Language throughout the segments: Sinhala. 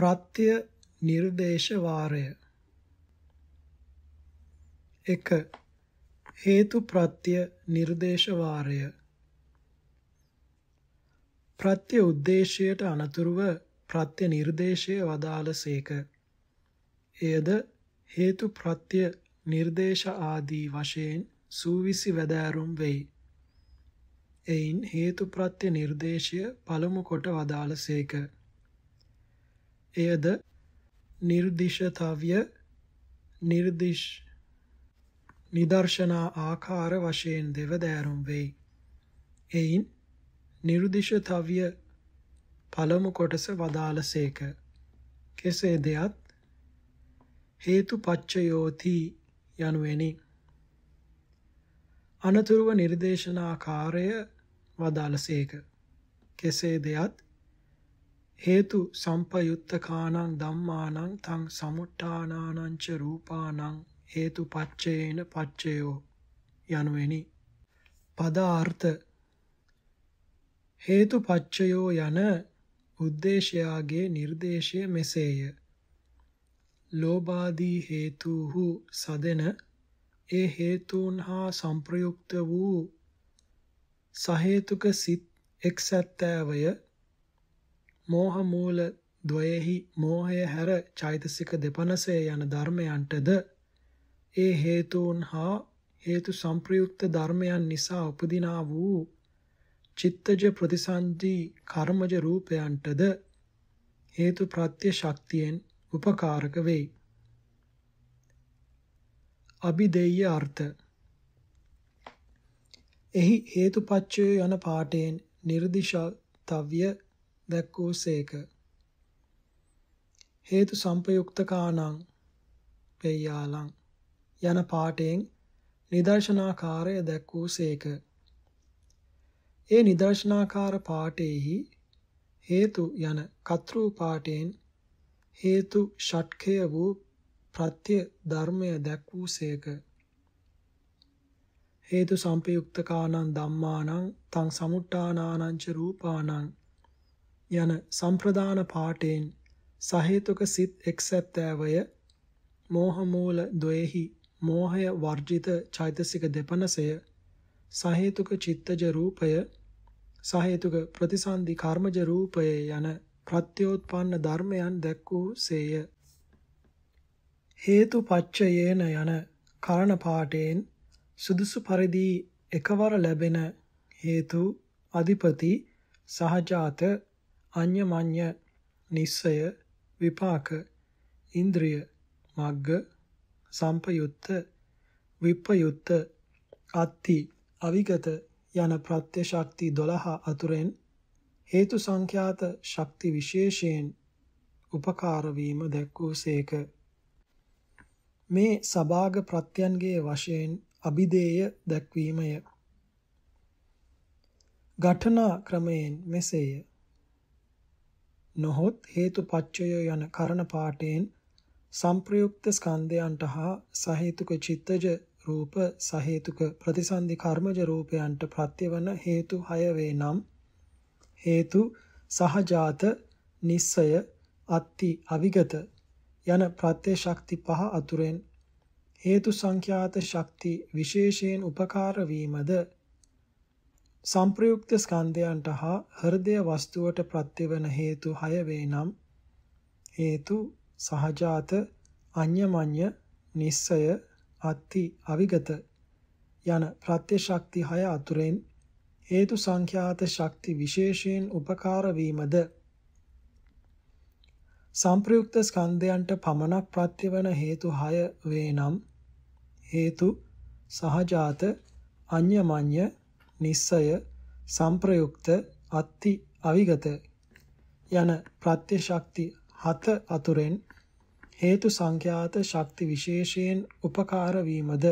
ප්‍රත්‍ය නිර්දේශ වාරය 1 හේතු ප්‍රත්‍ය නිර්දේශ වාරය ප්‍රත්‍ය ಉದ್ದೇಶයට අනතුරුව ප්‍රත්‍ය නිර්දේශය වදාළසේක එයද හේතු ප්‍රත්‍ය නිර්දේශ ආදී වශයෙන් සූවිසි වැදෑරුම් වෙයි එයින් හේතුප්‍රත්‍ය නිර්දේශය පළමු කොට වදාළසේක. එයද නිර්දිශතව්‍ය නිර්දිශ නිදර්ශනා ආකාර වශයෙන් දෙවදෑරුම් වෙයි. එයින් නිර්දිශතව්‍ය පළමු කොටස වදාළසේක. කෙසේ දෙයත් හේතු පච්චයෝති යනුවෙනි. අනතුරුව නිර්දේශනාකාරය වදාළසේක. කෙසේ දෙයත් හේතු සම්පයුත්ත කාණං ධම්මානං තං සමුට්ඨානානං ච රූපානං හේතු පච්චේන පච්චයෝ යනුවෙනි පදාර්ථ හේතු පච්චයෝ යන උද්දේශයාගේ නිර්දේශය මෙසේය ලෝභාදී හේතුහු සදෙන ඒ හේතුන් හා සම්ප්‍රයුක්ත වූ සහේතුක සිත් එක්සත්තාවය මෝහ මූල ද්වයෙහි මෝහය හැර චෛතසික 250 යන ධර්මයන්ටද ඒ හේතුන් හා හේතු සම්ප්‍රයුක්ත ධර්මයන් නිසා උපදිනා වූ චිත්තජ ප්‍රතිසන්දි කර්මජ රූපයන්ටද හේතු ප්‍රත්‍ය ශක්තියෙන් උපකාරක වෙයි. අභිදේය අර්ථ එහි හේතුපත්චය යන පාඨයෙන් නිර්දිශතව්‍ය දැක්වූසේක. හේතු සම්පයුක්ත කාණං පෙයාලං යන පාඨයෙන් නිදර්ශනාකාරය දැක්වූසේක. ඒ නිදර්ශනාකාර පාඨයේහි හේතු යන කතෘ පාඨයෙන් හේතු ෂට්කය වූ ප්‍රත්‍ය ධර්මය දැක්වූසේක. හේතු සම්පයුක්තකානං ධම්මානං තං සමුට්ඨානානං ච රූපානං යන සම්ප්‍රදාන පාඨයෙන් සහේතුක සිත් එක්සැත්තෑවය මෝහමූල ද්වේහි මෝහය වර්ජිත චෛතසික දෙපනසය සහේතුක චිත්තජ රූපය සහේතුක ප්‍රතිසන්දි කර්මජ රූපය යන ප්‍රත්‍යෝත්පන්න ධර්මයන් දැක් වූ සේය හේතු පච්චයේන යන කරණ පාඨයෙන් සුදුසු පරිදි එකවර ලැබෙන හේතු අධිපති සහජාත අඤ්ඤමඤ්ඤ නිස්සය විපාක ඉන්ද්‍රිය මග්ග සම්පයුත්ත විප්පයුත්ත අත්ති අවිගත යන ප්‍රත්‍ය ශක්ති 12 අතුරෙන් හේතු සංඛ්‍යාත ශක්ති විශේෂයෙන් උපකාර වීම දැක්වූසේක මේ සබාග ප්‍රත්‍යයන්ගේ වශයෙන් අභිදේය දැක්වීමය ඝටනා ක්‍රමයෙන් මෙසේය නොහොත් හේතුපච්චය යන කරණ පාඨයෙන් සම්ප්‍රයුක්ත ස්කන්ධයන්ට හා සහේතුක චිත්තජ රූප සහේතුක ප්‍රතිසන්දි කර්මජ රූපයන්ට ප්‍රත්‍යවන හේතු 6 වේ නම් හේතු සහජාත නිස්සය අත්ති අවිගත යන ප්‍රත්‍ය ශක්ති පහ අතුරෙන් හේතු සංඛ්‍යාත ශක්ති විශේෂයෙන් උපකාර වීමද සංප්‍රයුක්ත ස්කන්ධයන්ට හා හෘදය වස්තුවට ප්‍රත්‍යවන හේතු 6 වේ නම් හේතු සහජාත අඤ්ඤමඤ්ඤ නිස්සය අත්ති අවිගත යන ප්‍රත්‍ය ශක්ති 6 අතුරෙන් හේතු සංඛ්‍යාත ශක්ති විශේෂයෙන් උපකාර වීමද සංප්‍රයුක්ත ස්කන්ධයන්ට පමණක් ප්‍රත්‍යවන හේතු 6 වේ නම් හේතු සහජාත අඤ්ඤමඤ්ඤ නිස්සය සම්ප්‍රයුක්ත අත්ති අවිගත යන ප්‍රත්‍ය ශක්ති හත අතුරෙන් හේතු සංඛ්‍යාත ශක්ති විශේෂයෙන් උපකාර වීමද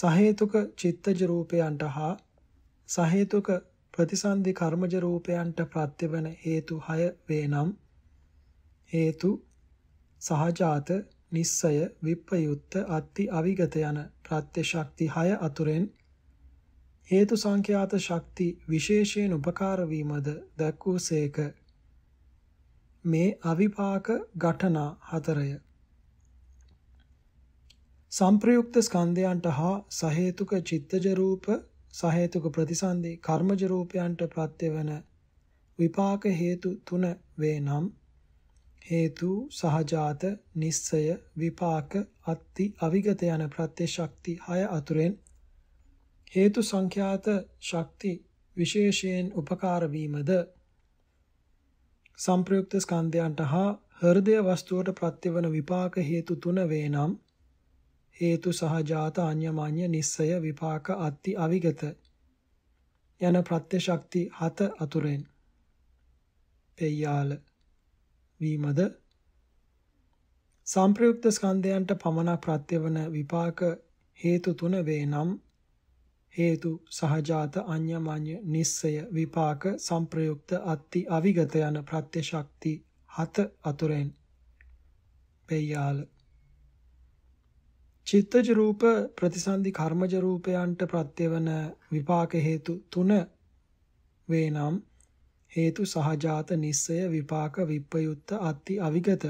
සහේතුක චිත්තජ රූපයන්ට හා සහේතුක ප්‍රතිසන්දි කර්මජ රූපයන්ට ප්‍රත්‍යවන හේතු 6 වේනම් හේතු සහජාත නිස්සය විප්පයුත්ත අත්ති අවිගත යන ප්‍රත්‍ය ශක්ති 6 අතුරෙන් හේතු සංඛ්‍යාත ශක්ති විශේෂයෙන් උපකාර වීමද දක්වූසේක මේ අවිපාක ඝටනා හතරය සංප්‍රයුක්ත ස්කන්ධයන්ට හා සහේතුක චිත්තජ රූප සහේතුක ප්‍රතිසන්දි කර්මජ රූපයන්ට ප්‍රත්‍යවන විපාක හේතු තුන වේ නම් හේතු සහජාත නිස්සය විපාක අත්ති අවිගත යන ප්‍රත්‍ය ශක්ති 6 අතුරෙන් හේතු සංඛ්‍යාත ශක්ති විශේෂයෙන් උපකාර වීමද සංප්‍රයුක්ත ස්කන්ධයන්ට හා හෘදය වස්තුවට ප්‍රත්‍යවන විපාක හේතු තුන වේ නම් හේතු සහජාත අඤ්ඤමාඤ්ඤ නිස්සය විපාක අත්ති අවිගත යන ප්‍රත්‍ය ශක්ති හත අතුරෙන් පෙයාල වීමද සංප්‍රයුක්ත ස්කන්ධයන්ට පමණක් ප්‍රත්‍යවන විපාක හේතු තුන වේ නම් හේතු සහජාත අඤ්ඤමඤ්ඤ නිස්සය විපාක සංප්‍රයුක්ත අත්ති අවිගත යන ප්‍රත්‍ය ශක්ති හත අතුරෙන් පෙයාල චිත්තජ රූප ප්‍රතිසන්දි කර්මජ රූපයන්ට ප්‍රත්‍යවන විපාක හේතු තුන වේනම් හේතු සහජාත නිස්සය විපාක විප්පයුත්ත අත්ති අවිගත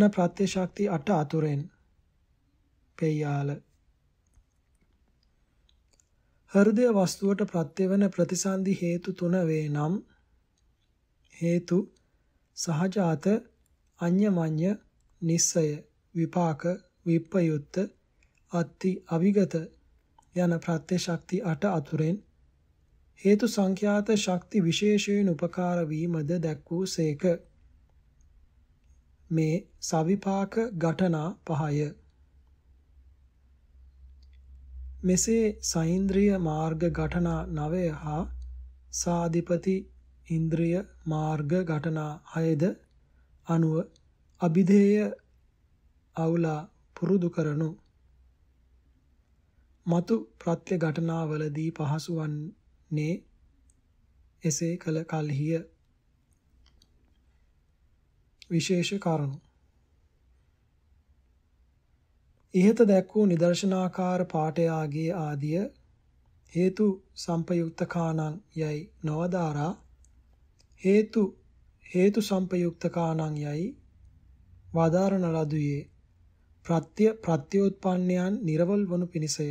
යන ප්‍රත්‍ය ශක්ති අට අතුරෙන් පෙයාල හෘදය වස්තුවට ප්‍රත්‍යවන ප්‍රතිසන්දි හේතු තුන වේ නම් හේතු සහජාත අඤ්ඤමඤ්ඤ නිස්සය විපාක විප්පයුත්ත අත්ති අවිගත යන ප්‍රත්‍ය ශක්ති 8 අතුරෙන් හේතු සංඛ්‍යාත ශක්ති විශේෂයෙන් උපකාර වීමද දැක් වූසේක මේ සවිපාක ඝටනා පහය මෙසේ සෛන්ද්‍රිය මාර්ග ඝටනා 9 හා සාධිපති ඉන්ද්‍රිය මාර්ග ඝටනා 6ද අනුව අභිධේය අවුලා පුරුදු කරනු මතු ප්‍රත්‍ය ඝටනාවලදී පහසු වන්නේ එසේ කළ කල්හිය විශේෂ කරුණු ඉහත දැක් වූ නිදර්ශනාකාර පාඨයාගේ ආදිය හේතු සම්පයුක්තකාණං යයි නොවදාරා හේතු හේතු සම්පයුක්තකාණං යයි වදාරණ ලදුවේ ප්‍රත්‍ය ප්‍රත්‍යෝත්පන්නයන් නිර්වල් වනු පිණිසය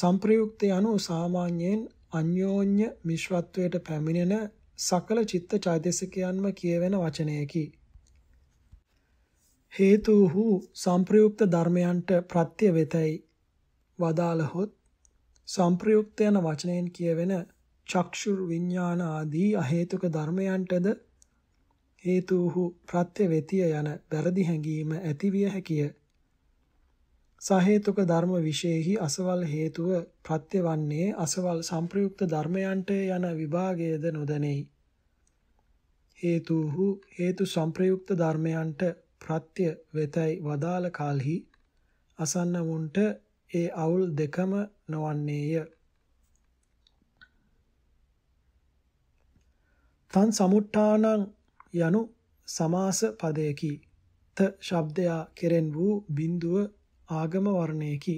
සම්ප්‍රයුක්ත යනු සාමාන්‍යයෙන් අන්‍යෝන්‍ය මිශ්‍රත්වයට පැමිණෙන සකල චිත්ත චෛතසිකයන්ම කියවෙන වචනයකි හේතුහු සංප්‍රයුක්ත ධර්මයන්ට ප්‍රත්‍ය වෙතයි වදාළහොත් සංප්‍රයුක්ත යන වචනයෙන් කියවෙන චක්ෂුර් විඥාන ආදී අහේතුක ධර්මයන්ටද හේතුහු ප්‍රත්‍ය වෙතිය යන වැරදි හැඟීම ඇතිවිය හැකිය සහේතුක ධර්ම විශේෂෙහි අසවල් හේතුව ප්‍රත්‍ය වන්නේ අසවල් සංප්‍රයුක්ත ධර්මයන්ට යන විභාගයේද නොදැනේ හේතුහු හේතු සංප්‍රයුක්ත ධර්මයන්ට ප්‍රත්‍ය වෙතයි වදාළ කලෙහි අසන්නමුන්ට ඒ අවුල් දෙකම නොවන්නේය. තන් සමුට්ඨානං යනු සමාස පදයකි. ත ශබ්දයා කෙරෙන් වූ බිඳුව ආගම වර්ණයකි.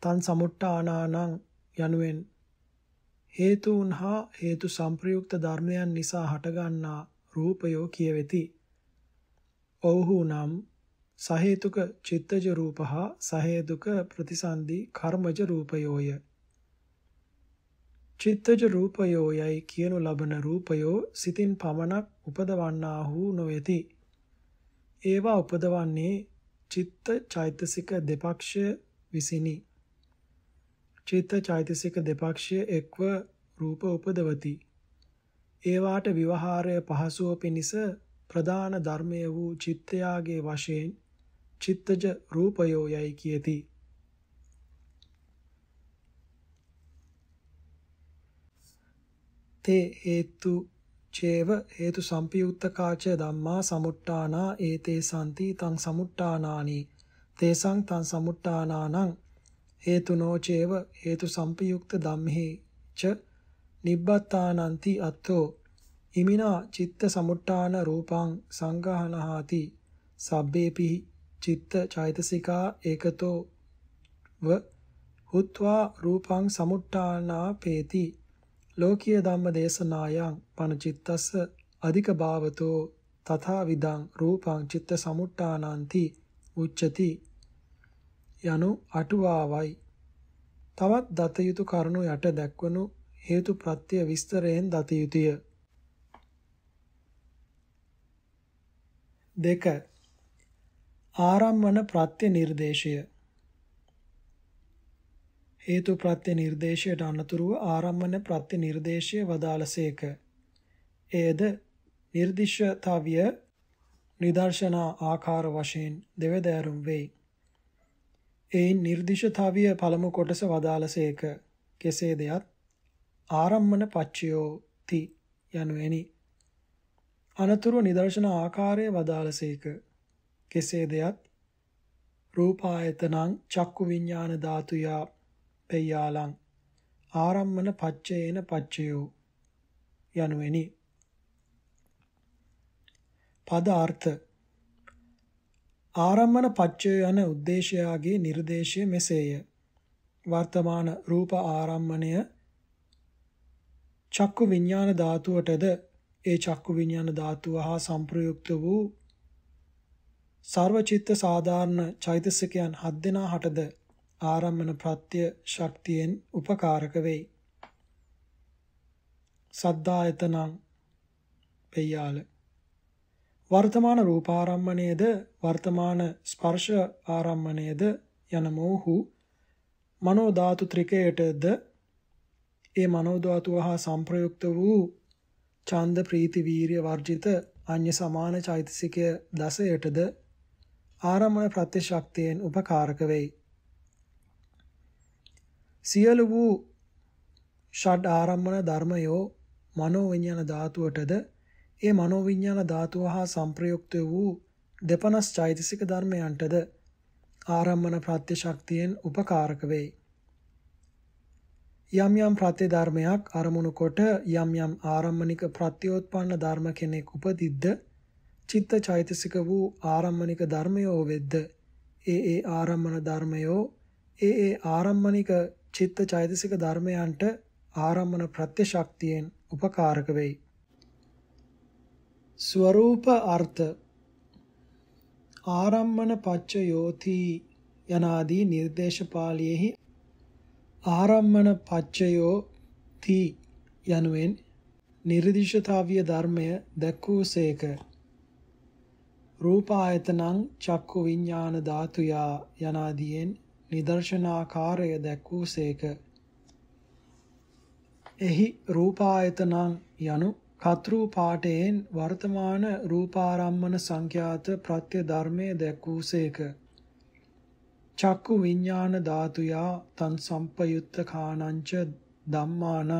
තන් සමුට්ඨානානං යනුවෙන් හේතුන් හා හේතු සම්ප්‍රයුක්ත ධර්මයන් නිසා හටගන්නා රූපයෝ කියවෙති. ඔව්හු නම් සහේතුක චිත්තජ රූප හා සහේතුක ප්‍රතිසන්දි කර්මජ රූපයෝය. චිත්තජ රූපයෝයයි කියනු ලබන රූපයෝ සිතින් පමණක් උපදවන්නා වූ නොවේති. ඒවා උපදවන්නේ චිත්ත චෛතසික දෙපක්ෂය විසිනි. චිත්ත චෛතසික දෙපක්ෂය එක්ව රූප උපදවති. ඒවාට විවහාරය පහසුව පිණිස ප්‍රධාන ධර්මය වූ චිත්තයාගේ වශයෙන් චිත්තජ රූපයෝ යයි කියති. තේ හේතු චේව හේතු සම්පයුත්තකාච ධම්මා සමුට්ඨානා ඒතේ සම්ති තං සමුට්ඨානානි තේසං තං සමුට්ඨානානං හේතුනෝ චේව හේතු සම්පයුක්ත ධම්මේ ච නිබ්බතානන්ති අත්තෝ ඉමිනා චිත්ත සමුට්ඨාන රූපං සංගහනහාති සබ්බේපි චිත්ත චෛතසිකා ඒකතෝ ව හුත්වා රූපං සමුට්ඨානා පේති ලෝකීය ධම්ම දේශනායන් පනචිත්තස්ස අධික භාවතෝ තථාවිදං රූපං චිත්ත සමුට්ඨානಂತಿ උච්චති යනු අටුවාවයි තවත් දත යුතු කරුණු යට දැක්වනු හේතු ප්‍රත්‍ය විස්තරයෙන් දත යුතුය දෙක ආරම්මන ප්‍රත්‍ය නිර්දේශය හේතු ප්‍රත්‍ය නිර්දේශයට අනතුරුව ආරම්මන ප්‍රත්‍ය නිර්දේශය වදාළසේක. එයද නිර්දිශ්‍යතාවිය නිදර්ශනා ආකාර වශයෙන් දෙවදෑරුම් වෙයි. එයින් නිර්දිශතාවිය පළමු කොටස වදාළසේක. කෙසේ දෙයත් ආරම්මන පච්චයෝ ති යනුවෙනි අනතුරුව නිදර්ශන ආකාරයේ වදාළසේක. කෙසේ දෙයත් රූපායතනං චක්කු විඤ්ඤාණ ධාතුයා පෙය්‍යාලං ආරම්මන පච්චේන පච්චයෝ යනුවෙනි. පදාර්ථ ආරම්මන පච්චය යන ಉದ್ದೇಶයාගේ නිර්දේශය මෙසේය. වර්තමාන රූප ආරම්මණය චක්කු විඤ්ඤාණ ධාතුවටද ඒ චක්කු විඤ්ඤාණ ධාතුව හා සංප්‍රයුක්ත වූ සර්වචිත්ත සාධාරණ චෛතසිකයන් හත් දෙනා හටද ආරම්මන ප්‍රත්‍ය ශක්තියෙන් උපකාරක වෙයි. සද්දායතනං පෙයාල වර්තමාන රූපාරම්මණයද වර්තමාන ස්පර්ශ ආරම්මණයද යන මොහු මනෝ ධාතු ත්‍රිකයටද ඒ මනෝ ධාතුව හා සංප්‍රයුක්ත වූ ඡන්ද ප්‍රීති වීරිය වර්ජිත අන්‍ය සමාන චෛතසිකය 16ටද ආරම්මන ප්‍රත්‍ය ශක්තියෙන් උපකාරක වෙයි. සියලු වූ ෂඩ් ආරම්මන ධර්මයෝ මනෝවිඤ්ඤාණ ධාතුවටද ඒ මනෝවිඤ්ඤාණ ධාතුව හා සංප්‍රයුක්ත වූ දෙපනස් චෛතසික ධර්මයන්ටද ආරම්මන ප්‍රත්‍ය ශක්තියෙන් උපකාරක වෙයි. යම් යම් ප්‍රත්‍ය ධර්මයක් අරමුණු කොට යම් යම් ආරම්මනික ප්‍රත්‍යෝත්පන්න ධර්ම කෙනෙක් උපදිද්ද චිත්ත චෛතසික වූ ආරම්මනික ධර්මයෝ වෙද්ද ඒ ඒ ආරම්මන ධර්මයෝ ඒ ඒ ආරම්මනික චිත්ත චෛතසික ධර්මයන්ට ආරම්මන ප්‍රත්‍ය ශක්තියෙන් උපකාරක වෙයි ස්වરૂප අර්ථ ආරම්මන පච්චයෝති යනාදී නිර්දේශපාලියෙහි ආරම්මන පච්චයෝ තී යනුවෙන් නිර්දිශතාවිය ධර්මය දැක්වූසේක. රූපායතනං චක්කු විඤ්ඤාණ ධාතුයා යනාදීෙන් නිදර්ශනාකාරය දැක්වූසේක. එහි රූපායතනං යනු කතෘ පාඨයෙන් වර්තමාන රූපාරම්මන සංඛ්‍යාත ප්‍රත්‍ය ධර්මයේ දැක්වූසේක. චක්කු විඤ්ඤාණ ධාතුයා තන් සම්පයුත්ත කාණංච ධම්මානං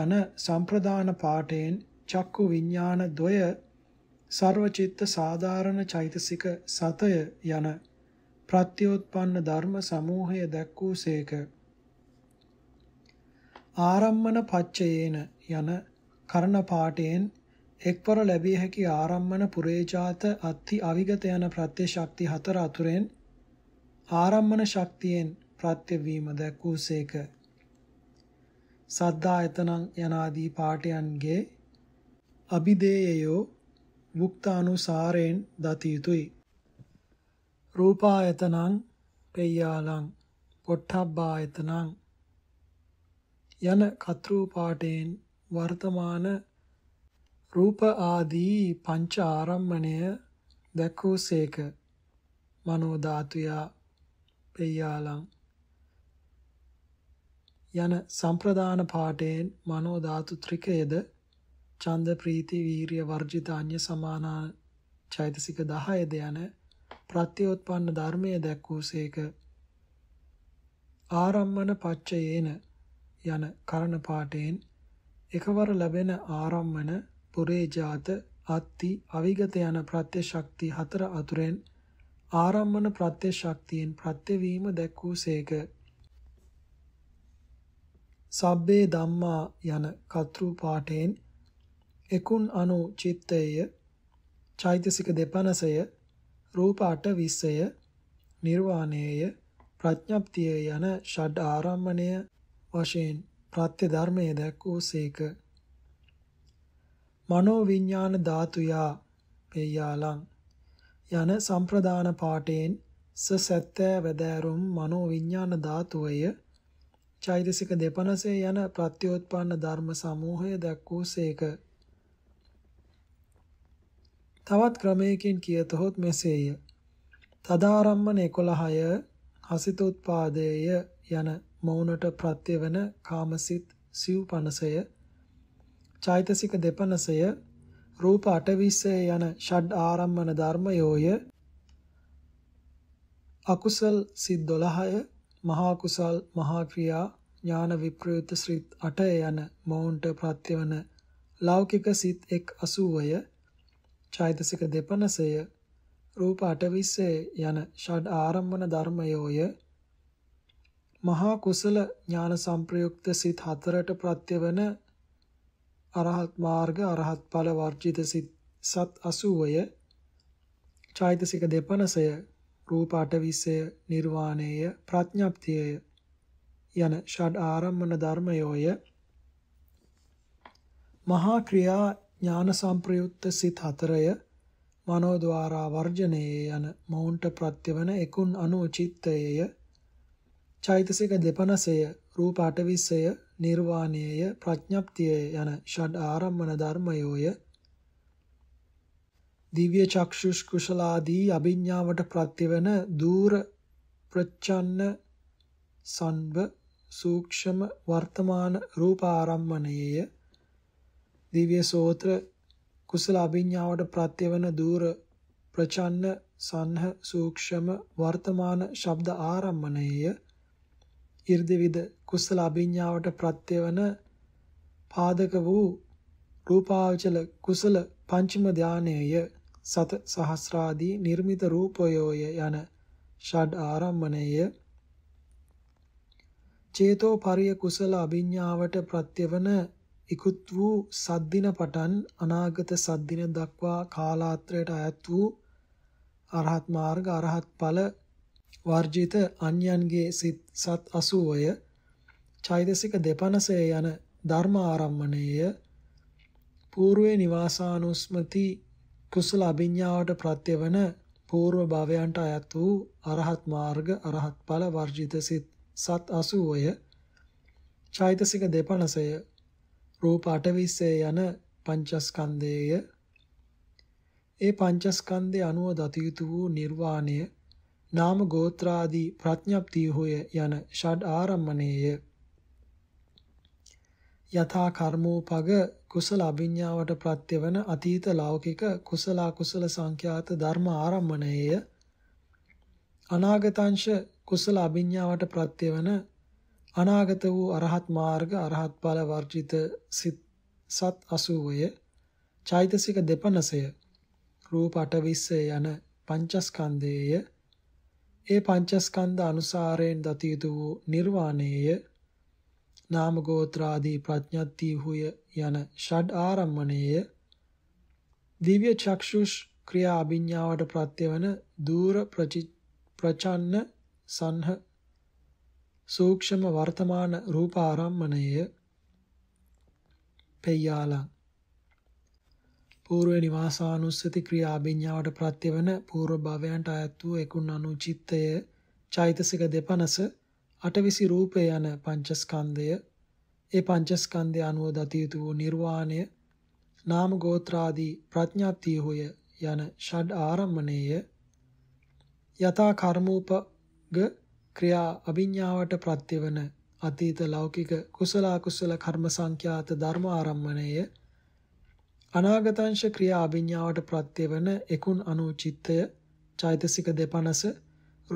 යන සම්ප්‍රදාන පාඨයෙන් චක්කු විඤ්ඤාණ 2 සර්වචිත්ත සාධාරණ චෛතසික සතය යන ප්‍රත්‍යෝත්පන්න ධර්ම සමූහය දැක්වූසේක ආරම්මන පච්චයේන යන කරණ පාඨයෙන් එක්වර ලැබිය හැකි ආරම්මන පුරේජාත අත්ති අවිගත යන ප්‍රත්‍ය ශක්ති හතර අතුරෙන් ආරම්මන ශක්තියෙන් ප්‍රත්‍ය වීම දක්වූසේක. සද්දායතනං යනාදී පාඨයන්ගේ අභිදේයයෝ මුක්තානුසාරයෙන් දති යුතුය. රූපායතනං පෙය්‍යාලං පොට්ටබ්බායතනං යන කතරූපාටෙන් වර්තමාන රූප ආදී පංච ආරම්මණය දැක්වූසේක මනෝ ධාතුයා පෙය්‍යාලං යන සම්ප්‍රදාන පාඨයෙන් මනෝ ධාතු ත්‍රිකයේද ඡන්ද ප්‍රීති වීරිය වර්ජිත අඤ්‍ය සමානා චෛතසික 10ද යන ප්‍රත්‍යෝත්පන්න ධර්මයේ දැක්වූසේක ආරම්මන පච්චයේන යන කරණ පාඨයෙන් එකවර ලැබෙන ආරම්මන පුරේජාත අත්ති අවිගත යන ප්‍රත්‍ය ශක්ති හතර අතුරෙන් ආරම්මන ප්‍රත්‍ය ශක්තියෙන් ප්‍රත්‍යවීම දැක් වූසේක. සබ්බේ ධම්මා යන කතෘ පාඨයෙන් එකුන් අනු චිත්තය චෛතසික දෙපනසය රූප අට 20ය නිර්වාණයය ප්‍රඥප්තිය යන ෂඩ් ආරම්මණය වශයෙන් ප්‍රත්‍ය ධර්මයේ දැක් වූසේක. මනෝ විඥාන ධාතුයා පෙයාලං යන සම්ප්‍රදාන පාඨයෙන් ස සත්‍ය වැදෑරුම් මනෝ විඥාන ධාතුවය චෛතසික 250 යන ප්‍රත්‍යෝත්පන්න ධර්ම සමූහය දක්වූසේක. තවත් ක්‍රමයකින් කියතොත් මෙසේය. තදාරම්මන 11ය හසිතෝත්පාදේය යන මෞනට ප්‍රත්‍යවන කාමසිත සිව් පනසය චෛතසික දෙපනසය රූප අටවිස්සේ යන ෂඩ් ආරම්මන ධර්මයෝය අකුසල් සිත් 12ය මහා කුසල් මහා ක්‍රියා ඥාන විප්‍රයුත් සිත් 8 යන මොවුන්ට ප්‍රත්‍යවන ලෞකික සිත් 180ය චෛතසික දෙපනසය රූප 820 යන ෂඩ් ආරම්භන ධර්මයෝය මහා කුසල ඥාන සංප්‍රයුක්ත සිත් 4ට ප්‍රත්‍යවන අරහත් මාර්ග අරහත් ඵල වර්ජිත සත් 80ය චෛතසික දෙපනසය රූප 820ය නිර්වාණය ප්‍රඥාප්තියය යන ෂඩ් ආරම්මන ධර්මයෝය මහා ක්‍රියා ඥාන සම්ප්‍රයුක්ත සිත හතරය මනෝද්වාරා වර්ජනයේ යන මවුන්ට ප්‍රත්‍යවන එකුන් අනුචිත්තයය චෛතසික දෙපනසය රූප 820ය නිර්වාණයය ප්‍රඥප්තිය යන ෂඩ් ආරම්මන ධර්මයෝය දිව්‍ය චක්ෂුෂ් කුසලාදී අභිඥාවට ප්‍රත්‍යවන দূර ප්‍රච්ඡන්න සංව සූක්ෂම වර්තමාන රූප ආරම්මණයේය දිව්‍ය සෝත්‍ර කුසල අභිඥාවට ප්‍රත්‍යවන দূර ප්‍රචන්න සංහ සූක්ෂම වර්තමාන ශබ්ද ආරම්මණයේය 이르දිවිද කුසල අභිඥාවට ප්‍රත්‍යවන පාදක වූ රූපාවචල කුසල පංචම ධානයය සත සහස්‍රාදී නිර්මිත රූපයෝය යන ෂඩ් ආරම්මණය චේතෝ පරිය කුසල අභිඥාවට ප්‍රත්‍යවන ඉකුත් වූ සද්දින පටන් අනාගත සද්දින දක්වා කාලාත්‍රයට අයත් වූ අරහත් මාර්ග අරහත් ඵල වර්ජිත අන්‍යයන්ගේ සිත් සත් 80ය චෛතසික 250 යන ධර්ම ආරම්මණය పూర్වේ නිවාසානුස්මති කුසල අභිඥාවට ප්‍රත්‍යවන పూర్ව භවයන්ට අයත් වූ අරහත් මාර්ග අරහත් ඵල වර්ජිත සිත් සත් 80ය චෛතසික 250ය රූප 820 යන පංචස්කන්ධය ඒ පංචස්කන්ධය අනුව දතියුතු වූ නිර්වාණය නාම ගෝත්‍රාදී ප්‍රඥප්තිය හොය යන ෂඩ් ආරම්මණයය යථා කර්මෝපග කුසල අභිඥාවට ප්‍රත්‍යවන අතීත ලෞකික කුසල කුසල සංඛ්‍යාත ධර්ම ආරම්මණයය අනාගතංශ කුසල අභිඥාවට ප්‍රත්‍යවන අනාගත වූ අරහත් මාර්ග අරහත් ඵල වර්ජිත සිත් සත් 80ය චෛතසික දෙපනසය රූප 8 යන පංචස්කන්ධයේය ඒ පංචස්කන්ධ අනුසාරයෙන් දතියතු වූ නිර්වාණයය නාම ගෝත්‍රාදී ප්‍රඥාත්ති හුය යන ෂඩ් ආරම්මණය දිව්‍ය චක්ෂුෂ් ක්‍රියා අභිඥාවට ප්‍රත්‍යවන දූර ප්‍රචන්න සංහ සූක්ෂම වර්තමාන රූපාරම්මණය පෙයාලං పూර්ව නිවාසානුස්සති ක්‍රියා අභිඥාවට ප්‍රත්‍ය වන పూర్ව භවයන්ට අයත් වූ එකුණ අනුචිත්තය චෛතසික දෙපනස අටවිසි රූපය යන පංචස්කන්ධය ඒ පංචස්කන්ධය අනුව දතියුතු වූ නිර්වාණය නාම ගෝත්‍රාදී ප්‍රඥාප්තිය හොය යන ෂඩ් ආරම්මණය යථා කර්මෝපග ක්‍රියා අභිඥාවට ප්‍රත්‍ය වන අතීත ලෞකික කුසල අකුසල කර්ම සංඛ්‍යාත ධර්ම ආරම්මණය අනාගතංශ ක්‍රියා අභිඥාවට ප්‍රත්‍ය වන එකුන් අනුචිත්තය චෛතසික දෙපනස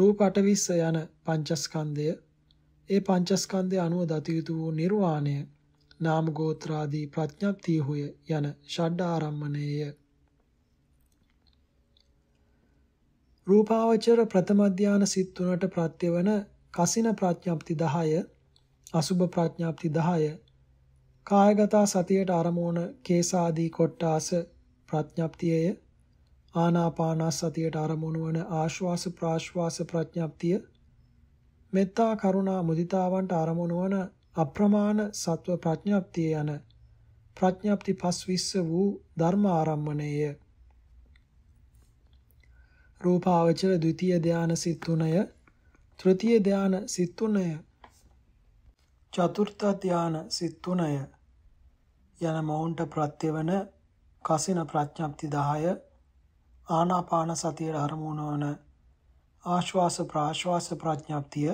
රූප අටවිස්ස යන පංචස්කන්ධය ඒ පංචස්කන්ධය අනුව දතියුතු වූ නිර්වාණය නාම ගෝත්‍රාදී ප්‍රඥප්තියහුය යන ෂඩ් ආරම්මණය රූපාවචර ප්‍රථම ධාන සිත් තුනට ප්‍රත්‍ය වන කසින ප්‍රඥප්ති 10 අසුභ ප්‍රඥප්ති 10 කායගත සතියට අරමුණ කේසාදී කොට්ටාස ප්‍රඥප්තියය ආනාපානසතියට අරමුණ වන ආශ්වාස ප්‍රාශ්වාස ප්‍රඥප්තිය මෙත්තා කරුණා මුදිතාවන්ට අරමුණ වන අප්‍රමාණ සත්ව ප්‍රඥප්තිය යන ප්‍රඥප්ති පස්විස්ස වූ ධර්ම ආරම්මණය රූපාවචර ද්විතීය ධාන සිත් තුනය තෘතීය ධාන සිත් තුනය චතුර්ථ ධාන සිත් තුනය යන මොවුන්ට ප්‍රත්‍යවන කසින ප්‍රඥප්ති 10 ආනාපාන සතිය අරමුණ වන ආශ්වාස ප්‍රාශ්වාස ප්‍රඥප්තිය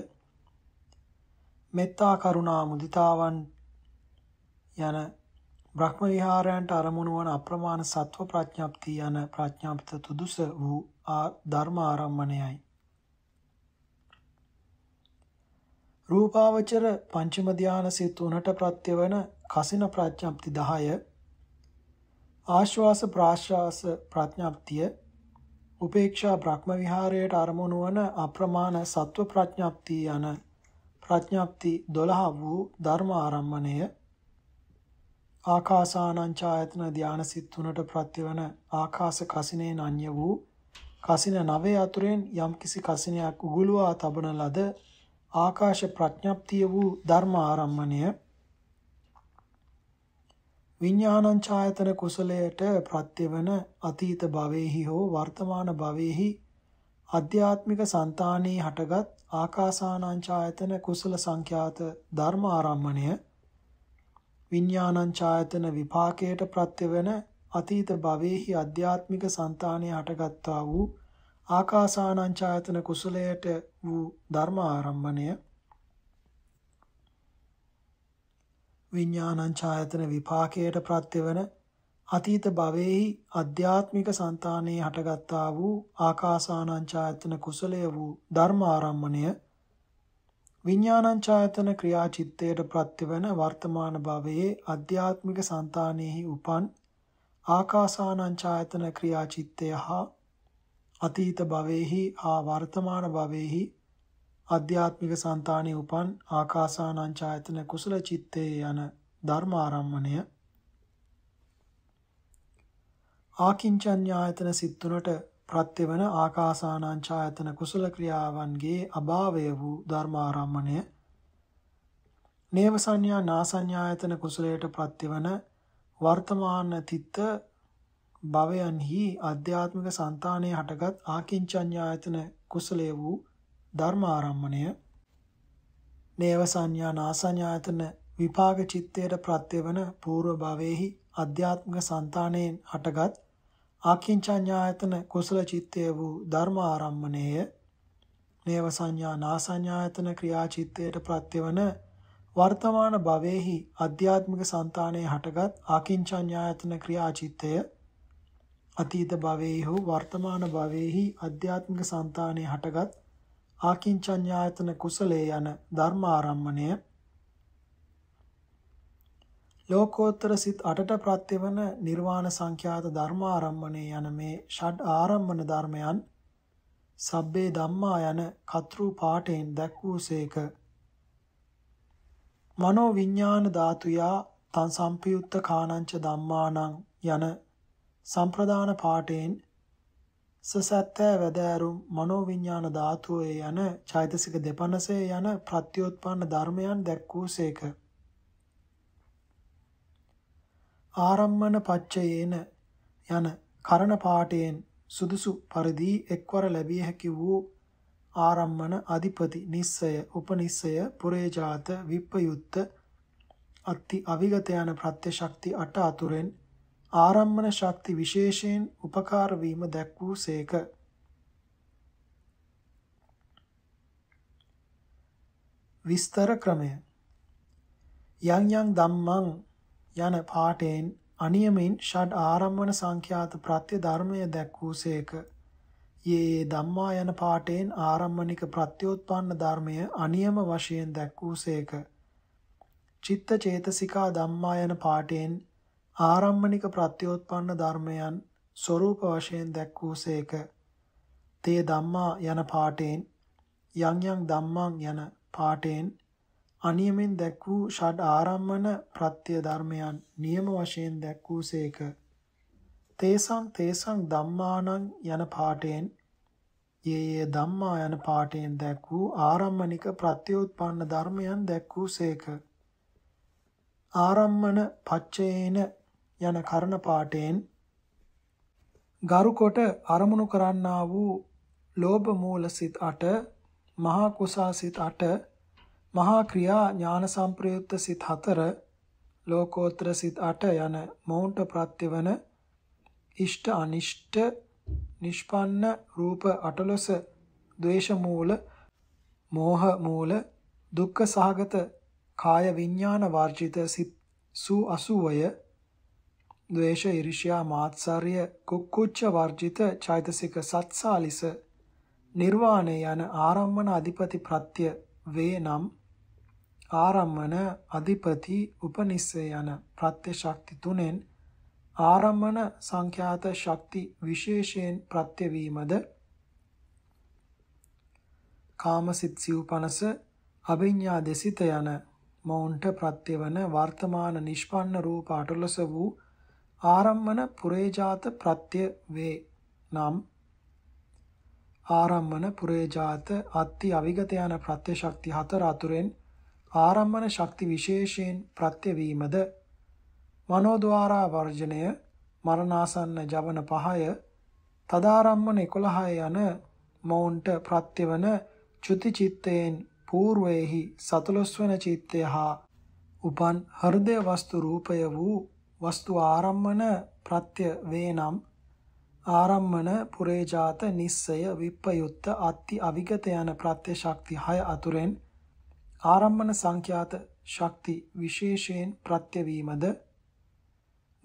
මෙත්තා කරුණා මුදිතාවන් යන බ්‍රහ්ම විහාරයන්ට අරමුණු වන අප්‍රමාණ සත්ව ප්‍රඥප්ති යන ප්‍රඥාපිත තුදුස වූ ධර්ම ආරම්මණයයි රූපාවචර පංචම ධානය සිත් උනට ප්‍රත්‍යවන කසින ප්‍රඥාප්ති 10 ආශ්වාස ප්‍රාශ්වාස ප්‍රඥාප්තිය උපේක්ෂා බ්‍රහ්ම විහාරයට අරමුණු වන අප්‍රමාණ සත්ව ප්‍රඥාප්ති යන ප්‍රඥාප්ති 12 වූ ධර්ම ආරම්මණය ආකාසානංචායතන ධානසිත තුනට ප්‍රතිවන ආකාශ කසිනේ නඤ්‍ය වූ කසින නවය අතුරෙන් යම්කිසි කසිනයක් උගුලුවා තබන ලද ආකාශ ප්‍රඥාප්තිය වූ ධර්ම ආරම්මණය විඥානං ඡායතන කුසලයට ප්‍රත්‍යවන අතීත භවෙහි හෝ වර්තමාන භවෙහි අධ්‍යාත්මික సంతානේ හටගත් ආකාසානං ඡායතන කුසල සංඛ්‍යාත ධර්ම ආරම්මණය විඥානං ඡායතන විපාකයට ප්‍රත්‍යවන අතීත භවෙහි අධ්‍යාත්මික సంతානය හටගත්තා වූ ආකාසානං ඡායතන කුසලයට වූ ධර්ම ආරම්භණය විඥානංචායතන විපාකයට ප්‍රත්‍යවන අතීත භවෙහි අධ්‍යාත්මික సంతානයේ හටගත්තා වූ ආකාසානංචායතන කුසලය වූ ධර්ම ආරම්මණය විඥානංචායතන ක්‍රියාචිත්තයට ප්‍රත්‍යවන වර්තමාන භවයේ අධ්‍යාත්මික సంతානෙහි උපන් ආකාසානංචායතන ක්‍රියාචිත්තය හා අතීත භවෙහි ආ වර්තමාන භවෙහි අධ්‍යාත්මික సంతානෙ උපන් ආකාසානංචායතන කුසල චිත්තේ යන ධර්මාරම්මණය ආකින්චඤ්ඤායතන සිත් තුනට ප්‍රත්‍යවන ආකාසානංචායතන කුසල ක්‍රියාවන්ගේ අභාවය වූ ධර්මාරම්මණය නේව සංඥා නාසඤ්ඤායතන කුසලයට ප්‍රත්‍යවන වර්තමාන තිත්ත භවයන්හි ආධ්‍යාත්මික సంతානයේ හටගත් ආකින්චඤ්ඤායතන කුසලයේ වූ ධර්මාරම්මණය නේව සංඥා නාසඤ්ඤායතන විපාක චිත්තයට ප්‍රත්‍යවන పూర్ව භවෙහි අධ්‍යාත්මික సంతාණයෙන් අටගත් ආකින්චඤ්ඤායතන කුසල චිත්තය වූ ධර්මාරම්මණය නේව සංඥා නාසඤ්ඤායතන ක්‍රියා චිත්තයට ප්‍රත්‍යවන වර්තමාන භවෙහි අධ්‍යාත්මික సంతාණයේ හටගත් ආකින්චඤ්ඤායතන ක්‍රියාචිත්තය අතීත භවෙහි හෝ වර්තමාන භවෙහි අධ්‍යාත්මික సంతාණයේ හටගත් ආකින්චඤ්ඤායතන කුසලයේ යන ධර්මාරම්මණය ලෝකෝත්තර සිත් 8ට ප්‍රත්‍යවන නිර්වාණ සංඛ්‍යාත ධර්මාරම්මණය යන මේ ෂඩ් ආරම්මන ධර්මයන් සබ්බේ ධම්මා යන කතෘ පාඨයෙන් දැක්වූසේක මනෝ විඥාන ධාතුයා තන් සම්පයුත්ත කානංච ධම්මානං යන සම්ප්‍රදාන පාඨයෙන් සසත්තා වැදෑරුම් මනෝවිඤ්ඤාණ ධාතුවේ යන චෛතසික 250 යන ප්‍රත්‍යෝත්පන්න ධර්මයන් දැක්වූසේක. ආරම්මන පච්චයේන යන කරණ පාඨයෙන් සුදුසු පරිදි එක්වර ලැබිය හැකි වූ ආරම්මන අධිපති නිස්සය උපනිස්සය පුරේජාත විප්පයුත්ත අත්ති අවිගත යන ප්‍රත්‍ය ශක්ති අට අතුරෙන් ආරම්මන ශක්ති විශේෂයෙන් උපකාර වීම දැක් වූ සේක. විස්තර ක්‍රමය යං යං ධම්මං යන පාඨයෙන් අනියමෙන් ෂඩ් ආරම්මන සංඛ්‍යාත ප්‍රත්‍ය ධර්මය දැක් වූ සේක. යේ ධම්මා යන පාඨයෙන් ආරම්මනික ප්‍රත්‍යෝත්පන්න ධර්මය අනියම වශයෙන් දැක් වූ සේක. චිත්ත චේතසිකා ධම්මා යන පාඨයෙන් ආරම්මණික ප්‍රත්‍යෝත්පන්න ධර්මයන් ස්වરૂප වශයෙන් දැක්වූසේක. තේ ධම්මා යන පාඨයෙන් යං යං ධම්මං යන පාඨයෙන් අනියමෙන් දැක් වූ ෂඩ් ආරම්මන ප්‍රත්‍ය ධර්මයන් නියම වශයෙන් දැක් වූසේක තේසං තේසං ධම්මානං යන පාඨයෙන් යේය ධම්මා යන පාඨයෙන් දැක් වූ ආරම්මනික ප්‍රත්‍යෝත්පන්න ධර්මයන් දැක් වූසේක ආරම්මන පච්චේන යන කරන පාටයෙන් ගරුකොට අරමුණු කරන්නා වූ ලෝභ මූල සිත 8 මහා කුසා සිත 8 මහා ක්‍රියා ඥාන සංප්‍රයුක්ත සිත 4 ලෝකෝත්තර සිත 8 යන මෞන්ට ප්‍රත්‍යවන ඉෂ්ඨ අනිෂ්ඨ නිෂ්පන්න රූප 18 ද්වේෂ මූල මෝහ මූල දුක්ඛ සහගත කාය විඥාන වර්ජිත සිත් සූ 80 ද්වේෂ, iriṣya, මාත්සර්ය, කුක්කුච්ච වර්ජිත චෛතසික සත්සාලිස නිර්වාණය යන ආරම්මන අධිපති ප්‍රත්‍ය වේ නම් ආරම්මන අධිපති උපනිස්සය යන ප්‍රත්‍ය ශක්ති තුනෙන් ආරම්මන සංඛ්‍යාත ශක්ති විශේෂයෙන් ප්‍රත්‍ය වීමද කාමසිත සිව්පනස අභිඤ්ඤා දෙසිත යන මොවුන්ට ප්‍රත්‍යවන වර්තමාන නිෂ්පන්න රූප අටලස වූ ආරම්මන පුරේජාත ප්‍රත්‍ය වේ නම් ආරම්මන පුරේජාත අත්ති අවිගත යන ප්‍රත්‍ය ශක්ති හතර අතුරෙන් ආරම්මන ශක්ති විශේෂයෙන් ප්‍රත්‍ය වීමද මනෝද්වාරා වර්ජණය මරණාසන්න ජවන 5 තදාරම්මන 11 යන මොවුන්ට ප්‍රත්‍යවන චුති චිත්තයෙන් పూర్වයේහි 14 වන චිත්තය හා උපන් හෘදය වස්තු රූපය වූ වස්තු ආරම්මන ප්‍රත්‍ය වේනම් ආරම්මන පුරේජාත නිස්සය විප්පයුත්ත අත්ති අවිගත යන ප්‍රත්‍ය ශක්ති 6 අතුරෙන් ආරම්මන සංඛ්‍යාත ශක්ති විශේෂයෙන් ප්‍රත්‍ය වීමද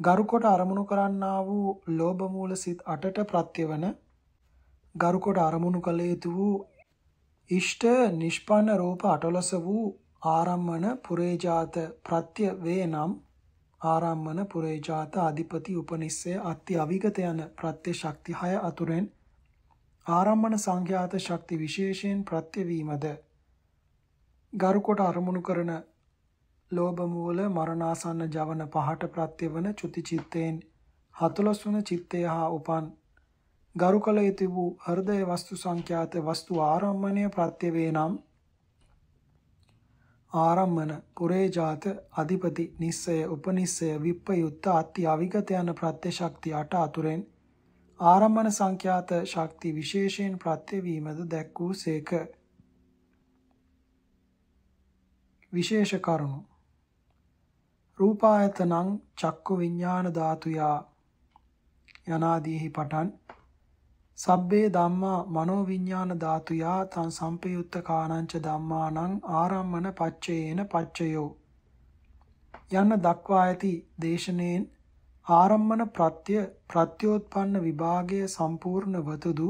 ගරුකොට අරමුණු කරන්නා වූ ලෝභ මූල සිත් 8ට ප්‍රත්‍යවන ගරුකොට අරමුණු කළ යුතු වූ ඉෂ්ඨ නිෂ්පන්න රූප 18 වූ ආරම්මන පුරේජාත ප්‍රත්‍ය වේනම් ආරම්මන පුරේජාත අධිපති උපනිස්සය අත්ති අවිගත යන ප්‍රත්‍ය ශක්ති 6 අතුරෙන් ආරම්මන සංඛ්‍යාත ශක්ති විශේෂයෙන් ප්‍රත්‍ය වීමද ගරු කොට අරමුණු කරන ලෝභ මූල මරණාසන්න ජවන පහට ප්‍රත්‍ය වන චුති චිත්තේන් 14 වන චිත්තය හා උපන් ගරු කළ යුතු වූ හෘදය වස්තු සංඛ්‍යාත වස්තු ආරම්මණය ප්‍රත්‍ය වේ නම් ආරම්මන පුරේජාත අධිපති නිස්සය උපනිස්සය විප්පයුත්ත අත්‍යවිගත යන ප්‍රත්‍ය ශක්තිය අට අතුරෙන් ආරම්මන සංඛ්‍යාත ශක්ති විශේෂයෙන් ප්‍රත්‍ය වීමද දැක් වූසේක විශේෂ කරුණු රූපායතනං චක්කු විඥාන ධාතුයා යනාදීහි පටන් සබ්බේ ධම්මා මනෝ විඥාන ධාතු යා තං සම්පයුත්ත කාණංච ධම්මානං ආරම්මන පච්චේන පච්චයෝ යන්න දක්වා ඇති දේශනෙන් ආරම්මන ප්‍රත්‍ය ප්‍රත්‍යෝත්පන්න විභාගය සම්පූර්ණ වතදු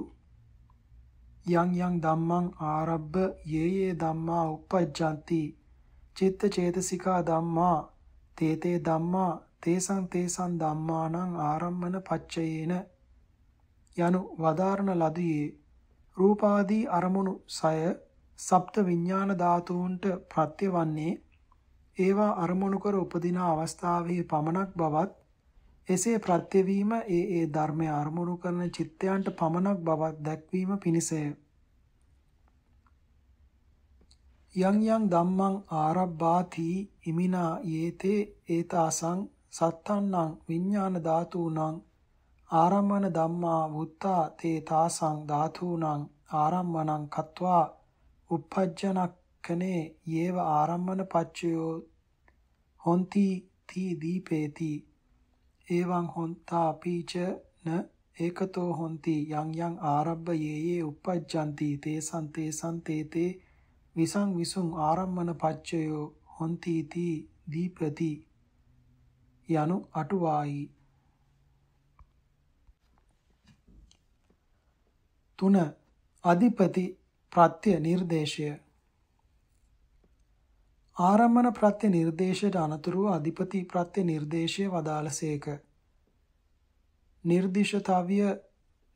යං යං ධම්මං ආරබ්බ යේ යේ ධම්මා uppajjanti චිත්ත චේතසිකා ධම්මා තේතේ ධම්මා තේසං තේසං ධම්මානං ආරම්මන පච්චයේන යනු වදාරණ ලදියේ රූපාදී අරමුණු සය සප්ත විඥාන ධාතුන්ට ප්‍රත්‍ය වන්නේ ඒවා අරමුණු කර උපදින අවස්ථාවේ පමණක් බවත් එසේ ප්‍රත්‍යවීම ඒ ඒ ධර්මය අරමුණු කරන චිත්තයන්ට පමණක් බවත් දැක්වීම පිණිසය යං යං ධම්මං ආරබ්බාති ඉමිනා යේතේ ඒතාසං සත්තන්නං විඥාන ධාතුණං ආරම්මන ධම්මා වුත්තා තේ තාසං ධාතුණං ආරම්මණං කତ୍වා uppajjanakkane yeva ආරම්මන පච්චයෝ honti ti දීපේති එවං honta පීච න ඒකතෝ honti යං යං ආරබ්බ යේ යේ uppajjanti තේසං තේසං තේතේ විසං විසුං ආරම්මන පච්චයෝ honti ti දීපති යනු අටුවායි තුන අධිපති ප්‍රත්‍ය නිර්දේශය ආරම්මන ප්‍රත්‍ය නිර්දේශයට අනතුරුව අධිපති ප්‍රත්‍ය නිර්දේශය වදාළසේක නිර්දිශතාවය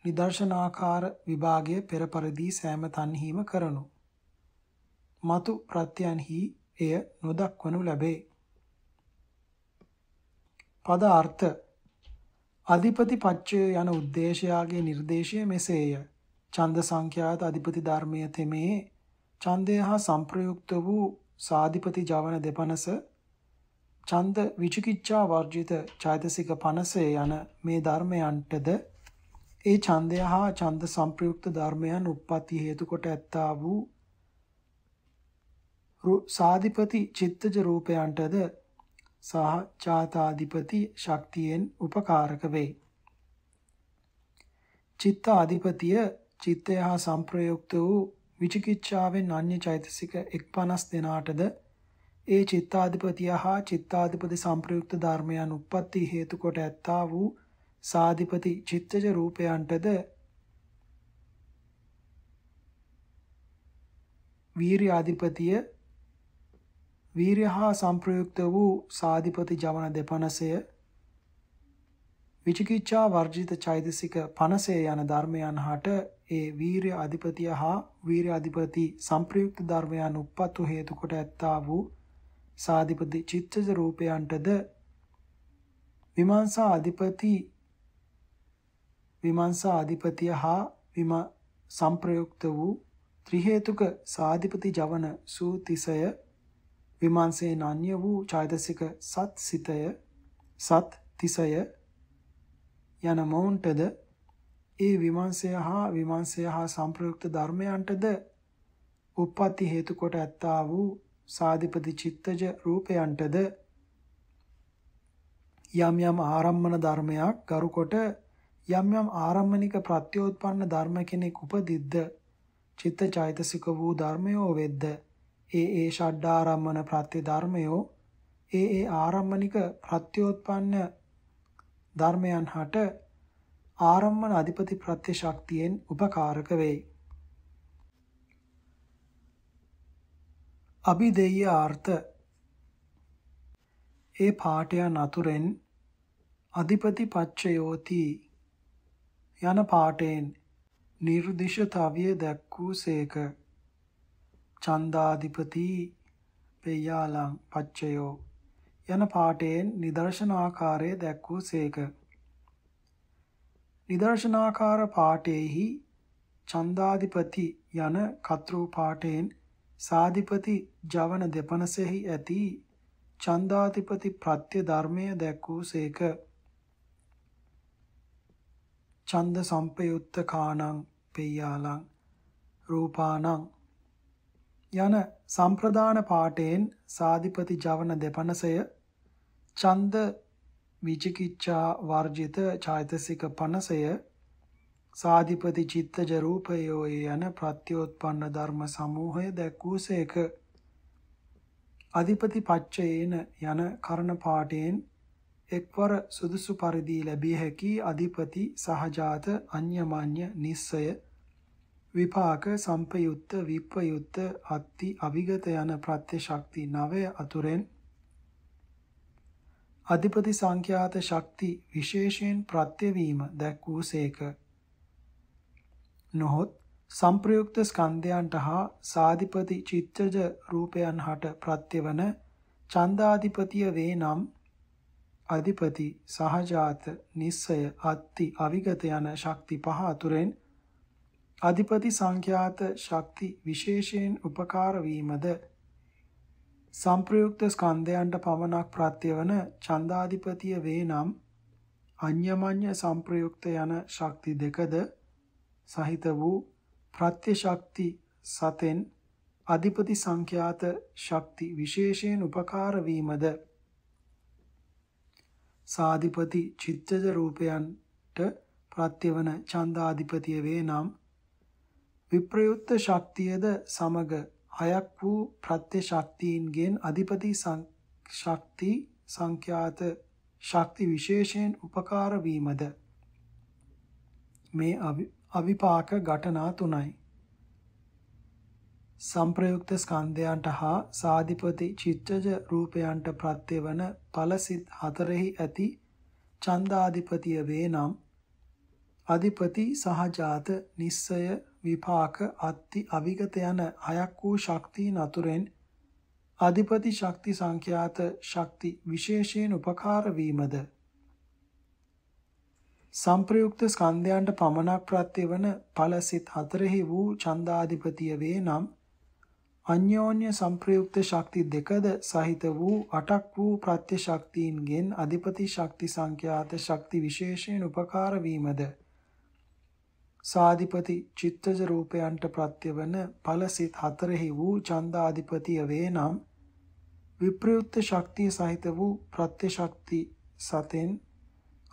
නිදර්ශනාකාර විභාගය පෙර පරිදි සෑම තන්හිම කරනු මතු ප්‍රත්‍යයන්හි එය නොදක්වනු ලැබේ පද අර්ථ අධිපති පච්චය යන ಉದ್ದೇಶයාගේ නිර්දේශය මෙසේය. ඡන්ද සංඛ්‍යාත අධිපති ධර්මයේ තෙමේ ඡන්දය හා සංප්‍රයුක්ත වූ සාධිපති ජවන දෙපනස ඡන්ද විචිකිච්ඡා වර්ජිත චෛතසික 50 යන මේ ධර්මයන්ටද ඒ ඡන්දය හා ඡන්ද සංප්‍රයුක්ත ධර්මයන් උප්පත්ති හේතු කොට ඇත්තා වූ සාධිපති චිත්තජ රූපයන්ටද සහ චාතාධිපති ශක්තියෙන් උපකාරක වේ. චිත්තාධිපතිය චිත්තය හා සංප්‍රයුක්ත වූ විචිකිච්ඡාවෙන් අන්‍ය චෛතසික 150 දෙනාටද ඒ චිත්තාධිපතිය හා චිත්තාධිපති සංප්‍රයුක්ත ධර්මයන් උප්පත්ති හේතු කොට ඇත්තා වූ සාධිපති චිත්තජ රූපයන්ටද වීර්ය අධිපතිය වීර්ය හා සංප්‍රයුක්ත වූ සාධිපති ජවන දෙපනසය විචිකිච්ඡා වර්ජිත චෛතසික 50 යන ධර්මයන් හට ඒ වීරය අධිපතිය හා වීරය අධිපති සංප්‍රයුක්ත ධර්මයන් උප්පත්තු හේතු කොට ඇත්තා වූ සාධිපති චිත්තජ රූපයන්ටද විමංශා අධිපති විමංශා අධිපතිය හා විම සංප්‍රයුක්ත වූ ත්‍රි හේතුක සාධිපති ජවන සූතිසය විමංශේන අන්‍ය වූ චෛතසික සත්සිතය සත් තිසය යන මොවුන්ටද ඒ විමර්ශය හා විමර්ශය හා සංප්‍රයුක්ත ධර්මයන්ටද උප්පත්ති හේතු කොට ඇත්තා වූ සාධිපති චිත්තජ රූපයන්ටද යම් යම් ආරම්මන ධර්මයක් කරුකොට යම් යම් ආරම්මනික ප්‍රත්‍යෝත්පන්න ධර්ම කෙනෙක් උපදිද්ද චිත්ත චෛතසික වූ ධර්මයෝ වෙද්ද ඒ ඒ ෂඩ්ඩාරම්මන ප්‍රත්‍ය ධර්මයෝ ඒ ඒ ආරම්මනික ප්‍රත්‍යෝත්පන්න ධර්මයන් හට ආරම්මන අධිපති ප්‍රත්‍ය ශක්තියෙන් උපකාරක වෙයි. අභිදේය ආර්ථ ඒ පාඨයන් අතුරෙන් අධිපති පච්චයෝති යන පාඨයෙන් නිර්දිෂතාවය දැක්වූ සේක චන්දාධිපති පෙයාලං පච්චයෝ යන පාඨයෙන් නිදර්ශන ආකාරයේ දැක්වූ සේක නිදර්ශනාකාර පාඨයේහි ඡන්දාධිපති යන කතරෝ පාඨයෙන් සාධිපති ජවන දෙපනසෙහි ඇති ඡන්දාධිපති ප්‍රත්‍ය ධර්මය දැක්වූසේක ඡන්ද සම්පයුත්ත කාණං පෙය්‍යාලං රූපානං යන සම්ප්‍රදාන පාඨයෙන් සාධිපති ජවන දෙපනසය ඡන්ද විචිකිච්ඡා වර්ජිත චෛතසික 50ය සාධිපති චිත්තජ රූපයෝ යන ප්‍රත්‍යෝත්පන්න ධර්ම සමූහය දැක්වූසේක අධිපති පච්චයේන යන කරණ පාඨයෙන් එක්වර සුදුසු පරිදි ලැබිය හැකි අධිපති සහජාත අඤ්ඤමාඤ්ඤ නිස්සය විපාක සම්පයුත්ත විප්පයුත්ත අත්ති අවිගත යන ප්‍රත්‍ය ශක්ති 9 අතුරෙන් අධිපති සංඛ්‍යාත ශක්ති විශේෂයෙන් ප්‍රත්‍යවීම දැක් වූසේක. නොහොත් සම්ප්‍රයුක්ත ස්කන්ධයන්ට හා සාධිපති චිත්තජ රූපයන් හට ප්‍රත්‍යවන ඡන්දාධිපතිය වේ නම් අධිපති සහජාත නිස්සය අත්ති අවිගත යන ශක්ති පහ අතුරෙන් අධිපති සංඛ්‍යාත ශක්ති විශේෂයෙන් උපකාර වීමද සම්ප්‍රයුක්ත ස්කන්ධයන්ට පමණක් ප්‍රත්‍යවන ඡන්දාධිපතිය වේ නම් අඤ්ඤමඤ්ඤ සම්ප්‍රයුක්ත යන ශක්ති දෙකද සහිත වූ ප්‍රත්‍ය ශක්ති සතෙන් අධිපති සංඛ්‍යාත ශක්ති විශේෂයෙන් උපකාර වීමද සාධිපති චිත්තජ රූපයන්ට ප්‍රත්‍යවන ඡන්දාධිපතිය වේ නම් විප්‍රයුක්ත ශක්තියද සමග හයක් වූ ප්‍රත්‍ය ශක්තියින්ගෙන් අධිපති ශක්ති සංඛ්‍යාත ශක්ති විශේෂයෙන් උපකාර වීමද මේ අවිපාක ඝටනා තුනයි සම්ප්‍රයුක්ත ස්කන්ධයන්ට හා සාධිපති චිත්තජ රූපයන්ට ප්‍රත්‍යවන ඵලසිත හතරෙහි ඇති ඡන්දාධිපතිය වේ නම් අධිපති සහජාත නිස්සය විපාක අත්ති අවිගත යන අයක් වූ ශක්තියන් අතුරෙන් අධිපති ශක්ති සංඛ්‍යාත ශක්ති විශේෂයෙන් උපකාර වීමද සම්ප්‍රයුක්ත ස්කන්ධයන්ට පමණක් ප්‍රත්‍ය වන ඵලසිත හතරෙහි වූ ඡන්දාධිපතිය වේ නම් අන්‍යෝන්‍ය සම්ප්‍රයුක්ත ශක්ති දෙකද සහිත වූ අටක් වූ ප්‍රත්‍ය ශක්තියින්ගෙන් අධිපති ශක්ති සංඛ්‍යාත ශක්ති විශේෂයෙන් උපකාර වීමද සාධිපති චිත්තජ රූපයන්ට ප්‍රත්‍යවන ඵලසිත හතරෙහි වූ ඡන්දාධිපතිය වේ නම් විප්‍රයුක්ත ශක්තිය සහිත වූ ප්‍රත්‍ය ශක්ති සතෙන්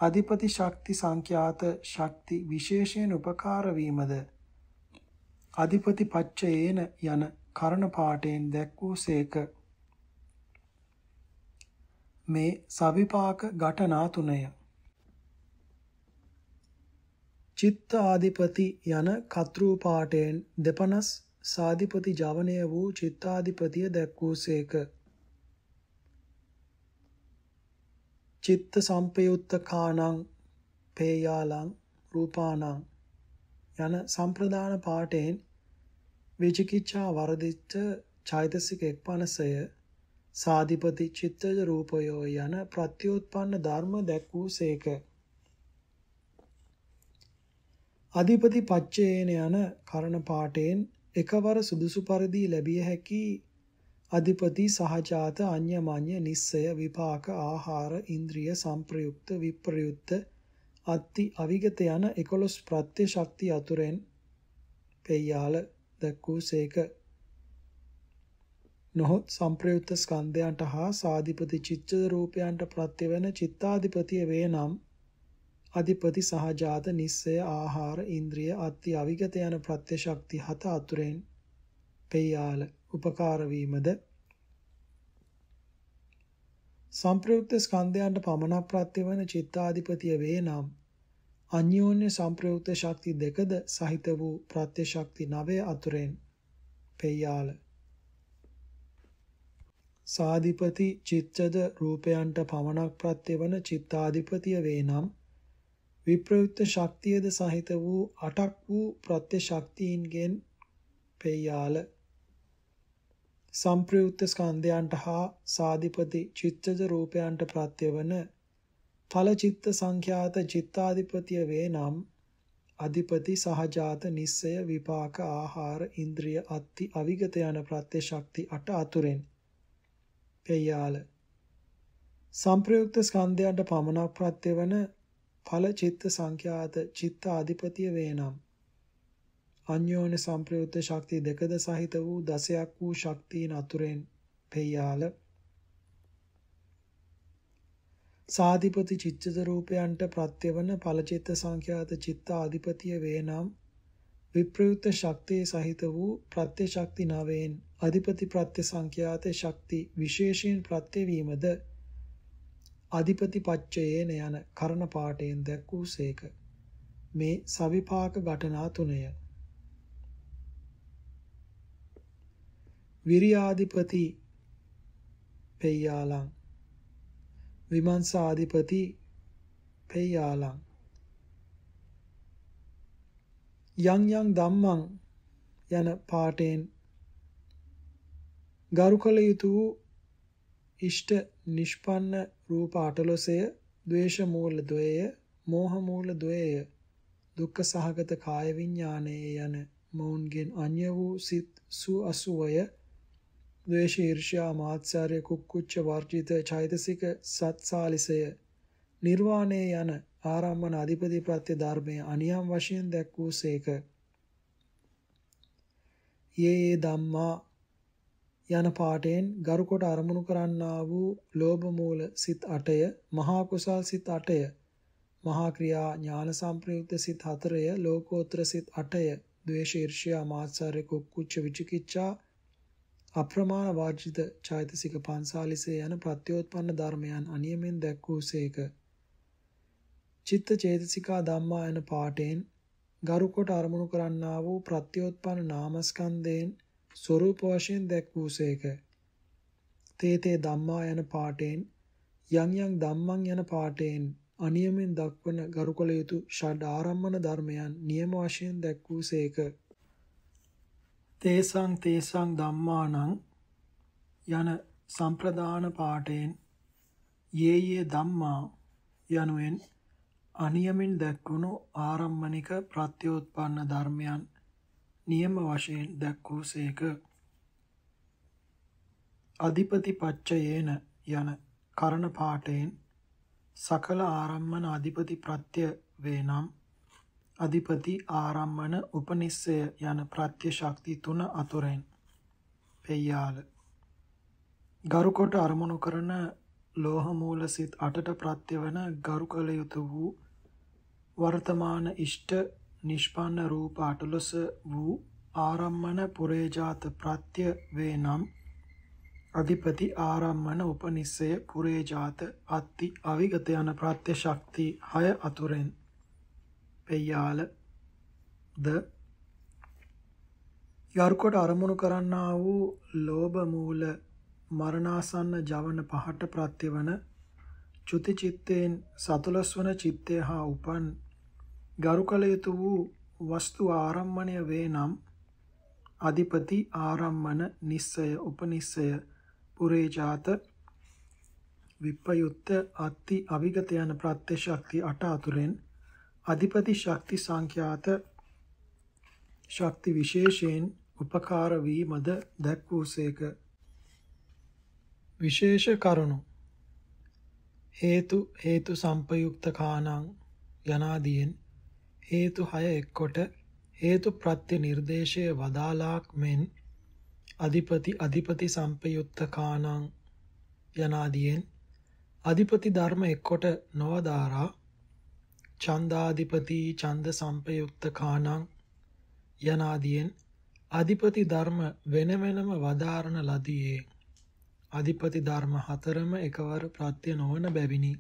අධිපති ශක්ති සංඛ්‍යාත ශක්ති විශේෂයෙන් උපකාර වීමද අධිපති පච්චයේන යන කරණ පාඨයෙන් දැක් වූසේක මේ සවිපාක ඝටනා තුනය චිත්ත ආධිපති යන කතෘ පාඨයෙන් දෙපනස් සාධිපති ජවණය වූ චිත්තාධිපතිය දැක්වූසේක. චිත්ත සම්පයුත්ත කාණං පේයාලං රූපානං යන සම්ප්‍රදාන පාඨයෙන් විචිකිච්ඡා වර්ධිච්ච චෛතසික එක්පනසය සාධිපති චිත්තජ රූපයෝ යන ප්‍රත්‍යෝත්පන්න ධර්ම දැක්වූසේක. අධිපති පච්චේන යන කරණ පාඨයෙන් එකවර සුදුසු පරිදි ලැබිය හැකි අධිපති සහජාත අඤ්ඤමඤ්ඤ නිස්සය විපාක ආහාර ඉන්ද්‍රිය සංප්‍රයුක්ත විප්‍රයුක්ත අත්ති අවිගත යන 11 ප්‍රත්‍ය ශක්ති අතුරෙන් පෙයාල දක්වූසේක නොහොත් සංප්‍රයුක්ත ස්කන්ධයන්ට හා සාධිපති චිත්ත රූපයන්ට ප්‍රත්‍ය වෙන චිත්තාධිපතිය වේ නම් අධිපති සහජාත නිස්සය ආහාර ඉන්ද්‍රිය අත්ති අවිගත යන ප්‍රත්‍ය ශක්ති හත අතුරෙන් පෙයාල උපකාර වීමද සංප්‍රයුක්ත ස්කන්ධයන්ට පමණක් ප්‍රත්‍ය වන චිත්තාධිපතිය වේ නම් අන්‍යෝන්‍ය සංප්‍රයුක්ත ශක්ති දෙකද සහිත වූ ප්‍රත්‍ය ශක්ති 9 අතුරෙන් පෙයාල සාධිපති චිත්තද රූපයන්ට පමණක් ප්‍රත්‍ය වන චිත්තාධිපතිය වේ නම් විප්‍රයුක්ත ශක්තියද සහිත වූ අටක් වූ ප්‍රත්‍ය ශක්තියින්ගෙන් පෙයාල සම්ප්‍රයුක්ත ස්කන්ධයන්ට හා සාධිපති චිත්තජ රූපයන්ට ප්‍රත්‍යවන ඵල චිත්ත සංඛ්‍යාත චිත්තාධිපතිය වේ නම් අධිපති සහජාත නිස්සය විපාක ආහාර ඉන්ද්‍රිය අත්ති අවිගත යන ප්‍රත්‍ය ශක්ති අට අතුරෙන් පෙයාල සම්ප්‍රයුක්ත ස්කන්ධයන්ට පමණක් ප්‍රත්‍යවන ඵල චිත්ත සංඛ්‍යාත චිත්ත අධිපතිය වේනම් අන්‍යෝන්‍ය සම්ප්‍රයුක්ත ශක්ති දෙකද සහිත වූ දසයක් වූ ශක්තියන් අතුරෙන් පෙයාල සාධිපති චිත්තද රූපයන්ට ප්‍රත්‍යවන ඵලචිත්ත සංඛ්‍යාත චිත්ත අධිපතිය වේනම් විප්‍රයුක්ත ශක්තිය සහිත වූ ප්‍රත්‍ය ශක්ති නවයෙන් අධිපති ප්‍රත්‍ය සංඛ්‍යාත ශක්ති විශේෂයෙන් ප්‍රත්‍ය වීමද අධිපති පච්චයේන යන කරණ පාඨයෙන් දැක් වූසේක. මේ සවිපාක ඝටනා තුනය. විරියාධිපති පෙය්‍යාලං විමංසාධිපති පෙය්‍යාලං යං යං ධම්මං යන පාඨයෙන් ගරුකල යුතු ඉෂ්ඨ නිෂ්පන්න රූප 18ය, ද්වේෂ මූල 2ය, මෝහ මූල 2ය, දුක්ඛ සහගත කාය විඥානයේ යන මොවුන්ගෙන් අන්‍ය වූ සිත් සු අසුවය ද්වේෂ ඊර්ෂ්‍යා මාත්සාරය කුක්කුච්ච වර්ජිත චෛතසික සත්සාලිසය නිර්වාණය යන ආරම්භන අධිපති ප්‍රත්‍ය ධර්මය අනියම් වශයෙන් දැක් වූසේක යේ ධම්මා යන පාඩයෙන් ගරුකොට අරමුණු කරන්නා වූ ලෝභ මූල සිත් 8ය, මහා කුසල් සිත් 8ය, මහා ක්‍රියා ඥාන සංප්‍රයුක්ත සිත් 4ය, ලෝකෝත්තර සිත් 8ය, ද්වේෂ ඊර්ෂ්‍යා මාත්සාරය කුක්කුච්ච විචිකිච්ඡා අප්‍රමාණ වාචිත චෛතසික 45 යන ප්‍රත්‍යෝත්පන්න ධර්මයන් අනියමෙන් දැක්වූසේක. චිත්ත චේතසිකා ධම්මා යන පාඩයෙන් ගරුකොට අරමුණු කරන්නා වූ ප්‍රත්‍යෝත්පන්න නාමස්කන්ධයෙන් ස්වરૂප වශයෙන් දැක්වූසේක. තේතේ ධම්මා යන පාඨයෙන් යම් යම් ධම්මං යන පාඨයෙන් අනියමෙන් දක්වන ගරුකල යුතු ෂඩ් ආරම්මන ධර්මයන් නියම වශයෙන් දැක්වූසේක. තේසං තේසං ධම්මානං යන සම්ප්‍රදාන පාඨයෙන් යේ යේ ධම්මා යනුවෙන් අනියමින් දැක්වුණු ආරම්මනික ප්‍රත්‍යෝත්පන්න ධර්මයන් නියම වශයෙන් දැක්වූසේක. අධිපති පච්චයේන යන කරණ පාඨයෙන් සකල ආරම්මන අධිපති ප්‍රත්‍ය වේ නම් අධිපති ආරම්මන උපනිස්සය යන ප්‍රත්‍ය ශක්ති තුන අතුරෙන් පෙයාල ගරුකොට අරමුණු කරන ලෝහ මූල සිත් අටට ප්‍රත්‍ය වන ගරු කළ යුතු වූ වර්තමාන ඉෂ්ට නිෂ්පන්න රූප අටලොස වූ ආරම්මන පුරේජාත ප්‍රත්‍ය වේ නම් අධිපති ආරම්මන උපනිස්සය පුරේජාත අත්ති අවිගත යන ප්‍රත්‍ය ශක්ති 6 අතුරෙන් පෙයාල ද යරුකොට අරමුණු කරන්නා වූ ලෝභ මූල මරණාසන්න ජවන පහට ප්‍රත්‍යවන චුති චිත්තෙන් සතුලස් වන චිත්තය හා උපන් ගරු කළ යුතු වූ වස්තු ආරම්මණය වේ නම් අධිපති ආරම්මන නිස්සය උපනිස්සය පුරේජාත විප්පයුත්ත අත්ති අවිගත යන ප්‍රත්‍ය ශක්ති අට අතුරෙන් අධිපති ශක්ති සංඛ්‍යාත ශක්ති විශේෂයෙන් උපකාර වීමද දැක්වූසේක විශේෂ කරුණු හේතු හේතු සම්පයුක්ත කාණං යනාදීන් හේතු 6 එක්කොට හේතු ප්‍රත්‍ය නිර්දේශය වදාලාක් මෙන් අධිපති අධිපති සම්පයුත්ත කාණං යනාදීෙන් අධිපති ධර්ම එක්කොට නොවදාරා ඡන්දාධිපති ඡන්ද සම්පයුක්ත කාණං යනාදීෙන් අධිපති ධර්ම වෙන වෙනම වදාරන ලදියේ අධිපති ධර්ම හතරම එකවර ප්‍රත්‍ය නොවන බැවිනි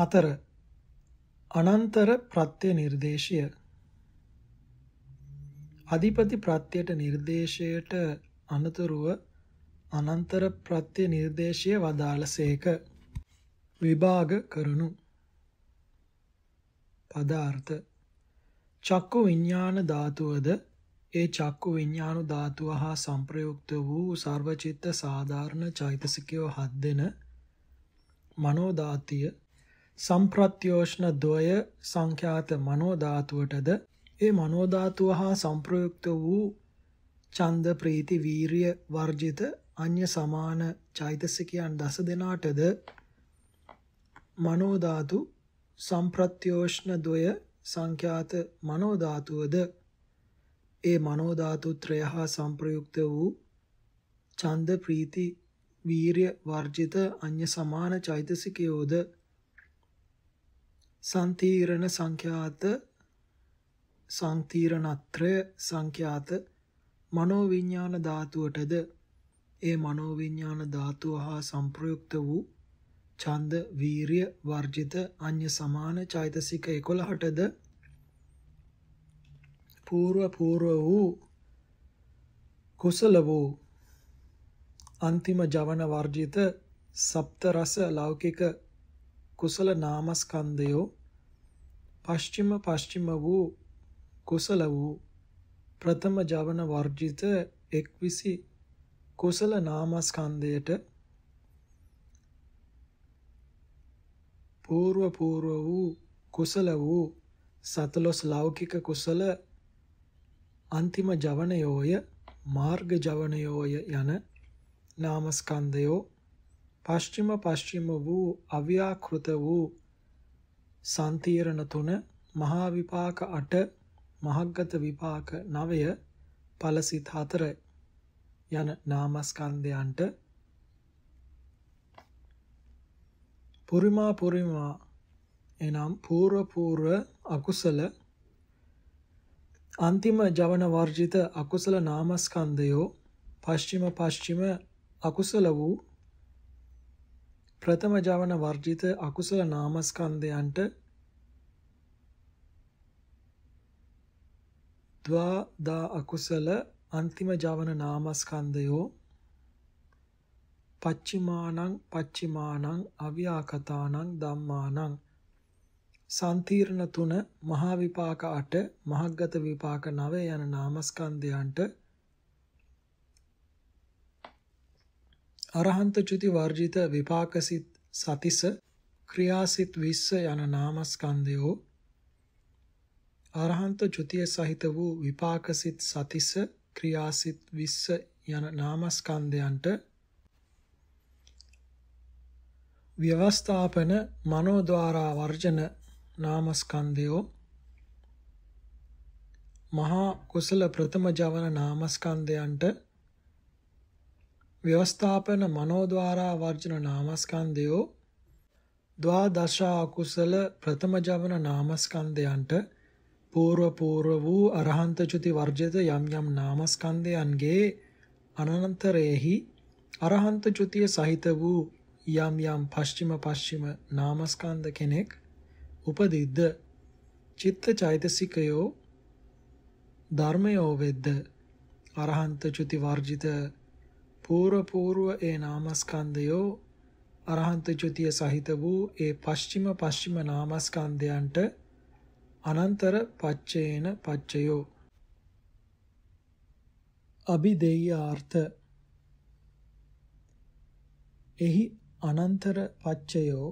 හතර අනන්තර ප්‍රත්‍ය නිර්දේශය අධිපති ප්‍රත්‍යයට නිර්දේශයට අනතුරුව අනන්තර ප්‍රත්‍ය නිර්දේශය වදාළසේක විභාග කරනු පදාර්ථ චක්කු විඤ්ඤාණ ධාතුවද ඒ චක්කු විඤ්ඤාණු ධාතුව හා සංප්‍රයුක්ත වූ සර්වචිත්ත සාධාරණ චෛතසිකය හත් දෙන මනෝ ධාතිය සම්ප්‍රත්‍යෝෂ්ණ ද්වය සංඛ්‍යාත මනෝ ධාතුවටද ඒ මනෝ ධාතුව හා සංප්‍රයුක්ත වූ ඡන්ද ප්‍රීති වීරිය වර්ජිත අන්‍ය සමාන චෛතසිකයන් දස දෙනාටද මනෝ ධාතු සම්ප්‍රත්‍යෝෂ්ණ ද්වය සංඛ්‍යාත මනෝ ධාතුවද ඒ මනෝ ධාතු ත්‍රය හා සංප්‍රයුක්ත වූ ඡන්ද ප්‍රීති වීරිය වර්ජිත අන්‍ය සමාන චෛතසිකයෝද සන්තීරණ සංඛ්‍යාත සංතීරණත්‍රය සංඛ්‍යාත මනෝවිඤ්ඤාණ ධාතුවටද ඒ මනෝවිඤ්ඤාණ ධාතුව හා සංප්‍රයුක්ත වූ ඡන්ද වීරිය වර්ජිත අඤ්‍ය සමාන චෛතසික 11ටද పూర్ව పూర్ව වූ කුසල වූ අන්තිම ජවන වර්ජිත සප්ත රස ලෞකික කුසල නාමස්කන්ධයෝ පශ්චිම පශ්චිම වූ කුසල වූ ප්‍රථම ජවන වර්ජිත එක්විසි කුසල නාමස්කන්ධයට పూర్ව పూర్ව වූ කුසල වූ සතලොස් ලෞකික කුසල අන්තිම ජවනයෝය මාර්ග ජවනයෝය යන නාමස්කන්ධයෝ පශ්චිම පශ්චිම වූ අව්‍යාකෘත වූ සන්තිරණ 3 මහා විපාක 8 මහග්ගත විපාක 9 ඵලසිත 4 යන නාමස්කන්ධයන්ට පුරිමා පුරිමා එනම් పూర్ව పూర్ව අකුසල අන්තිම ජවන වර්ජිත අකුසල නාමස්කන්ධයෝ පශ්චිම පශ්චිම අකුසල වූ ප්‍රථමජවන වර්ජිත අකුසල නාමස්කන්ධයන්ට ද්වාදා අකුසල අන්තිම ජවන නාමස්කන්ධයෝ පච්චිමානං පච්චිමානං අව්‍යාකතානං ධම්මානං සන්තීර්ණ තුන මහා විපාක 8 මහග්ගත විපාක 9 යන නාමස්කන්ධයන්ට අරහන්ත චුති වර්ජිත විපාකසිත සතිස ක්‍රියාසිත 20 යන නාමස්කන්ධයෝ අරහන්ත චුතිය සහිත වූ විපාකසිත සතිස ක්‍රියාසිත 20 යන නාමස්කන්ධයන්ට ව්‍යවස්ථාපන මනෝද්වාරා වර්ජන නාමස්කන්ධයෝ මහා කුසල ප්‍රථම ජවන නාමස්කන්ධයන්ට ව්‍යවස්ථාපන මනෝද්වාරා වර්ජන නාමස්කන්ධයෝ ද්වාදශා අකුසල ප්‍රථම ජවන නාමස්කන්ධයන්ට పూర్ව పూర్ව වූ අරහන්ත චුති වර්ජිත යම් යම් නාමස්කන්ධයන්ගේ අනන්තරේහි අරහන්ත චුතිය සහිත වූ යම් යම් පශ්චිම පශ්චිම නාමස්කන්ධ කෙනෙක් උපදිද්ද චිත්ත චෛතසිකයෝ ධර්මයෝ වෙද්ද අරහන්ත චුති වර්ජිත පූර්ව පූර්ව ඒ නාමස්කන්ධයෝ අරහන්ත චුතිය සහිත වූ ඒ පශ්චිම පශ්චිම නාමස්කන්ධයන්ට අනන්තර පච්චේන පච්චයෝ අභිදේයාර්ථ එහි අනන්තර පච්චයෝ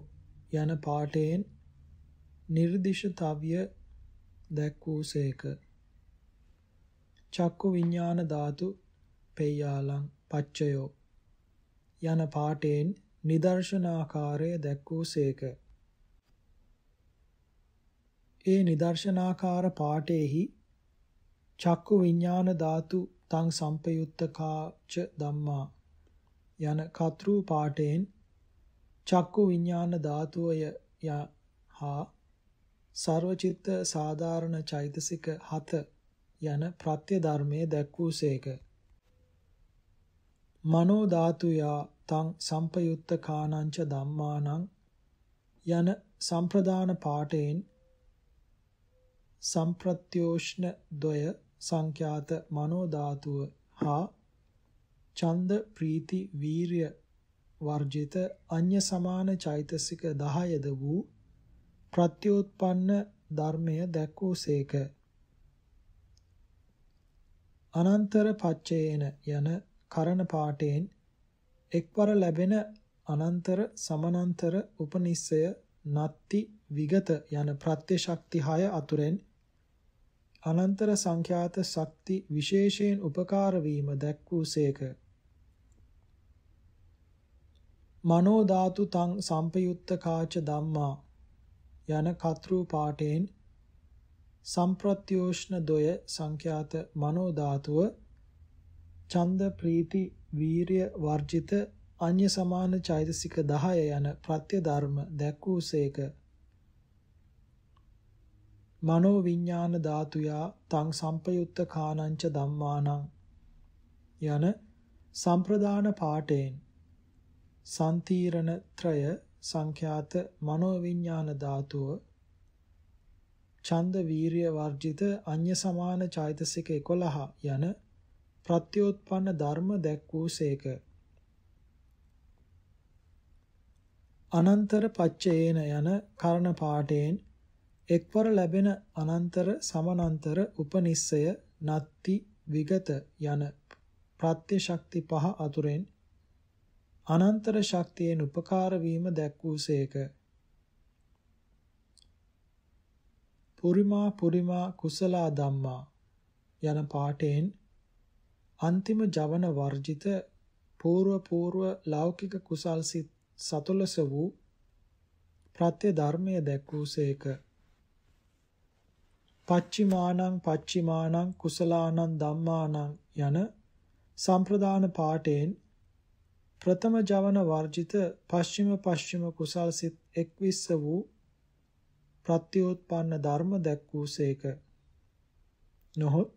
යන පාඨයෙන් නිර්දිෂතව්‍ය දැක්වූසේක චක්කු විඥාන ධාතු පෙය්‍යාලං පච්චයෝ යන පාඨයෙන් නිදර්ශනාකාරය දැක්වූසේක. ඒ නිදර්ශනාකාර පාඨෙහි චක්කු විඥාන ධාතු තං සම්පයුත්තකාච ධම්මා යන කතෘ පාඨයෙන් චක්කු විඥාන ධාතුවය යහා සර්වචිත්ත සාධාරණ චෛතසික 7 යන ප්‍රත්‍ය ධර්මයේ දැක්වූසේක. මනෝ ධාතුයා තං සම්පයුත්ත කානංච ධම්මානං යන සම්ප්‍රදාන පාඨයෙන් සම්ප්‍රත්‍යෝෂ්ණ ද්වය සංඛ්‍යාත මනෝ ධාතුව හා ඡන්ද ප්‍රීති වීරය වර්ජිත අඤ්‍ය සමාන චෛතසික 10ද වූ ප්‍රත්‍යෝත්පන්න ධර්මය දැක්වූසේක අනන්තර පච්චේන යන කරන පාඨයෙන් එක්වර ලැබෙන අනන්තර සමනන්තර උපනිස්සය නත්ති විගත යන ප්‍රත්‍ය ශක්ති 6 අතුරෙන් අනන්තර සංඛ්‍යාත ශක්ති විශේෂයෙන් උපකාර වීම දැක්වූසේක මනෝ ධාතු තං සම්පයුත්ත කාච ධම්මා යන කතෘ පාඨයෙන් සම්ප්‍රත්‍යෝෂ්ණ 2 සංඛ්‍යාත මනෝ ධාතුව ඡන්ද ප්‍රීති වීරය වර්ජිත අන්‍ය සමාන චෛතසික 10 යන ප්‍රත්‍ය ධර්ම දැක්වූසේක මනෝ විඥාන ධාතුයා තං සම්පයුත්ත කානංච ධම්මානං යන සම්ප්‍රදාන පාඨයෙන් සම්තිරණ ත්‍රය සංඛ්‍යාත මනෝ විඥාන ධාතුව ඡන්ද වීරිය වර්ජිත අඤ්‍ය සමාන චෛතසික 11 යන ප්‍රත්‍යෝත්පන්න ධර්ම දැක් වූසේක. අනන්තර පච්චේන යන කර්ණ පාඨයෙන් එක්වර ලැබෙන අනන්තර සමනන්තර උපනිස්සය නත්ති විගත යන ප්‍රත්‍ය ශක්ති පහ අතුරෙන් අනන්තර ශක්තියෙන් උපකාර වීම දැක් වූසේක. පුරිමා පුරිමා කුසලා ධම්මා යන පාඨයෙන් අන්තිම ජවන වර්ජිත పూర్ව పూర్ව ලෞකික කුසල් සිත් සතලස වූ ප්‍රත්‍ය ධර්මයේ දැක්වූසේක පච්චිමානං පච්චිමානං කුසලානං ධම්මානං යන සම්ප්‍රදාන පාඨයෙන් ප්‍රථම ජවන වර්ජිත පශ්චිම පශ්චිම කුසල් සිත් 21 වූ ප්‍රත්‍යෝත්පන්න ධර්ම දැක්වූසේක නොහොත්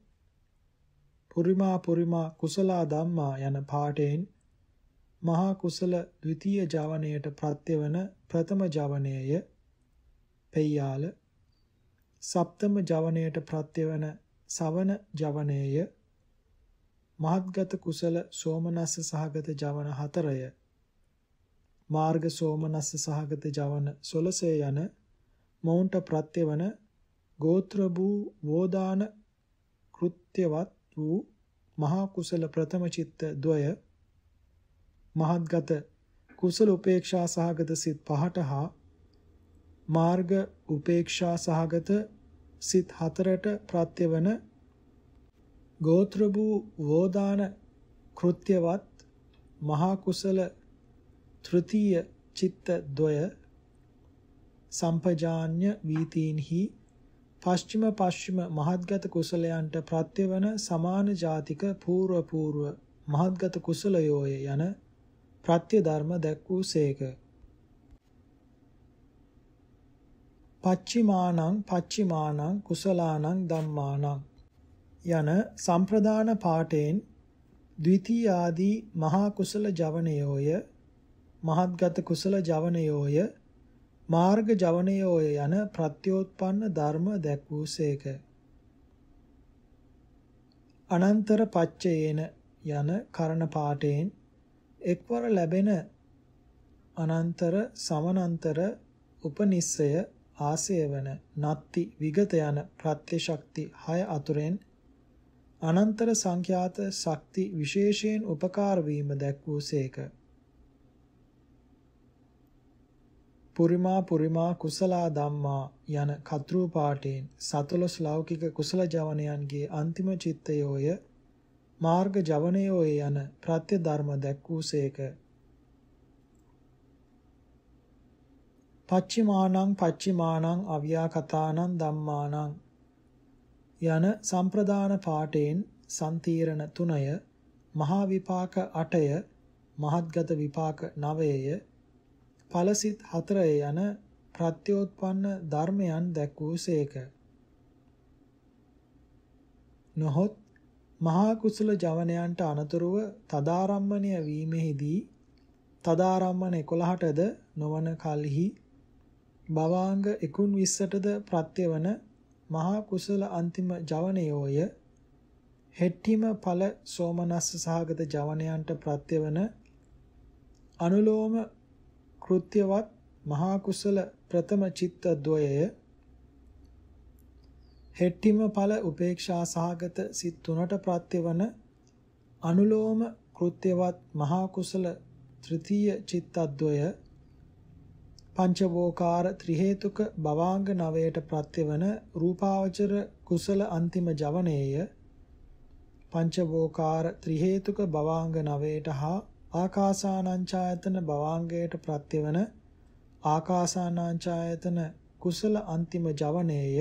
පුරිමා පුරිමා කුසලා ධම්මා යන පාඨයෙන් මහා කුසල ද්විතීය ජවණයට ප්‍රත්‍යවන ප්‍රථම ජවණයය පෙය්‍යාල සප්තම ජවණයට ප්‍රත්‍යවන සවන ජවණයය මහත්ගත කුසල සෝමනස්ස සහගත ජවන හතරය මාර්ග සෝමනස්ස සහගත ජවන 16 යන මොවුන්ට ප්‍රත්‍යවන ගෝත්‍ර වූ වෝදාන කෘත්‍යවත් වූ මහා කුසල ප්‍රථම චිත්ත 2 මහත්ගත කුසල උපේක්ෂා සහගත සිත් 5ට හා මාර්ග උපේක්ෂා සහගත සිත් 4ට ප්‍රත්‍යවන ගෝත්‍ර වූ වෝදාන කෘත්‍යවත් මහා කුසල තෘතීය චිත්ත 2 සම්පජාඤ්‍ය වීතීන්හි පශ්චිම පශ්චිම මහත්ගත කුසලයන්ට ප්‍රත්‍යවන සමාන ජාතික పూర్ව పూర్ව මහත්ගත කුසලයෝය යන ප්‍රත්‍ය ධර්ම දැක්වූසේක. පච්චිමානං පච්චිමානං කුසලානං ධම්මානං යන සම්ප්‍රදාන පාඨයෙන් ද්විතීයාදී මහා කුසල ජවනයෝය මහත්ගත කුසල ජවනයෝය මාර්ග ජවනයෝය යන ප්‍රත්‍යෝත්පන්න ධර්ම දැක්වූසේක. අනන්තර පච්චයේන යන කරණ පාඨයෙන් එක්වර ලැබෙන අනන්තර සමනන්තර උපනිස්සය ආසය වන නත්ති විගත යන ප්‍රත්‍යශක්ති 6 අතුරෙන් අනන්තර සංඛ්‍යාත ශක්ති විශේෂයෙන් උපකාර වීම දැක්වූසේක. පුරිමා පුරිමා කුසලා ධම්මා යන කතෘ පාඨයෙන් සතලොස් ලෞකික කුසල ජවනයන්ගේ අන්තිම චිත්තයෝය මාර්ග ජවනයෝය යන ප්‍රත්‍ය ධර්ම දැක්වූසේක පච්චිමානං පච්චිමානං අව්‍යාකතානං ධම්මානං යන සම්ප්‍රදාන පාඨයෙන් සම්තිරණ 3ය මහා විපාක 8ය මහත්ගත විපාක 9ය ඵලසිත හතරේ යන ප්‍රත්‍යෝත්පන්න ධර්මයන් දැක්වූසේක. නොහොත් මහා කුසල ජවනයන්ට අනතුරුව තදාරම්මණය වීමෙහිදී තදාරම්මන 11ටද නොවන කලෙහි භවාංග 19ටද ප්‍රත්‍යවන මහා කුසල අන්තිම ජවනයෝය හෙට්ටිම ඵල සෝමනස්ස සහගත ජවනයන්ට ප්‍රත්‍යවන අනුලෝම කෘත්‍යවත් මහා කුසල ප්‍රථම චිත්ත ද්වයය හෙට්ටිම ඵල උපේක්ෂා සහගත සිත් තුනට ප්‍රත්‍යවන අනුලෝම කෘත්‍යවත් මහා කුසල තෘතීය චිත්තද්වය පංචවෝකාර ත්‍රි හේතුක භවාංග නවයට ප්‍රත්‍යවන රූපාවචර කුසල අන්තිම ජවනයේය පංචවෝකාර ත්‍රි හේතුක භවාංග නවයට හා ආකාසානංචායතන භවාංගයට ප්‍රත්‍යවන ආකාසානංචායතන කුසල අන්තිම ජවනේය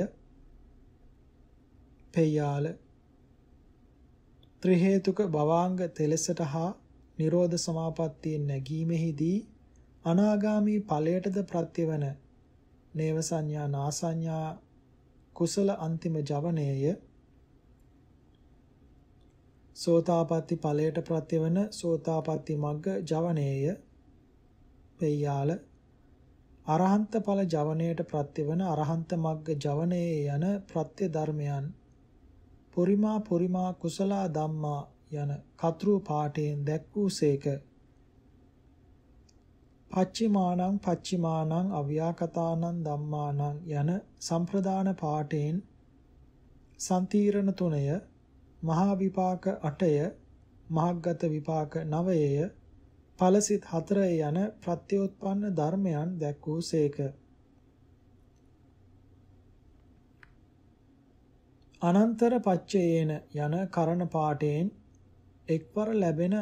පෙයාල ත්‍රි හේතුක භවාංග තෙලසට හා නිරෝධ සමාපත්තියෙන් නැගීමෙහිදී අනාගාමී ඵලයටද ප්‍රත්‍යවන නේව සංඥා නාසඤ්ඤා කුසල අන්තිම ජවනේය සෝතාපට්ටි ඵලයට ප්‍රත්‍යවන සෝතාපට්ටි මග්ග ජවනේය පෙය්‍යාල අරහන්ත ඵල ජවනයට ප්‍රත්‍යවන අරහන්ත මග්ග ජවනයේ යන ප්‍රත්‍ය ධර්මයන් පොරිමා පොරිමා කුසලා ධම්මා යන කතෘ පාඨයෙන් දැක්වූසේක පච්චිමානං පච්චිමානං අව්‍යාකතානං ධම්මානං යන සම්ප්‍රදාන පාඨයෙන් සම්තිරණ තුනය මහා විපාක 8ය, මහග්ගත විපාක 9ය, ඵලසිත 4ය යන ප්‍රත්‍යෝත්පන්න ධර්මයන් දැක්වූසේක. අනන්තර පච්චයේන යන කරණ පාඨයෙන් එක්වර ලැබෙන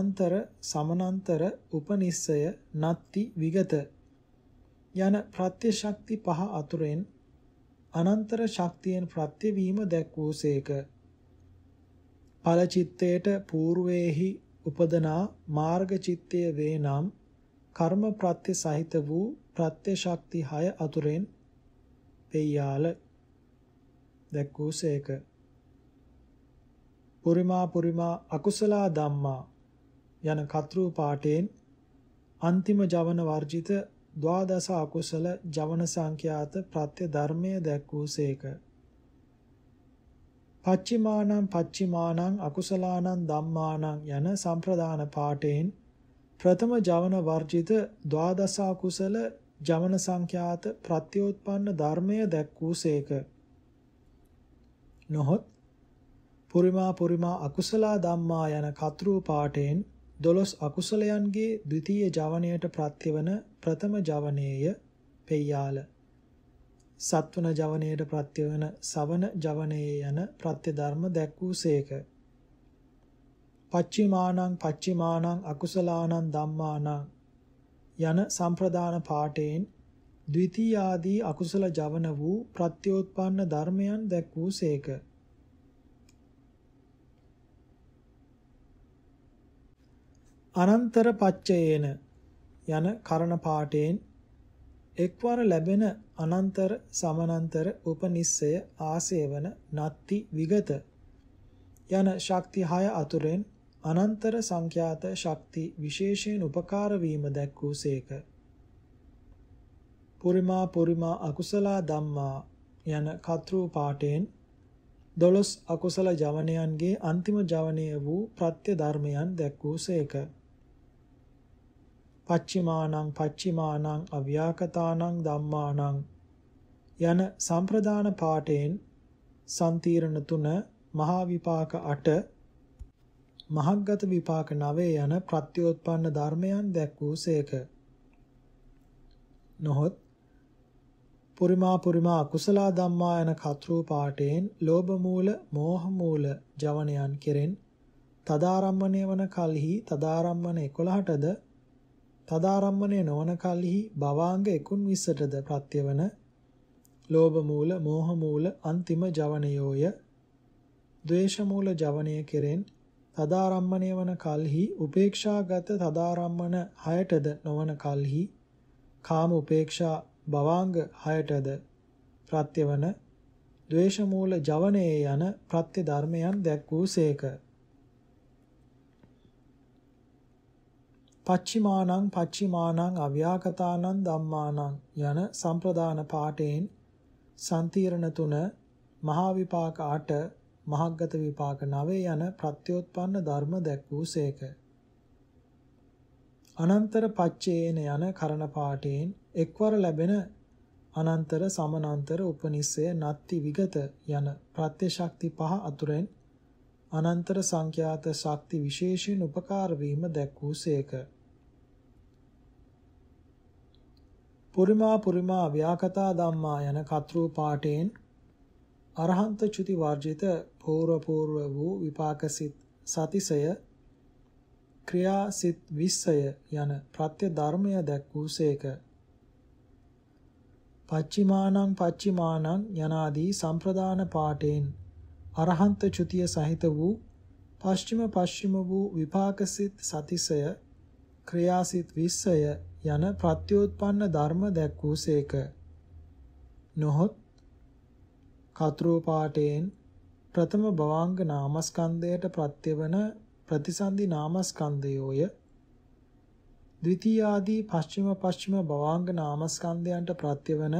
අනන්තර සමනන්තර උපනිස්සය නත්ති විගත යන ප්‍රත්‍ය ශක්ති පහ අතුරෙන් අනන්තර ශක්තියෙන් ප්‍රත්‍ය වීම දැක්වූසේක ඵල චිත්තේට పూర్වේහි උපදනා මාර්ග චිත්තය වේ නම් කර්ම ප්‍රත්‍ය සහිත වූ ප්‍රත්‍ය ශක්ති 6 අතුරෙන් පෙයාල දැක්කෝසේක පුරිමා පුරිමා අකුසලා ධම්මා යන කතරු පාඨයෙන් අන්තිම ජවන වර්ජිත ද්වාදස අකුසල ජවන සංඛ්‍යාත ප්‍රත්‍ය ධර්මය දැක්වූසේක පච්චිමානං පච්චිමානං අකුසලානං ධම්මානං යන සම්ප්‍රදාන පාඨයෙන් ප්‍රථම ජවන වර්ජිත ද්වාදසාකුසල ජවන සංඛ්‍යාත ප්‍රත්‍යෝත්පන්න ධර්මය දැක්වූසේක. නොහොත් පුරිමා පුරිමා අකුසලා ධම්මා යන කතරු පාඨයෙන් දොළොස් අකුසලයන්ගේ ද්විතීය ජවණයට ප්‍රත්‍යවන ප්‍රථම ජවණේය පෙය්‍යාල සත්වන ජවනයේට ප්‍රත්‍ය වන සවන ජවනයේ යන ප්‍රත්‍ය ධර්ම දැක්වූසේක. පච්චිමානං පච්චිමානං අකුසලානං ධම්මානං යන සම්ප්‍රදාන පාඨයෙන් ද්විතීයාදී අකුසල ජවන වූ ප්‍රත්‍යෝත්පන්න ධර්මයන් දැක්වූසේක. අනන්තර පච්චයේන යන කරණ පාඨයෙන් එක්වර ලැබෙන අනන්තර සමනන්තර උපනිස්සය ආසේවන නත්ති විගත යන ශක්ති 6 අතුරෙන් අනන්තර සංඛ්‍යාත ශක්ති විශේෂයෙන් උපකාර වීම දැක්වූසේක පුරිමා පුරිමා අකුසලා ධම්මා යන කතෘ පාඨයෙන් දොළොස් අකුසල ජවනයන්ගේ අන්තිම ජවනය වූ ප්‍රත්‍ය ධර්මයන් දැක්වූසේක පච්චිමානං පච්චිමානං අව්‍යාකතානං ධම්මානං යන සම්ප්‍රදාන පාඨයෙන් සම්තිරණ 3 මහා විපාක 8 මහග්ගත විපාක 9 යන ප්‍රත්‍යෝත්පන්න ධර්මයන් දැක් වූසේක. නොහොත් පුරිමා පුරිමා කුසල ධම්මා යන කතරු පාඨයෙන් ලෝභ මූල, මෝහ මූල ජවනයන් කෙරෙන් තදාරම්මණය වන කල්හි තදාරම්මන 11ටද තදාරම්මණය නොවන කල්හි භවාංග 19ටද ප්‍රත්‍යවන ලෝභ මූල, මෝහ මූල අන්තිම ජවනයෝය. ද්වේෂ මූල ජවනය කෙරෙන් තදාරම්මණය වන කල්හි උපේක්ෂාගත තදාරම්මන හයටද නොවන කල්හි කාම උපේක්ෂා භවාංග හයටද ප්‍රත්‍යවන ද්වේෂ මූල ජවනයේ යන ප්‍රත්‍ය ධර්මයන් දැක් වූසේක. පච්චිමානං පච්චිමානං අව්‍යාකතානං ධම්මානං යන සම්ප්‍රදාන පාඨයෙන් සම්තිරණ 3 මහා විපාක 8 මහග්ගත විපාක 9 යන ප්‍රත්‍යෝත්පන්න ධර්ම දැක් වූසේක. අනන්තර පච්චේන යන කරණ පාඨයෙන් එක්වර ලැබෙන අනන්තර සමනන්තර උපනිස්සය නත්ති විගත යන ප්‍රත්‍යශක්ති පහ අතුරෙන් අනන්තර සංඛ්‍යාත ශක්ති විශේෂයෙන් උපකාර වීම දැක් වූසේක. පුරිමා පුරිමා ව්‍යාකතා ධම්මා යන කතරු පාඨයෙන් අරහන්ත චුති වර්ජිත පූර්ව පූර්ව වූ විපාකසිත සතිසය ක්‍රියාසිත 20 යන ප්‍රත්‍ය ධර්මය දැක්වූසේක පච්චිමානං පච්චිමානං යනාදී සම්ප්‍රදාන පාඨයෙන් අරහන්ත චුතිය සහිත වූ පශ්චිම පශ්චිම වූ විපාකසිත සතිසය ක්‍රියාසිත 20 යන පත්‍යෝත්පන්න ධර්ම දැක් වූසේක. නොහොත් කතරෝපාටයෙන් ප්‍රථම භවාංග නාමස්කන්ධයට ප්‍රත්‍යවන ප්‍රතිසන්දි නාමස්කන්ධයෝය ද්විතීයාදී පස්චිම පස්චිම භවාංග නාමස්කන්ධයන්ට ප්‍රත්‍යවන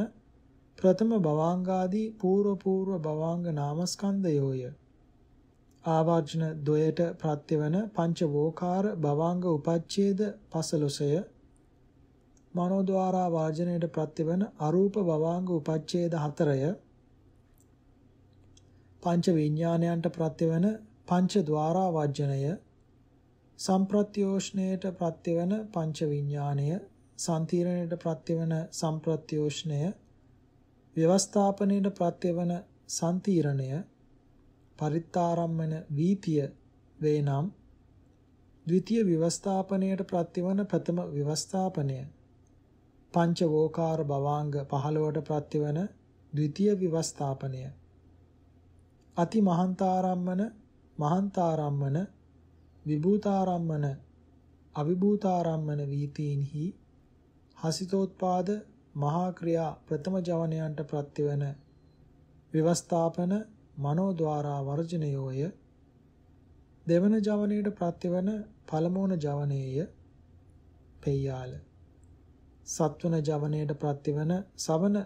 ප්‍රථම භවාංගාදී పూర్ව పూర్ව භවාංග නාමස්කන්ධයෝය ආවර්ජන ද්වයට ප්‍රත්‍යවන පංචවෝකාර භවාංග උපච්ඡේද 15ය මනෝද්වාරා වාජනයට ප්‍රතිවන අරූප භවාංග උපච්ඡේද 4ය පංච විඥානයන්ට ප්‍රතිවන පංච ద్వාරා වාජනය සම්ප්‍රත්‍යෝෂණයට ප්‍රතිවන පංච විඥාණය සම්තිරණයට ප්‍රතිවන සම්ප්‍රත්‍යෝෂණය ව්‍යවස්ථාපනයට ප්‍රතිවන සම්තිරණය පරිත්තාරම්මන වීතිය වේනම් ද්විතීය ව්‍යවස්ථාපනයට ප්‍රතිවන ප්‍රථම ව්‍යවස්ථාපනය පංචවෝකාර භවාංග 15ට ප්‍රත්‍යවන ද්විතීය විවස්ථාපනය අති මහන්තාරම්මන මහන්තාරම්මන විභූතාරම්මන අවිභූතාරම්මන වීතීන්හි හසිතෝත්පාද මහා ක්‍රියා ප්‍රථම ජවනයන්ට ප්‍රත්‍යවන විවස්ථාපන මනෝද්වාරා වර්ජනයෝය දෙවන ජවනයේට ප්‍රත්‍යවන පළමුණ ජවනයේය පෙය්‍යාල සත්වන ජවනයට ප්‍රතිවන සවන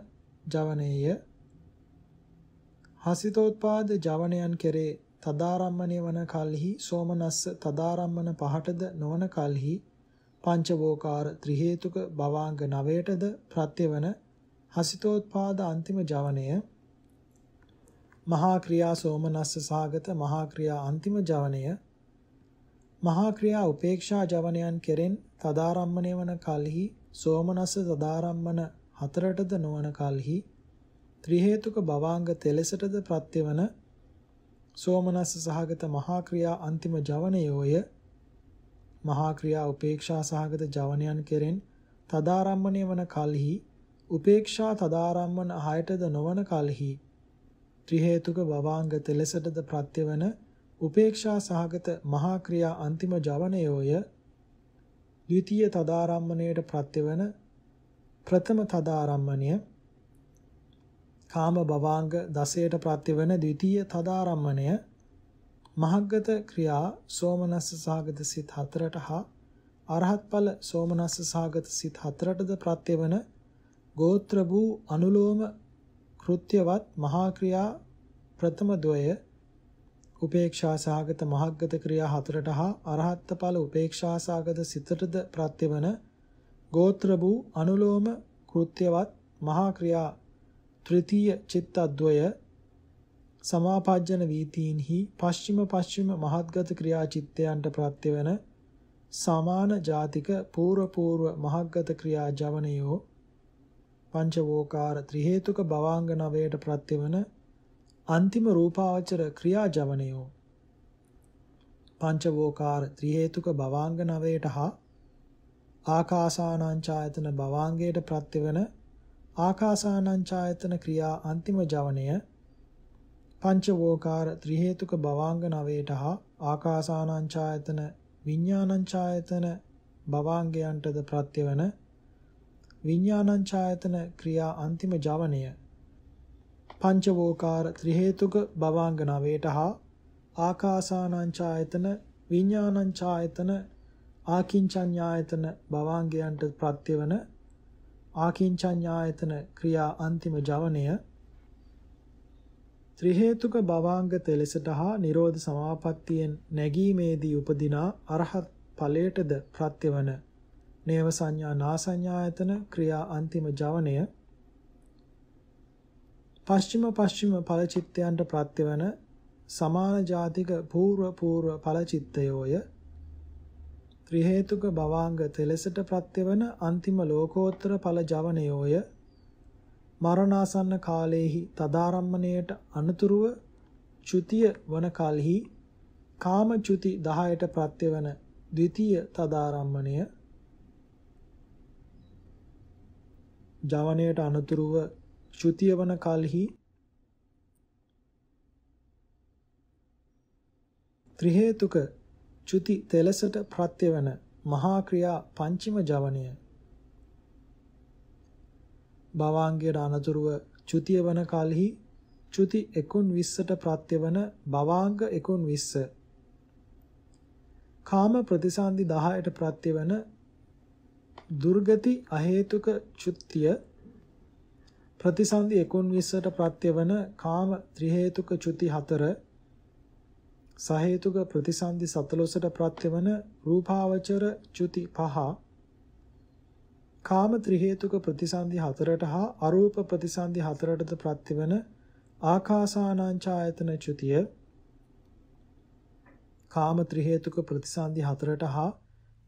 ජවනයේය හසිතෝත්පාද ජවනයන් කෙරේ තදාරම්මණය වන කල්හි සෝමනස්ස තදාරම්මන පහටද නොවන කල්හි පංචවෝකාර ත්‍රි හේතුක භවාංග 9ටද ප්‍රත්‍යවන හසිතෝත්පාද අන්තිම ජවනය මහා ක්‍රියා සෝමනස්ස සාගත මහා ක්‍රියා අන්තිම ජවනය මහා ක්‍රියා උපේක්ෂා ජවනයන් කෙරෙන් තදාරම්මණය වන කල්හි සෝමනස්ස සදාරම්මන හතරටද නොවන කල්හි ත්‍රි හේතුක භවාංග තෙලසටද ප්‍රත්‍යවන සෝමනස්ස සහගත මහා ක්‍රියා අන්තිම ජවනයෝය මහා ක්‍රියා උපේක්ෂා සහගත ජවනයන් කෙරෙන් තදාරම්මණය වන කල්හි උපේක්ෂා තදාරම්මන හයටද නොවන කල්හි ත්‍රි හේතුක භවාංග තෙලසටද ප්‍රත්‍යවන උපේක්ෂා සහගත මහා ක්‍රියා අන්තිම ජවනයෝය ද්විතීය තදාරම්මණයට ප්‍රත්‍යවන ප්‍රථම තදාරම්මණය කාම භවාංග 16ට ප්‍රත්‍යවන ද්විතීය තදාරම්මණය මහග්ගත ක්‍රියා සෝමනස්ස සාගත සිත 4ට හා අරහත්ඵල සෝමනස්ස සාගත සිත 4ටද ප්‍රත්‍යවන ගෝත්‍ර වූ අනුලෝම කෘත්‍යවත් මහා ක්‍රියා ප්‍රථම ද්වය උපේක්ෂා සාගත මහග්ගත ක්‍රියා හතරට හා අරහත් ඵල උපේක්ෂා සාගත සිතටද ප්‍රත්‍යවන ගෝත්‍ර වූ අනුලෝම කෘත්‍යවත් මහා ක්‍රියා තෘතීය චිත්තද්වය සමාපජ්ජන වීතීන්හි පශ්චිම පශ්චිම මහත්ගත ක්‍රියාචිත්තයන්ට ප්‍රත්‍යවන සමාන ජාතික పూర్ව పూర్ව මහත්ගත ක්‍රියා ජවනයෝ පංචවෝකාර ත්‍රි හේතුක භවාංග නවයට ප්‍රත්‍යවන අන්තිම රූපාවචර ක්‍රියාජවණයෝ පංචවෝකාර ත්‍රි හේතුක භවාංග නවයට හා ආකාසානංචායතන භවාංගයට ප්‍රත්‍යවන ආකාසානංචායතන ක්‍රියා අන්තිම ජවණය පංචවෝකාර ත්‍රි හේතුක භවාංග නවයට හා ආකාසානංචායතන විඥානංචායතන භවාංගයන්ටද ප්‍රත්‍යවන විඥානංචායතන ක්‍රියා අන්තිම ජවණය පංචවෝකාර ත්‍රිහේතුක භවාංගනාවේට හා ආකාසානංචායතන විඥානංචායතන ආකින්චඤ්ඤායතන භවාංගයන්ට ප්‍රත්‍යවන ආකින්චඤ්ඤායතන ක්‍රියා අන්තිම ජවනය ත්‍රිහේතුක භවාංග තෙලසට හා නිරෝධ සමාපත්තියෙන් නැගීමේදී උපදිනා අරහත් ඵලයටද ප්‍රත්‍යවන නේව සංඥා නාසඤ්ඤායතන ක්‍රියා අන්තිම ජවනය පශ්චිම පශ්චිම ඵලචිත්තයන්ට ප්‍රත්‍යවන සමාන ජාතික పూర్ව పూర్ව ඵලචිත්තයෝය ත්‍රි හේතුක භවාංග තෙලසට ප්‍රත්‍යවන අන්තිම ලෝකෝත්තර ඵල ජවනයෝය මරණාසන්න කාලයේහි තදාරම්මණයට අනුතුරුව චුතිය වන කලෙහි කාම චුති 10ට ප්‍රත්‍යවන ද්විතීය තදාරම්මණය ජවනයට අනුතුරුව ශුතිය වන කල්හි ත්‍රි හේතුක චුති තෙලසට ප්‍රත්‍ය වන මහා ක්‍රියා පංචම ජවණය භවාංගයට අනතුරුව චුතිය වන කල්හි චුති 19ට ප්‍රත්‍ය වන භවාංග 19 කාම ප්‍රතිසන්දි 10ට ප්‍රත්‍ය වන දුර්ගති අහේතුක චුත්‍ය ප්‍රතිසන්දි 19ට ප්‍රත්‍යවන කාම ත්‍රි හේතුක චුති 4 සහේතුක ප්‍රතිසන්දි 14ට ප්‍රත්‍යවන රූපාවචර චුති 5 කාම ත්‍රි හේතුක ප්‍රතිසන්දි 4ට හා අරූප ප්‍රතිසන්දි 4ටද ප්‍රත්‍යවන ආකාසානංචායතන චුතිය කාම ත්‍රි හේතුක ප්‍රතිසන්දි 4ට හා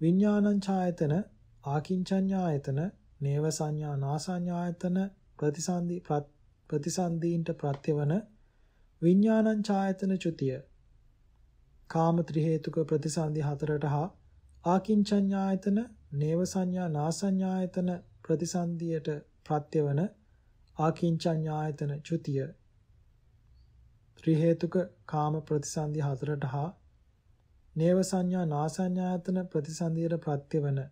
විඥානංචායතන ආකින්චඤ්ඤායතන නේව සංඥා නාසඤ්ඤායතන ප්‍රතිසන්දි ප්‍රතිසන්දීන්ට ප්‍රත්‍යවන විඥානං ඡායතන චුතිය කාම ත්‍රි හේතුක ප්‍රතිසන්දි හතරට හා ආකින්චඤ්ඤායතන නේව සංඥා නාසඤ්ඤායතන ප්‍රතිසන්දියට ප්‍රත්‍යවන ආකින්චඤ්ඤායතන චුතිය ත්‍රි හේතුක කාම ප්‍රතිසන්දි හතරට හා නේව සංඥා නාසඤ්ඤායතන ප්‍රතිසන්දියට ප්‍රත්‍යවන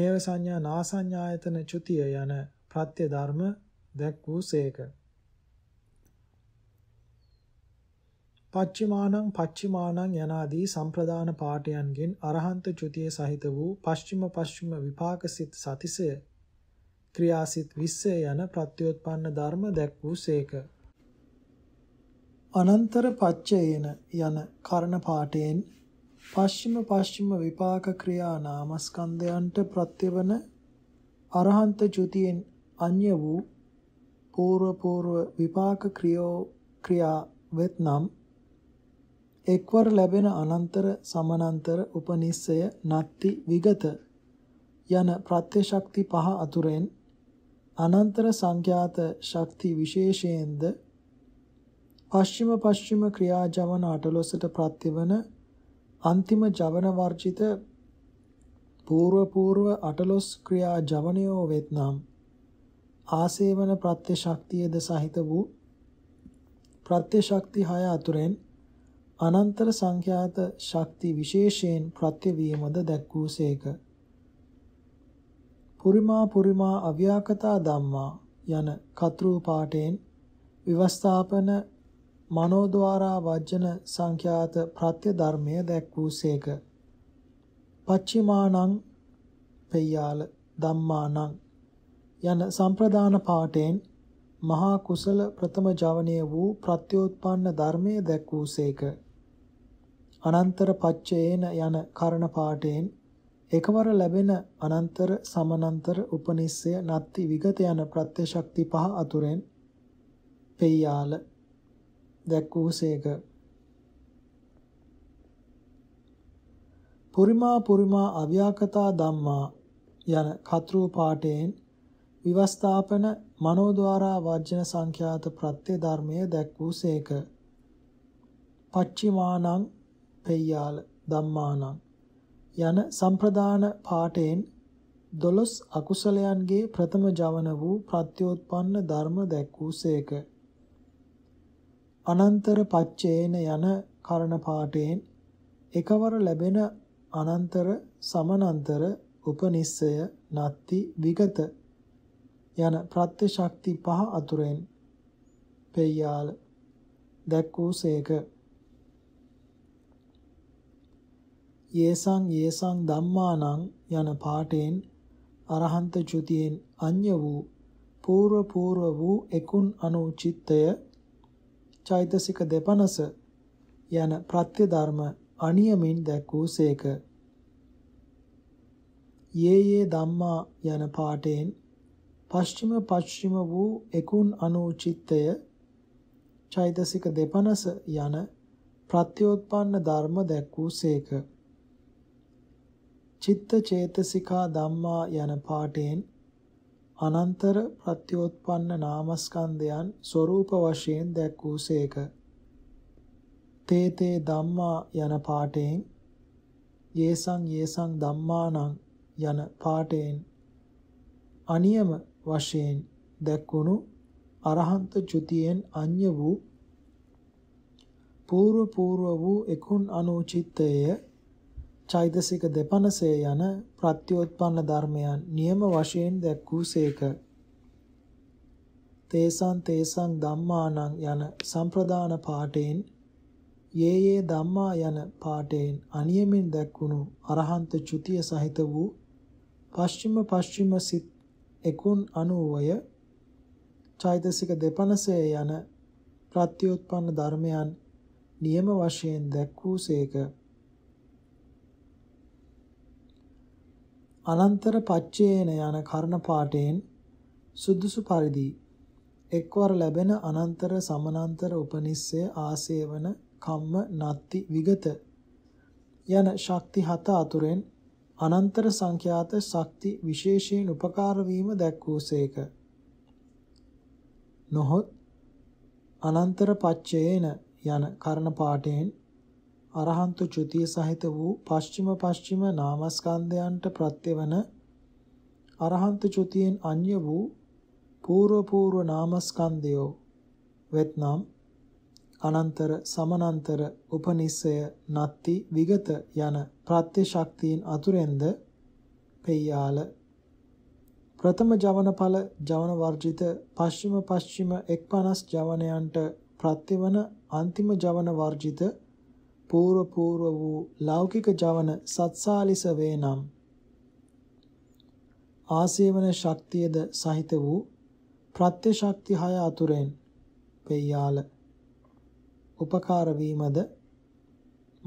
නේව සංඥා නාසඤ්ඤායතන චුතිය යන ප්‍රත්‍ය ධර්ම දැක් වූ සේක. පච්චිමානං පච්චිමානං යනාදී සම්ප්‍රදාන පාඨයන්ගෙන් අරහන්ත චුතිය සහිත වූ පශ්චිම පශ්චිම විපාකසිත සතිසය ක්‍රියාසිත 20 යන ප්‍රත්‍යෝත්පන්න ධර්ම දැක් වූ සේක. අනන්තර පච්චයේන යන කර්ණ පාඨයෙන් පශ්චිම පශ්චිම විපාක ක්‍රියා නාමස්කන්ධයන්ට ප්‍රත්‍යවන අරහන්ත චුතියෙන් අන්‍ය වූ పూర్ව పూర్ව විපාක ක්‍රියෝ ක්‍රියා වෙත්නම් එක්වර ලැබෙන අනන්තර සමානතර උපනිස්සය නත්ති විගත යන ප්‍රත්‍යශක්ති පහ අතුරෙන් අනන්තර සංඛ්‍යාත ශක්ති විශේෂයෙන්ද පශ්චිම පශ්චිම ක්‍රියාජවන අටලොසට ප්‍රත්‍යවන අන්තිම ජවන වර්ජිත పూర్ව పూర్ව අටලොස් ක්‍රියා ජවනයෝ වෙත්නම් ආසේවන ප්‍රත්‍ය ශක්තියද සහිත වූ ප්‍රත්‍ය ශක්ති 6 අතුරෙන් අනන්තර සංඛ්‍යාත ශක්ති විශේෂයෙන් ප්‍රත්‍ය වීමද දැක්වූසේක. පුරිමා පුරිමා අව්‍යාකතා ධම්මා යන කතරු පාඨයෙන් විවස්ථාපන මනෝද්වාරා වජ්ජන සංඛ්‍යාත ප්‍රත්‍ය ධර්මය දැක්වූසේක. පච්චිමානං පෙය්‍යාල ධම්මානං යන සම්ප්‍රදාන පාඨයෙන් මහා කුසල ප්‍රථම ජවනයේ වූ ප්‍රත්‍යෝත්පන්න ධර්මයේ දැක් වූසේක. අනන්තර පච්චේන යන කරණ පාඨයෙන් එකවර ලැබෙන අනන්තර සමනන්තර උපනිස්සය නත්ති විගත යන ප්‍රත්‍යශක්ති පහ අතුරෙන් පෙයාල දැක් වූසේක. පුරිමා පුරිමා අව්‍යාකතා ධම්මා යන කතරු පාඨයෙන් විවස්ථාපන මනෝද්වාරා වර්ජන සංඛ්‍යාත ප්‍රත්‍ය ධර්මයේ දැක් වූසේක. පච්චිමානං පෙය්‍යාල ධම්මානං යන සම්ප්‍රදාන පාඨයෙන් දොළොස් අකුසලයන්ගේ ප්‍රථම ජවන වූ ප්‍රත්‍යෝත්පන්න ධර්ම දැක් වූසේක. අනන්තර පච්චේන යන කරණ පාඨයෙන් එකවර ලැබෙන අනන්තර සමනන්තර උපනිස්සය නත්ති විගත යන ප්‍රත්‍ය ශක්ති පහ අතුරෙන් පෙයාල දැක් වූසේක යේසං යේසං ධම්මානං යන පාඨයෙන් අරහන්ත චුතියෙන් අඤ්‍ය වූ పూర్ව పూర్ව වූ එකුන් අනු චිත්තය චෛතසික දෙපනස යන ප්‍රත්‍ය ධර්ම අනියමින් දැක් වූසේක යේ යේ ධම්මා යන පාඨයෙන් පශ්චිම පශ්චිම වූ එකුන් අනුචිත්තය චෛතසික 250 යන ප්‍රත්‍යෝත්පන්න ධර්ම දැක්වූසේක. චිත්ත චේතසිකා ධම්මා යන පාඨයෙන් අනන්තර ප්‍රත්‍යෝත්පන්න නාමස්කන්ධයන් ස්වરૂප වශයෙන් දැක්වූසේක. තේතේ ධම්මා යන පාඨයෙන් යේසං යේසං ධම්මානං යන පාඨයෙන් අනියම වශයෙන් දැක්වුණු අරහන්ත චුතියෙන් අඤ්‍ය වූ పూర్ව పూర్ව වූ එකුන් අනුචිත්තය චෛතසික දෙපනසේ යන ප්‍රත්‍යෝත්පන්න ධර්මයන් නියම වශයෙන් දැක්වූසේක තේසං තේසං ධම්මානං යන සම්ප්‍රදාන පාඨයෙන් යේ යේ ධම්මා යන පාඨයෙන් අනියමින් දැක්වුණු අරහන්ත චුතිය සහිත වූ පශ්චිම පශ්චිම සිත් එකුන් අනුවය චෛතසික දෙපනසේ යන ප්‍රත්‍යুৎপন্ন ධර්මයන් නියම වශයෙන් දැක්වූසේක අනන්තර පච්චේන යන කර්ණ පාඨයෙන් සුදුසු පරිදි එක්වර ලැබෙන අනන්තර සමනන්තර උපනිස්සය ආසේවන කම්ම නත්ති විගත යන ශක්ති හත අතුරෙන් අනන්තර සංඛ්‍යාත ශක්ති විශේෂයෙන් උපකාර වීම දැක්වූසේක. නොහොත් අනන්තර පච්චේන යන කර්ණ පාඨයෙන් අරහන්තු චුතිය සහිත වූ පශ්චිම පශ්චිම නාමස්කන්ධයන්ට ප්‍රත්‍යවන අරහන්තු චුතියෙන් අන්‍ය වූ పూర్ව పూర్ව නාමස්කන්ධයෝ වෙත්නම් අනන්තර සමනන්තර උපනිස්සය නත්ති විගත යන ප්‍රත්‍ය ශක්තියින් අතුරෙන්ද පෙයාල ප්‍රථම ජවන ඵල ජවන වර්ජිත පශ්චිම පශ්චිම 150 ජවනයන්ට ප්‍රත්‍යවන අන්තිම ජවන වර්ජිත පූර්ව පූර්ව වූ ලෞකික ජවන සත්සාලිස වේ නම් ආසේවන ශක්තියද සහිත වූ ප්‍රත්‍ය ශක්ති 6 අතුරෙන් පෙයාල උපකාර වීමද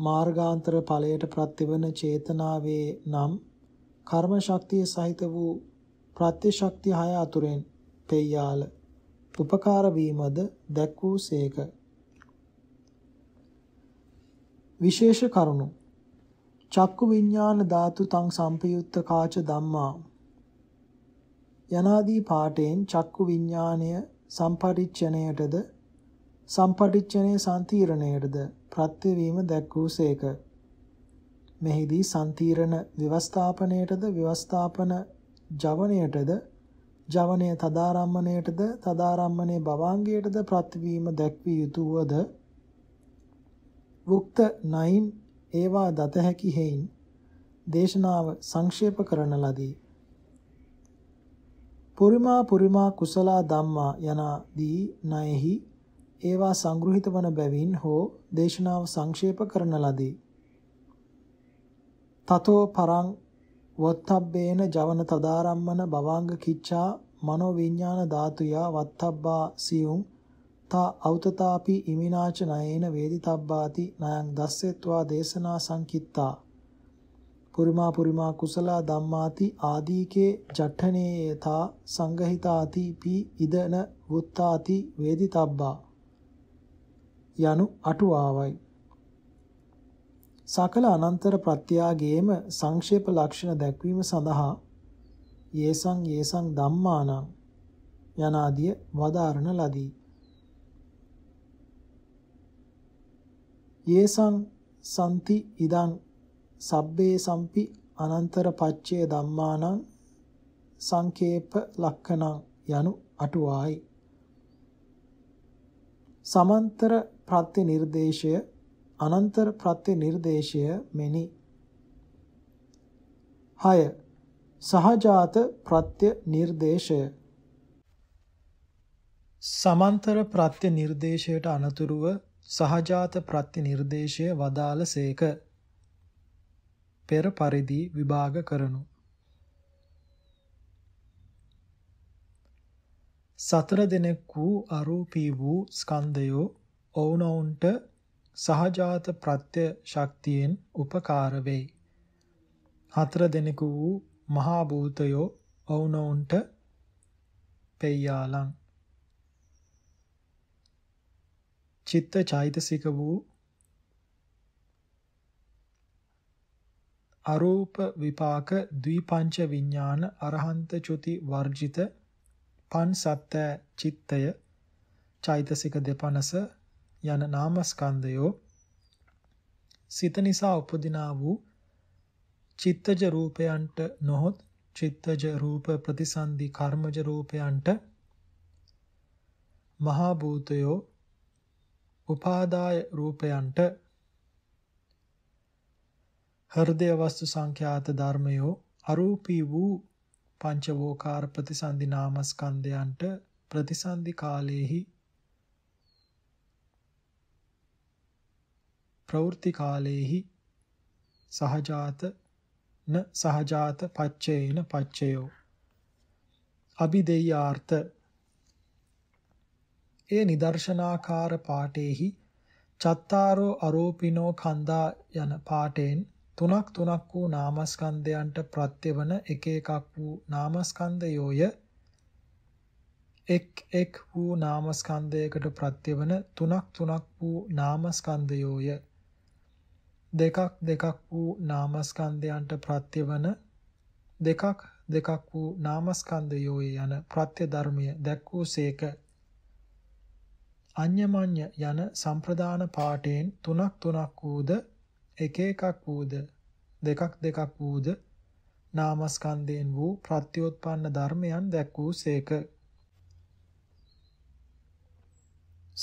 මාර්ගාන්තර ඵලයට ප්‍රතිවන චේතනාවේ නම් කර්ම ශක්තිය සහිත වූ ප්‍රත්‍ය ශක්ති හය අතුරෙන් පෙයාල උපකාර වීමද දැක් වූසේක විශේෂ කරුණු චක්කු විඥාන ධාතු තං සම්පයුත්ත කාච ධම්මා යනාදී පාඨයෙන් චක්කු විඥාණය සම්පරිච්ඡණයටද සම්පටිච්ඡනේ සම්තිරණයටද ප්‍රත්‍ය වීම දැක් වූසේක. මෙහිදී සම්තිරණ ව්‍යවස්ථාපනයටද ව්‍යවස්ථාපන ජවණයටද ජවනය තදාරම්මණයටද තදාරම්මණේ භවංගයටද ප්‍රතිවීම දැක්විය යුතුවද වුක්ත 9 ඒවා දත හැකි හේයින් දේශනාව සංක්ෂේප කරන ලදී පුරිමා පුරිමා කුසලා ධම්මා යනාදී නයෙහි ඒවා සංග්‍රහිත වන බැවින් හෝ දේශනාව සංක්ෂේප කරන ලදී. තතෝ පරං වත්තබ්බේන ජවන තදාරම්මන බවාංග කිච්ඡා මනෝ විඥාන ධාතුයා වත්තබ්බා සියුම් තා අවතතාපි ඉමිනාච නයේන වේදිතබ්බාති නයං දස්සෙත්වා දේශනා සංකිත්තා පුරිමා පුරිමා කුසල ධම්මාති ආදීකේ ජඨනේයතා සංගහිතාති පි ඉදන වුත්තාති වේදිතබ්බා යනු අටුවාවයි. සකල අනන්තර ප්‍රත්‍යාගයේම සංක්ෂේප ලක්ෂණ දැක්වීම සඳහා යේසං යේසං ධම්මානං යනාදිය වදාරණ ලදී. යේසං සම්ති ඉදං සබ්බේ සම්පි අනන්තර පච්චේ ධම්මානං සංකේප ලක්ෂණං යනු අටුවායි. සමන්තර ප්‍රත්‍ය නිර්දේශය අනන්තර ප්‍රත්‍ය නිර්දේශය මෙනි 6 සහජාත ප්‍රත්‍ය නිර්දේශය සමාන්තර ප්‍රත්‍ය නිර්දේශයට අනතුරුව සහජාත ප්‍රත්‍ය නිර්දේශය වදාළසේක පෙර පරිදි විභාග කරනු සතර දෙනෙක් වූ අරූපී වූ ස්කන්ධයෝ ඔවුනොවුන්ට සහජාත ප්‍රත්‍ය ශක්තියෙන් උපකාර වෙයි. හතර දෙනෙකු වූ මහා භූතයෝ ඔවුනොවුන්ට පෙය්‍යාලං චිත්ත චෛතසික වූ අරූප විපාක ද්විපංච විඥාන අරහන්ත චුති වර්ජිත පන් සත්‍ය චිත්තය චෛතසික දෙපනස යන නාමස්කන්ධයෝ සිත නිසා උපදිනා වූ චිත්තජ රූපයන්ට නොහොත් චිත්තජ රූප ප්‍රතිසන්දි කර්මජ රූපයන්ට මහා භූතයෝ උපාදාය රූපයන්ට හෘදය වස්තු සංඛ්‍යාත ධර්මයෝ අරූපී වූ පංචවෝකාර ප්‍රතිසන්දි නාමස්කන්ධයන්ට ප්‍රතිසන්දි කාලයේහි ප්‍රවෘත්ති කාලේහි සහජාත න සහජාත පච්චේන පච්චයෝ අභිදේයාර්ථ ඒ නිදර්ශනාකාර පාඨේහි චත්තාරෝ අරෝපිනෝ කන්දා යන පාඨයෙන් තුනක් තුනක් වූ නාමස්කන්ධයන්ට ප්‍රත්‍යවන එක එකක් වූ නාමස්කන්ධයෝය එක් එක් වූ නාමස්කන්ධයකට ප්‍රත්‍යවන තුනක් තුනක් වූ නාමස්කන්ධයෝය දෙකක් දෙකක් වූ නාමස්කන්ධයන්ට ප්‍රත්‍යවන දෙකක් දෙකක් වූ නාමස්කන්ධයෝය යන ප්‍රත්‍ය ධර්මය දැක්වූසේක අඤ්ඤමඤ්ඤ යන සම්ප්‍රදාන පාඨයෙන් තුනක් තුනක් වූද එක එකක් වූද දෙකක් දෙකක් වූද නාමස්කන්ධයෙන් වූ ප්‍රත්‍යෝත්පන්න ධර්මයන් දැක්වූසේක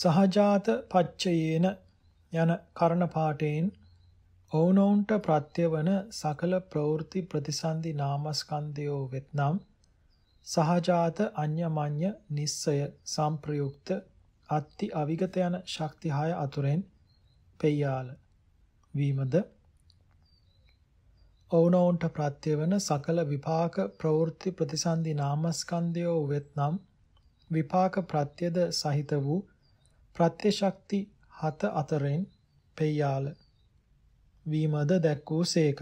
සහජාත පච්චයේන යන කර්ණ පාඨයෙන් ඔවුනොවුන්ට ප්‍රත්‍යවන සකල ප්‍රවෘත්ති ප්‍රතිසන්දි නාමස්කන්ධයෝ වෙත්නම් සහජාත අඤ්ඤමඤ්ඤ නිස්සය සම්ප්‍රයුක්ත අත්ති අවිගත යන ශක්ති 6 අතුරෙන් පෙයාල වීමද ඔවුනොවුන්ට ප්‍රත්‍යවන සකල විපාක ප්‍රවෘත්ති ප්‍රතිසන්දි නාමස්කන්ධයෝ වෙත්නම් විපාක ප්‍රත්‍යද සහිත වූ ප්‍රත්‍ය ශක්ති 7 අතරෙන් පෙයාල වීමද දැක් වූ සේක.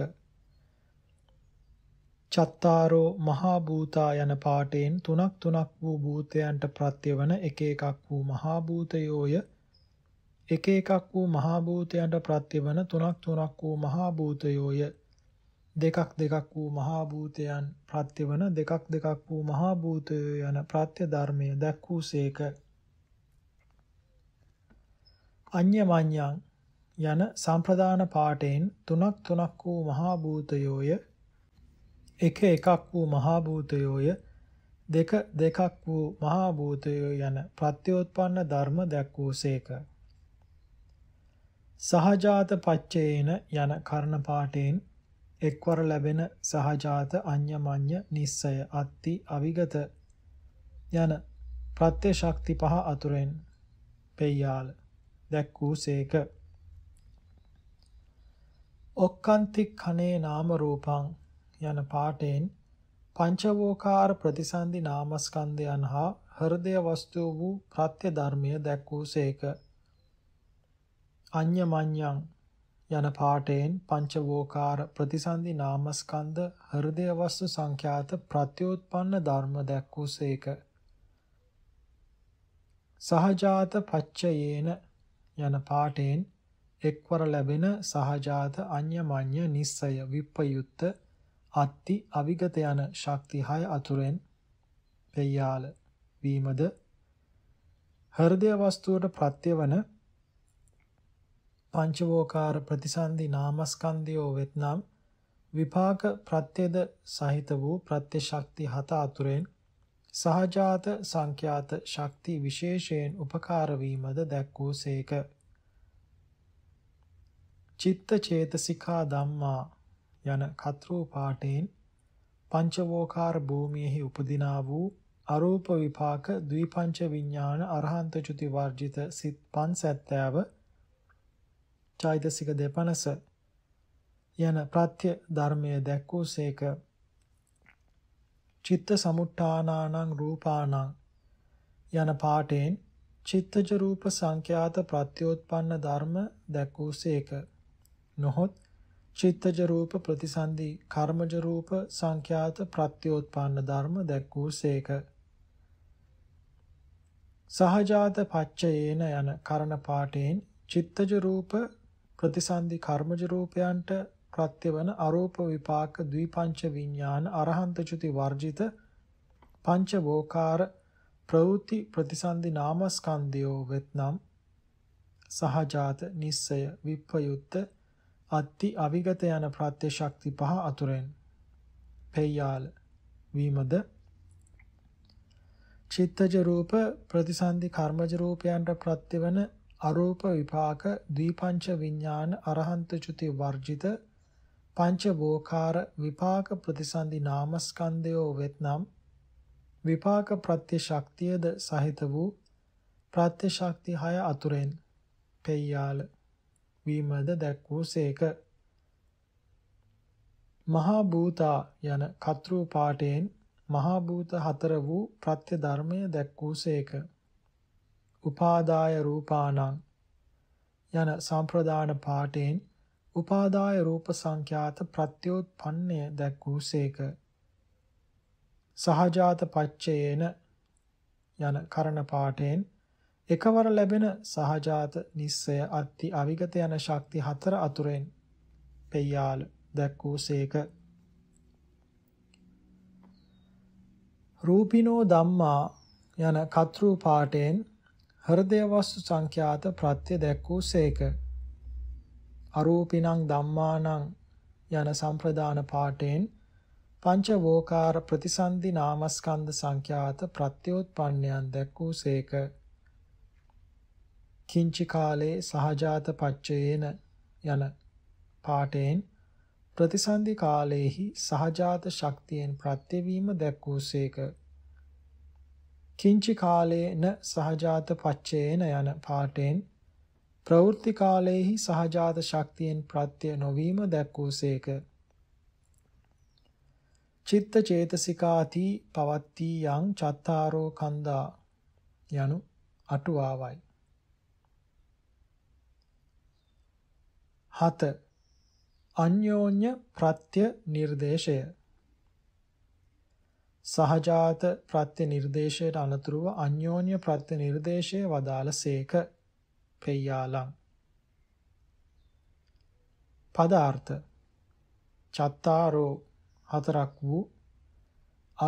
චත්තාරෝ මහා භූතා යන පාටයෙන් තුනක් තුනක් වූ භූතයන්ට ප්‍රත්‍යවන එක එකක් වූ මහා භූතයෝය එක එකක් වූ මහා භූතයන්ට ප්‍රත්‍යවන තුනක් තුනක් වූ මහා භූතයෝය දෙකක් දෙකක් වූ මහා භූතයන් ප්‍රත්‍යවන දෙකක් දෙකක් වූ මහා භූතයෝ යන ප්‍රත්‍ය ධර්මය දැක්වූසේක අඤ්ඤමඤ්ඤං යන සම්ප්‍රදාන පාඨයෙන් තුනක් තුනක් වූ මහා භූතයෝය එක එකක් වූ මහා භූතයෝය දෙක දෙකක් වූ මහා භූතයෝ යන ප්‍රත්‍යෝත්පන්න ධර්ම දැක්වූසේක සහජාත පච්චේන යන කර්ණ පාඨයෙන් එක්වර ලැබෙන සහජාත අඤ්ඤමඤ්ඤ නිස්සය අත්ති අවිගත යන ප්‍රත්‍ය ශක්ති පහ අතුරෙන් පෙයාල දැක්වූසේක ඔක්칸ති ඛනේ නාම රූපං යන පාඨයෙන් පංචවෝකාර ප්‍රතිසන්දි නාමස්කන්ධයන් හා හෘදය වස්තු වූ ප්‍රත්‍ය ධර්මය දැක්වූසේක. අඤ්ඤමඤ්ඤං යන පාඨයෙන් පංචවෝකාර ප්‍රතිසන්දි නාමස්කන්ධ හෘදය වස්තු සංඛ්‍යාත ප්‍රත්‍යෝත්පන්න ධර්ම දැක්වූසේක. සහජාත පච්චයේන යන පාඨයෙන් එක්වර ලැබෙන සහජාත අඤ්ඤමඤ්ඤ නිස්සය විප්පයුත්ත අත්ති අවිගත යන ශක්ති හය අතුරෙන් පෙයාල වීමද හෘදය වස්තුවට ප්‍රත්‍යවන පංචවෝකාර ප්‍රතිසන්දි නාමස්කන්ධයෝ වෙත්නම් විපාක ප්‍රත්‍යද සහිත වූ ප්‍රත්‍ය ශක්ති හත අතුරෙන් සහජාත සංඛ්‍යාත ශක්ති විශේෂයෙන් උපකාර වීමද දැක්වූසේක චිත්ත චේතසිකා ධම්මා යන කතරෝ පාඨයෙන් පංචවෝකාර භූමියෙහි උපදිනා වූ අරූප විපාක ද්විපංච විඥාන අරහන්ත චුති වර්ජිත සිත් 570 චෛතසික දෙපනස යන ප්‍රත්‍ය ධර්මයේ දැක්වූසේක චිත්ත සමුට්ඨානානං රූපානං යන පාඨයෙන් චිත්තජ රූප සංඛ්‍යාත ප්‍රත්‍යෝත්පන්න ධර්ම දැක්වූසේක නොහොත් චිත්තජ රූප ප්‍රතිසන්දි කර්මජ රූප සංඛ්‍යාත ප්‍රත්‍යෝත්පන්න ධර්ම දැක්වූසේක සහජාත පච්චයේන යන කරණ පාඨයෙන් චිත්තජ රූප ප්‍රතිසන්දි කර්මජ රූපයන්ට ප්‍රත්‍යවන අරූප විපාක ද්විපංච විඥාන අරහන්ත චුති වර්ජිත පංච වෝකාර ප්‍රවෘති ප්‍රතිසන්දි නාමස්කන්ධයෝ වෙත්නම් සහජාත නිස්සය විප්පයුත්ත අත්ති අවිගත යන ප්‍රත්‍ය ශක්ති පහ අතුරෙන් පෙයාල වීමද චිත්තජ රූප ප්‍රතිසන්දි කර්මජ රූපයන්ට ප්‍රත්‍යවන අරූප විපාක දීපංච විඥාන අරහන්ත චුති වර්ජිත පංච භෝකාර විපාක ප්‍රතිසන්දි නාමස්කන්ධයෝ වෙත්නම් විපාක ප්‍රත්‍ය ශක්තියද සහිත වූ ප්‍රත්‍ය ශක්ති 6 අතුරෙන් පෙයාල වීමද දැක්වූ සේක. මහා භූතා යන කතෘ පාඨයෙන් මහා භූත හතර වූ ප්‍රත්‍ය ධර්මය දැක්වූ සේක. උපාදාය රූපාණං යන සම්ප්‍රදාන පාඨයෙන් උපාදාය රූප සංඛ්‍යාත ප්‍රත්‍යෝත්පන්නය දැක්වූ සේක. සහජාත පච්චයේන යන කරණ පාඨයෙන් එකවර ලැබෙන සහජාත නිස්සය අත්ති අවිගත යන ශක්ති හතර අතුරෙන් පෙයාල දැක්වූසේක රූපිනෝ ධම්මා යන කතෘ පාඨයෙන් හෘදය වස්තු සංඛ්‍යාත ප්‍රත්‍ය දැක්වූසේක අරූපිනං ධම්මානං යන සම්ප්‍රදාන පාඨයෙන් පංචවෝකාර ප්‍රතිසන්දි නාමස්කන්ධ සංඛ්‍යාත ප්‍රත්‍යෝත්පන්නයන් දැක්වූසේක කිංචි කාලේ සහජාත පච්චයේන යන පාඨයෙන් ප්‍රතිසන්දි කාලයේහි සහජාත ශක්තියෙන් ප්‍රත්‍යවීම දැක්වූසේක කිංචි කාලේන සහජාත පච්චයේන යන පාඨයෙන් ප්‍රවෘත්ති කාලයේහි සහජාත ශක්තියෙන් ප්‍රත්‍ය නොවීම දැක්වූසේක චිත්ත චේතසිකාති පවත්ති යං චත්තාරෝ කන්දා යනු අටුවාවයි 7 අන්‍යෝන්‍ය ප්‍රත්‍ය නිර්දේශය සහජාත ප්‍රත්‍ය නිර්දේශයට අනතුරුව අන්‍යෝන්‍ය ප්‍රත්‍ය නිර්දේශය වදාළසේක පෙය්‍යාලං පදාර්ථ චත්තාරෝ හතරක් වූ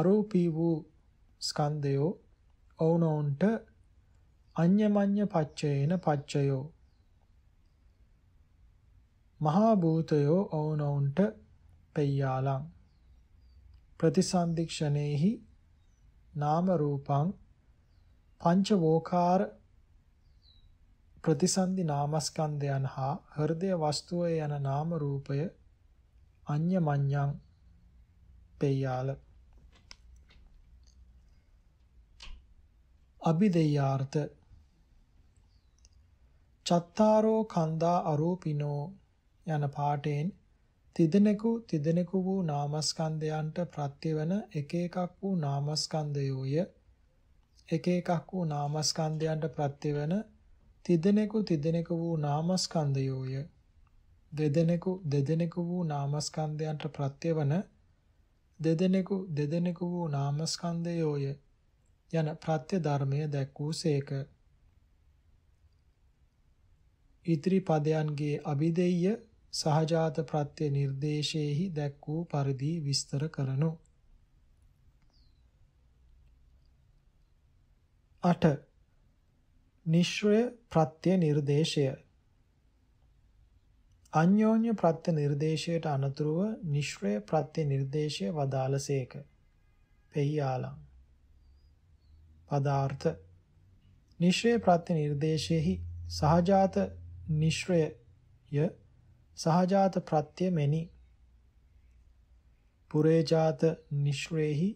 අරූපී වූ ස්කන්ධයෝ ඔවුනොවුන්ට අඤ්ඤමඤ්ඤ පච්චයේන පච්චයෝ මහා භූතයෝ ඔවුනොවුන්ට පෙය්‍යාලං ප්‍රතිසන්දික්ෂණේහි නාම රූපං පංචවෝකාර ප්‍රතිසන්දි නාමස්කන්ධයන් හා හෘදය වස්තුවේ යන නාම රූපය අඤ්ඤමඤ්ඤං පෙය්‍යාල අභිදේයාර්ථ චත්තාරෝ කන්දා අරූපිනෝ යන පාඨයෙන් තිදෙනෙකු තිදෙනෙකු වූ නාමස්කන්ධයන්ට ප්‍රත්‍යවන එක එකක් වූ නාමස්කන්ධයෝය එක එකක් වූ නාමස්කන්ධයන්ට ප්‍රත්‍යවන තිදෙනෙකු තිදෙනෙකු වූ නාමස්කන්ධයෝය දෙදෙනෙකු දෙදෙනෙකු වූ නාමස්කන්ධයන්ට ප්‍රත්‍යවන දෙදෙනෙකු දෙදෙනෙකු වූ නාමස්කන්ධයෝය යන ප්‍රත්‍ය ධර්මය දැක්වූසේක ඉතිරි පදයන්ගේ අභිදෙය්‍ය සහජාත ප්‍රත්‍ය නිර්දේශයේහි දැක් වූ පරිදි විස්තර කරනු 8 නිශ්‍රය ප්‍රත්‍ය නිර්දේශය අන්‍යෝන්‍ය ප්‍රත්‍ය නිර්දේශයට අනතුරුව නිශ්‍රය ප්‍රත්‍ය නිර්දේශය වදාළසේක. පෙහියාලං. පදාර්ථ නිශ්‍රය ප්‍රත්‍ය නිර්දේශයෙහි සහජාත නිශ්‍රයය සහජාත ප්‍රත්‍ය මෙනි පුරේජාත නිශ්රේහි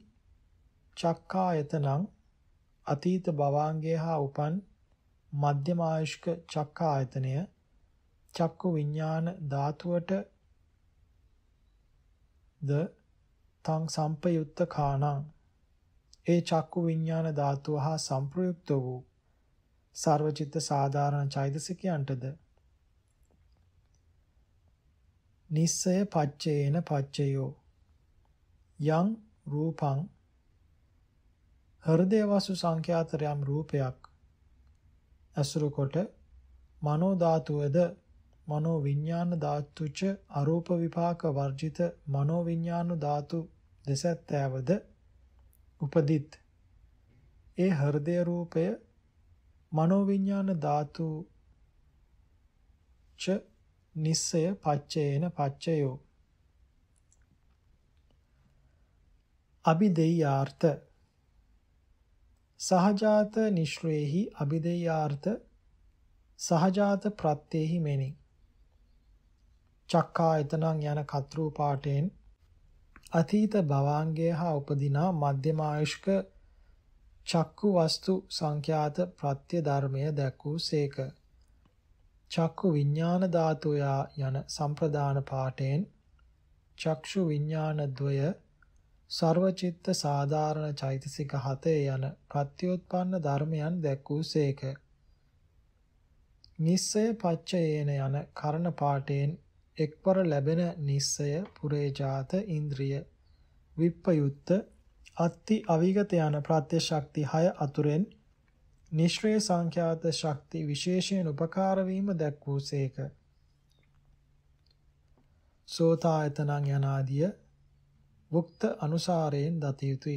චක්කායතනං අතීත භවාංගය හා උපන් මධ්‍යමායුෂ්ක චක්කායතනය චක්කු විඥාන ධාතුවට ද තං සම්පයුත්ත කාණං ඒ චක්කු විඥාන ධාතුව හා සම්ප්‍රයුක්ත වූ සර්වචිත්ත සාධාරණ චෛතසිකයන්ටද නිස්සය පච්චේන පච්චයෝ යං රූපං හෘදය වසු සංඛ්‍යාතරයම් රූපයක් අසුරු කොට මනෝ ධාතුවද මනෝ විඥාන ධාතුච අරූප විපාක වර්ජිත මනෝ විඥාන ධාතු දෙසැත්තෑවද උපදිත් ඒ හෘදය රූපය මනෝ විඥාන ධාතු ච නිස්සය පච්චයේන පච්චයෝ අබිදෙයාර්ථ සහජාත නිශ්‍රේහි අබිදෙයාර්ථ සහජාත ප්‍රත්‍යෙහි මෙනි චක්කායතනං යන කතරූ පාඨයෙන් අතීත භවාංගය හා උපදිනා මධ්‍යමායුෂ්ක චක්කු වස්තු සංඛ්‍යාත ප්‍රත්‍ය ධර්මය දැක් වූ සේක චක්කු විඥාන ධාතුයා යන සම්ප්‍රදාන පාඨයෙන් චක්ෂු විඥාන ද්වය සර්වචිත්ත සාධාරණ චෛතසික හතේ යන ප්‍රත්‍යෝත්පන්න ධර්මයන් දැක්වූසේක. නිස්සය පච්චයේන යන කරණ පාඨයෙන් එක්වර ලැබෙන නිස්සය පුරේජාත ඉන්ද්‍රිය විප්පයුත්ත අත්ති අවිගත යන ප්‍රත්‍ය ශක්ති 6 අතුරෙන් නිශ්‍රේ සංඛ්‍යාත ශක්ති විශේෂයෙන් උපකාර වීම දැක් වූසේක. සෝතායතනං යනාදිය වුක්ත අනුසාරයෙන් දත යුතුය.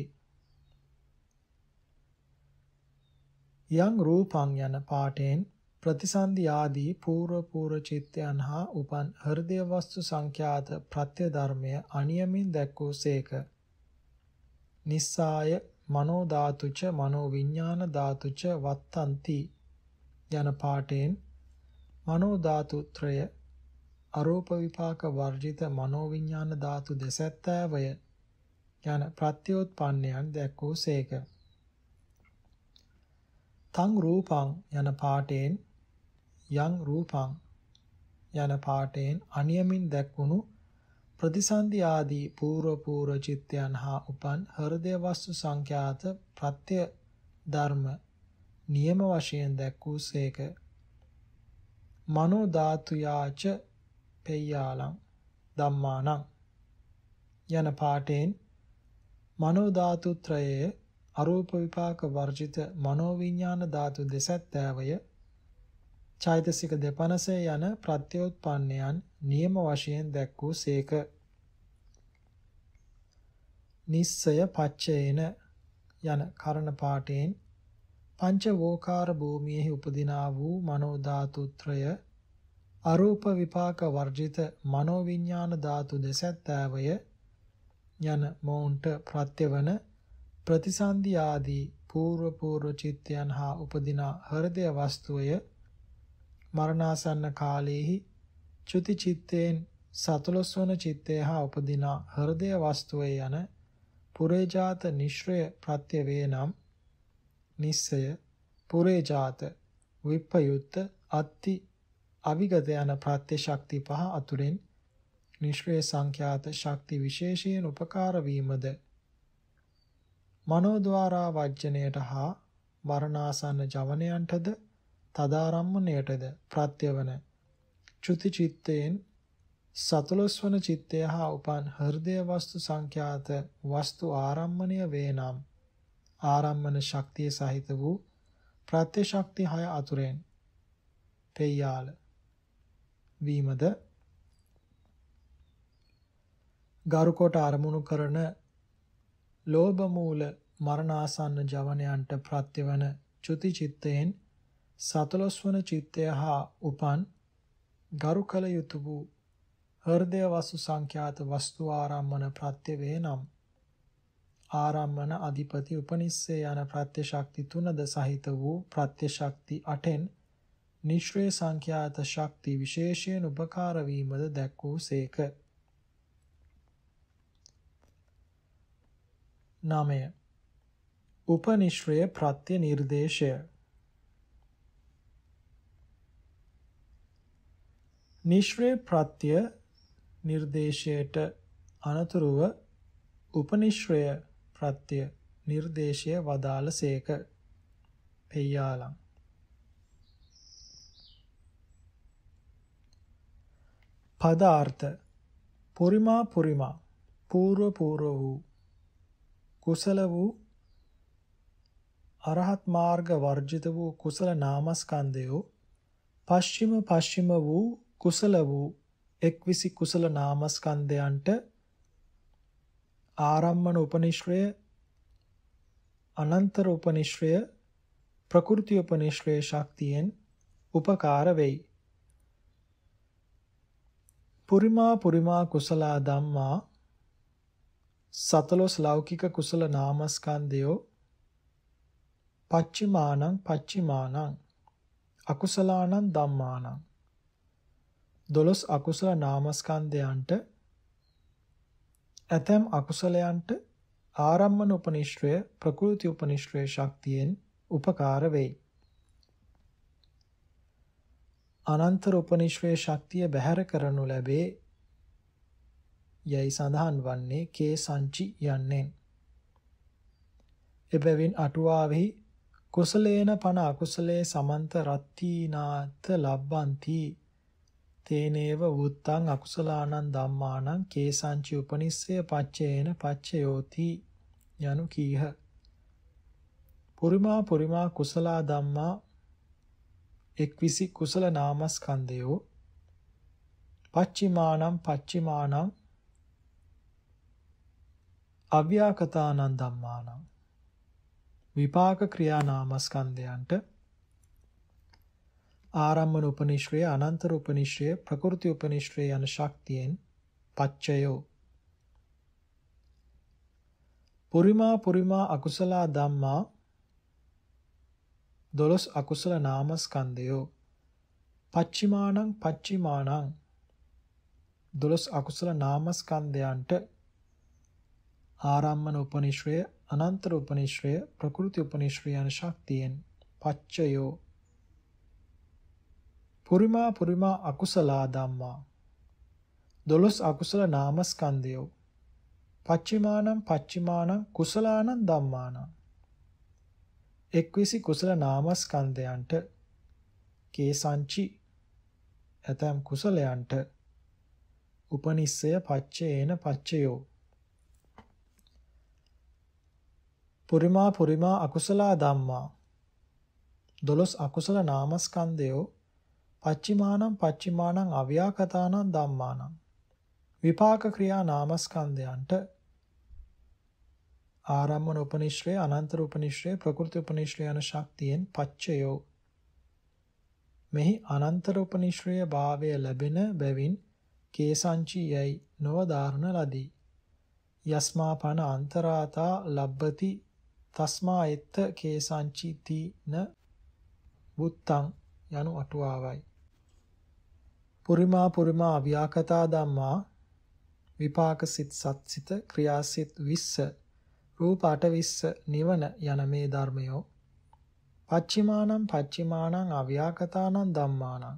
යං රූපං යන පාඨයෙන් ප්‍රතිසන්දි ආදී పూర్ව పూర్ව චිත්තයන් හා උපන් හෘදය වස්තු සංඛ්‍යාත ප්‍රත්‍ය ධර්මය අනියමින් දැක්වූසේක. නිස්සාය මනෝ ධාතුච මනෝ විඥාන ධාතුච වත්තන්ති යන පාඨයෙන් මනෝ ධාතු ත්‍රය අරූප විපාක වර්ජිත මනෝ විඥාන ධාතු දෙසැත්තාවය යන ප්‍රත්‍යෝත්පන්නයන් දැක්වූසේක තං රූපං යන පාඨයෙන් යං රූපං යන පාඨයෙන් අනියමින් දැක්වුණු ප්‍රතිසන්දි ආදී పూర్ව పూర్ව චිත්තයන් හා උපන් හෘදය වස්තු සංඛ්‍යාත ප්‍රත්‍ය ධර්ම නියම වශයෙන් දැක්වූසේක මනෝ ධාතු යාච පෙය්‍යාලං ධම්මානං යන පාඨයෙන් මනෝ ධාතු ත්‍රයේ අරූප විපාක වර්ජිත මනෝවිඤ්ඤාණ ධාතු දෙසැත්තෑවය චෛතසික 250 යන ප්‍රත්‍යෝත්පන්නයන් නියම වශයෙන් දැක් වූ සේක. නිස්සය පච්චේන යන කරණ පාඨයෙන් පංච වෝකාර භූමියෙහි උපදිනා වූ මනෝ ධාතුත්‍රය අරූප විපාක වර්ජිත මනෝවිඤ්ඤාණ ධාතු දෙසත්තාවය යන මොවුන්ට ප්‍රත්‍යවන ප්‍රතිසන්දි ආදී పూర్ව పూర్ව චිත්තයන් හා උපදිනා හෘදය වස්තුවේ මරණාසන්න කාලයේහි චුති චිත්තේන් සතලොස් වන චිත්තය හා උපදිනා හෘදය වස්තුවේ යන පුරේජාත නිශ්‍රය ප්‍රත්‍ය වේනම් නිස්සය පුරේජාත විප්පයුත්ත අත්ති අවිගත යන ප්‍රත්‍ය ශක්ති පහ අතුරෙන් නිශ්‍රේ සංඛ්‍යාත ශක්ති විශේෂයෙන් උපකාර වීමද මනෝද්වාරා වජ්ජණයට හා මරණාසන්න ජවනයන්ටද තදාරම්මණයටද ප්‍රත්‍යවන චුති චිත්තේන් සතලොස් වන චිත්තය හා උපන් හෘදය වස්තු සංඛ්‍යාත වස්තු ආරම්මණය වේනම් ආරම්මන ශක්තිය සහිත වූ ප්‍රත්‍ය ශක්ති හය අතුරෙන් පෙයාල වීමද ගරුකොට අරමුණු කරන ලෝභ මූල මරණාසන්න ජවනයන්ට ප්‍රත්‍යවන චුති චිත්තයෙන් සතලොස් වන චිත්තය හා උපන් ගරු කළ යුතු වූ හෘදය වස්තු සංඛ්‍යාත වස්තු ආරම්මන ප්‍රත්‍ය වේනම් ආරම්මන අධිපති උපනිස්සේ යන ප්‍රත්‍ය ශක්ති තුනද සහිත වූ ප්‍රත්‍ය ශක්ති 8න් නිශ්‍රේ සංඛ්‍යාත ශක්ති විශේෂයෙන් උපකාර වීමද දැක්වූසේක 9 උපනිශ්‍රය ප්‍රත්‍ය නිර්දේශය නිශ්‍රේ ප්‍රත්‍ය නිර්දේශයට අනතුරුව උපනිශ්‍රය ප්‍රත්‍ය නිර්දේශය වදාළසේක. පෙය්‍යාලං පදාර්ථ පුරිමා පුරිමා పూర్ව పూర్ව වූ කුසල වූ අරහත් මාර්ග වර්ජිත වූ කුසල නාමස්කන්ධයෝ පශ්චිම පශ්චිම වූ කුසල වූ එක්විසි කුසල නාමස්කන්ධයන්ට ආරම්මන උපනිශ්‍රය අනන්තර උපනිශ්‍රය ප්‍රකෘති උපනිශ්‍රය ශක්තියෙන් උපකාර වෙයි පුරිමා පුරිමා කුසල ධම්මා සතලොස් ලෞකික කුසල නාමස්කන්ධයෝ පච්චිමානං පච්චිමානං අකුසලානං ධම්මානං දොළොස් අකුසල නාමස්කන්ධයන්ට ඇතැම් අකුසලයන්ට ආරම්මන උපනිශ්‍රය ප්‍රකෘති උපනිශ්‍රය ශක්තියෙන් උපකාර වෙයි. අනන්තර උපනිශ්‍රය ශක්තිය බැහැර කරනු ලැබේ යැයි සඳහන් වන්නේ කේ සංචි යන්නේ. එබැවින් අටුවාවෙහි කුසලේන පන අකුසලේ සමන්ත රත්තිනාත ලබ්බන්ති තේනේව වුත්තං අකුසලානං ධම්මානං කේසංචි උපනිස්සය පච්චේන පච්චයෝති යනු කීහ. පුරිමා පුරිමා කුසලා ධම්මා එක්විසි කුසල නාමස්කන්ධයෝ පච්චිමානම් පච්චිමානම් අව්‍යාකතානන් ධම්මානම් විපාක ක්‍රියා නාමස්කන්ධයන්ට ආරම්මන උපනිශ්‍රය, අනන්තර උපනිශ්‍රය, ප්‍රකෘති උපනිශ්‍රය යන ශක්තියෙන් පච්චයෝ පුරිමා පුරිමා අකුසල ධම්මා දොළොස් අකුසල නාමස්කන්ධයෝ පච්චිමානං පච්චිමානං දොළොස් අකුසල නාමස්කන්ධයන්ට ආරම්මන උපනිශ්‍රය අනන්තර උපනිශ්‍රය ප්‍රකෘති උපනිශ්‍රය යන ශක්තියෙන් පච්චයෝ පුරිමා පුරිමා අකුසලා ධම්මා. දොළොස් අකුසල නාමස්කන්ධයෝ. පච්චිමානම් පච්චිමානම් කුසලානම් ධම්මානම්. එක්විසි කුසල නාමස්කන්ධයන්ට කේසංචි ඇතම් කුසලයන්ට උපනිස්සය පච්චේන පච්චයෝ පුරිමා පුරිමා අකුසලා ධම්මා දොළොස් අකුසල නාමස්කන්ධයෝ පච්චිමානං පච්චිමානං අව්‍යාකතානං ධම්මානං විපාක ක්‍රියා නාමස්කන්ධයන්ට ආරම්මන උපනිශ්‍රේ අනන්තර උපනිශ්‍රේ ප්‍රකෘති උපනිශ්‍රේ යන ශක්තියෙන් පච්චයෝ මෙහි අනන්තර උපනිශ්‍රේ භාවය ලැබෙන බැවින් කේසංචියයි නොවදාරණ ලදී යස්මාපන අන්තරාතා ලබ්බති තස්මා එත්ත කේසංචිතින බුත්තං යනු අටුවාවයි පුරිමා පුරිමා ව්‍යාකතා ධම්මා විපාක සිත් සත්සිත ක්‍රියා සිත් 20 රූප 8 නිවන යන මේ ධර්මයෝ පච්චිමානම් පච්චිමානම් අව්‍යාකතානම් ධම්මානම්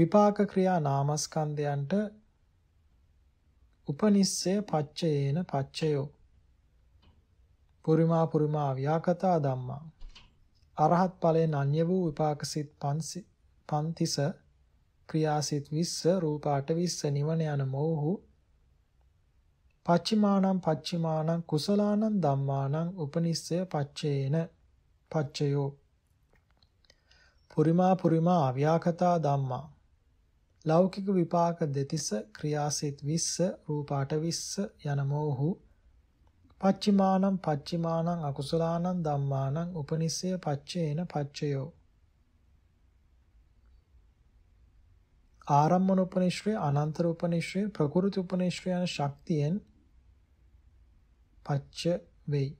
විපාක ක්‍රියා නාමස්කන්ධයන්ට උපනිස්සය පච්චයේන පච්චයෝ පුරිමා පුරිමා අව්‍යාකතා ධම්මා අරහත් ඵලයෙන් අන්‍ය වූ විපාක සිත් 500 පන්තිස ක්‍රියාසිත 20 රූපාට 20 නිවන යන මොහු පච්චිමානම් පච්චිමානම් කුසලානම් ධම්මානම් උපනිස්සය පච්චේන පච්චයෝ පුරිමා පුරිමා අව්‍යාකතා ධම්මා ලෞකික විපාක දෙතිස ක්‍රියාසිත 20 රූපාට 20 යන මොහු පච්චිමානම් පච්චිමානම් අකුසලානම් ධම්මානම් උපනිස්සය පච්චේන පච්චයෝ ආරම්මන උපනිශ්‍රේ අනන්තර උපනිශ්‍රේ ප්‍රකෘති උපනිශ්‍රේ යන ශක්තියෙන් පච්ච වෙයි.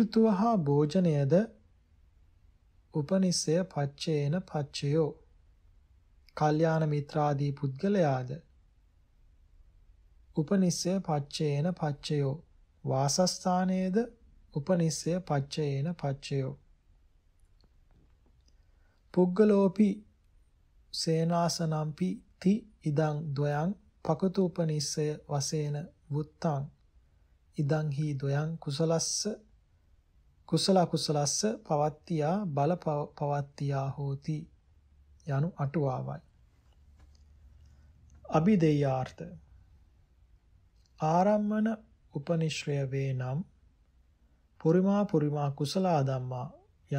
ඍතුවහා භෝජනයද උපනිස්සය පච්චේන පච්චයෝ. කල්යාණ මිත්‍රාදී පුද්ගලයාද උපනිස්සය පච්චේන පච්චයෝ. වාසස්ථානයේද උපනිස්සය පච්චයේන පච්චයෝ පුග්ගලෝපි සේනාසනම්පි ති ඉදං ද්වයං පකතූපනිස්සය වසේන වුත්තං ඉදං හි ද්වයං කුසලස්ස කුසල කුසලස්ස පවත්තියා බල පවත්තියා හෝති යනු අටුවාවයි අභිදේයාර්ථ ආරම්මන උපනිශ්‍රය වේ නම් පුරිමා පුරිමා කුසලා ධම්මා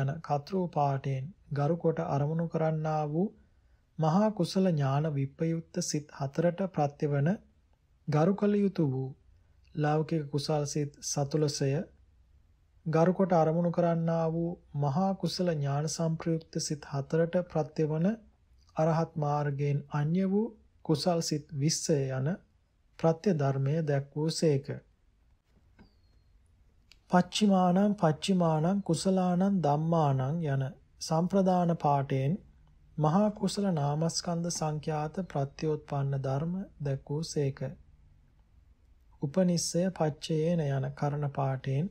යන කතරෝ පාඨයෙන් ගරුකොට අරමුණු කරන්නා වූ මහා කුසල ඥාන විප්‍රයුක්ත සිත් හතරට ප්‍රත්‍යවන ගරුකල යුතු වූ ලෞකික කුසල් සිත් සතුලසය ගරුකොට අරමුණු කරන්නා වූ මහා කුසල ඥාන සම්ප්‍රයුක්ත සිත් හතරට ප්‍රත්‍යවන අරහත් මාර්ගයෙන් අන්‍ය වූ කුසල් සිත් 20 යන ප්‍රත්‍ය ධර්මය දැක් වූසේක. පච්චිමානං පච්චිමානං කුසලානං ධම්මානං යන සම්ප්‍රදාන පාඨයෙන් මහා කුසල නාමස්කන්ධ සංඛ්‍යාත ප්‍රත්‍යෝත්පන්න ධර්ම දැක්වූ සේක. උපනිස්සය පච්චයේන යන කරණ පාඨයෙන්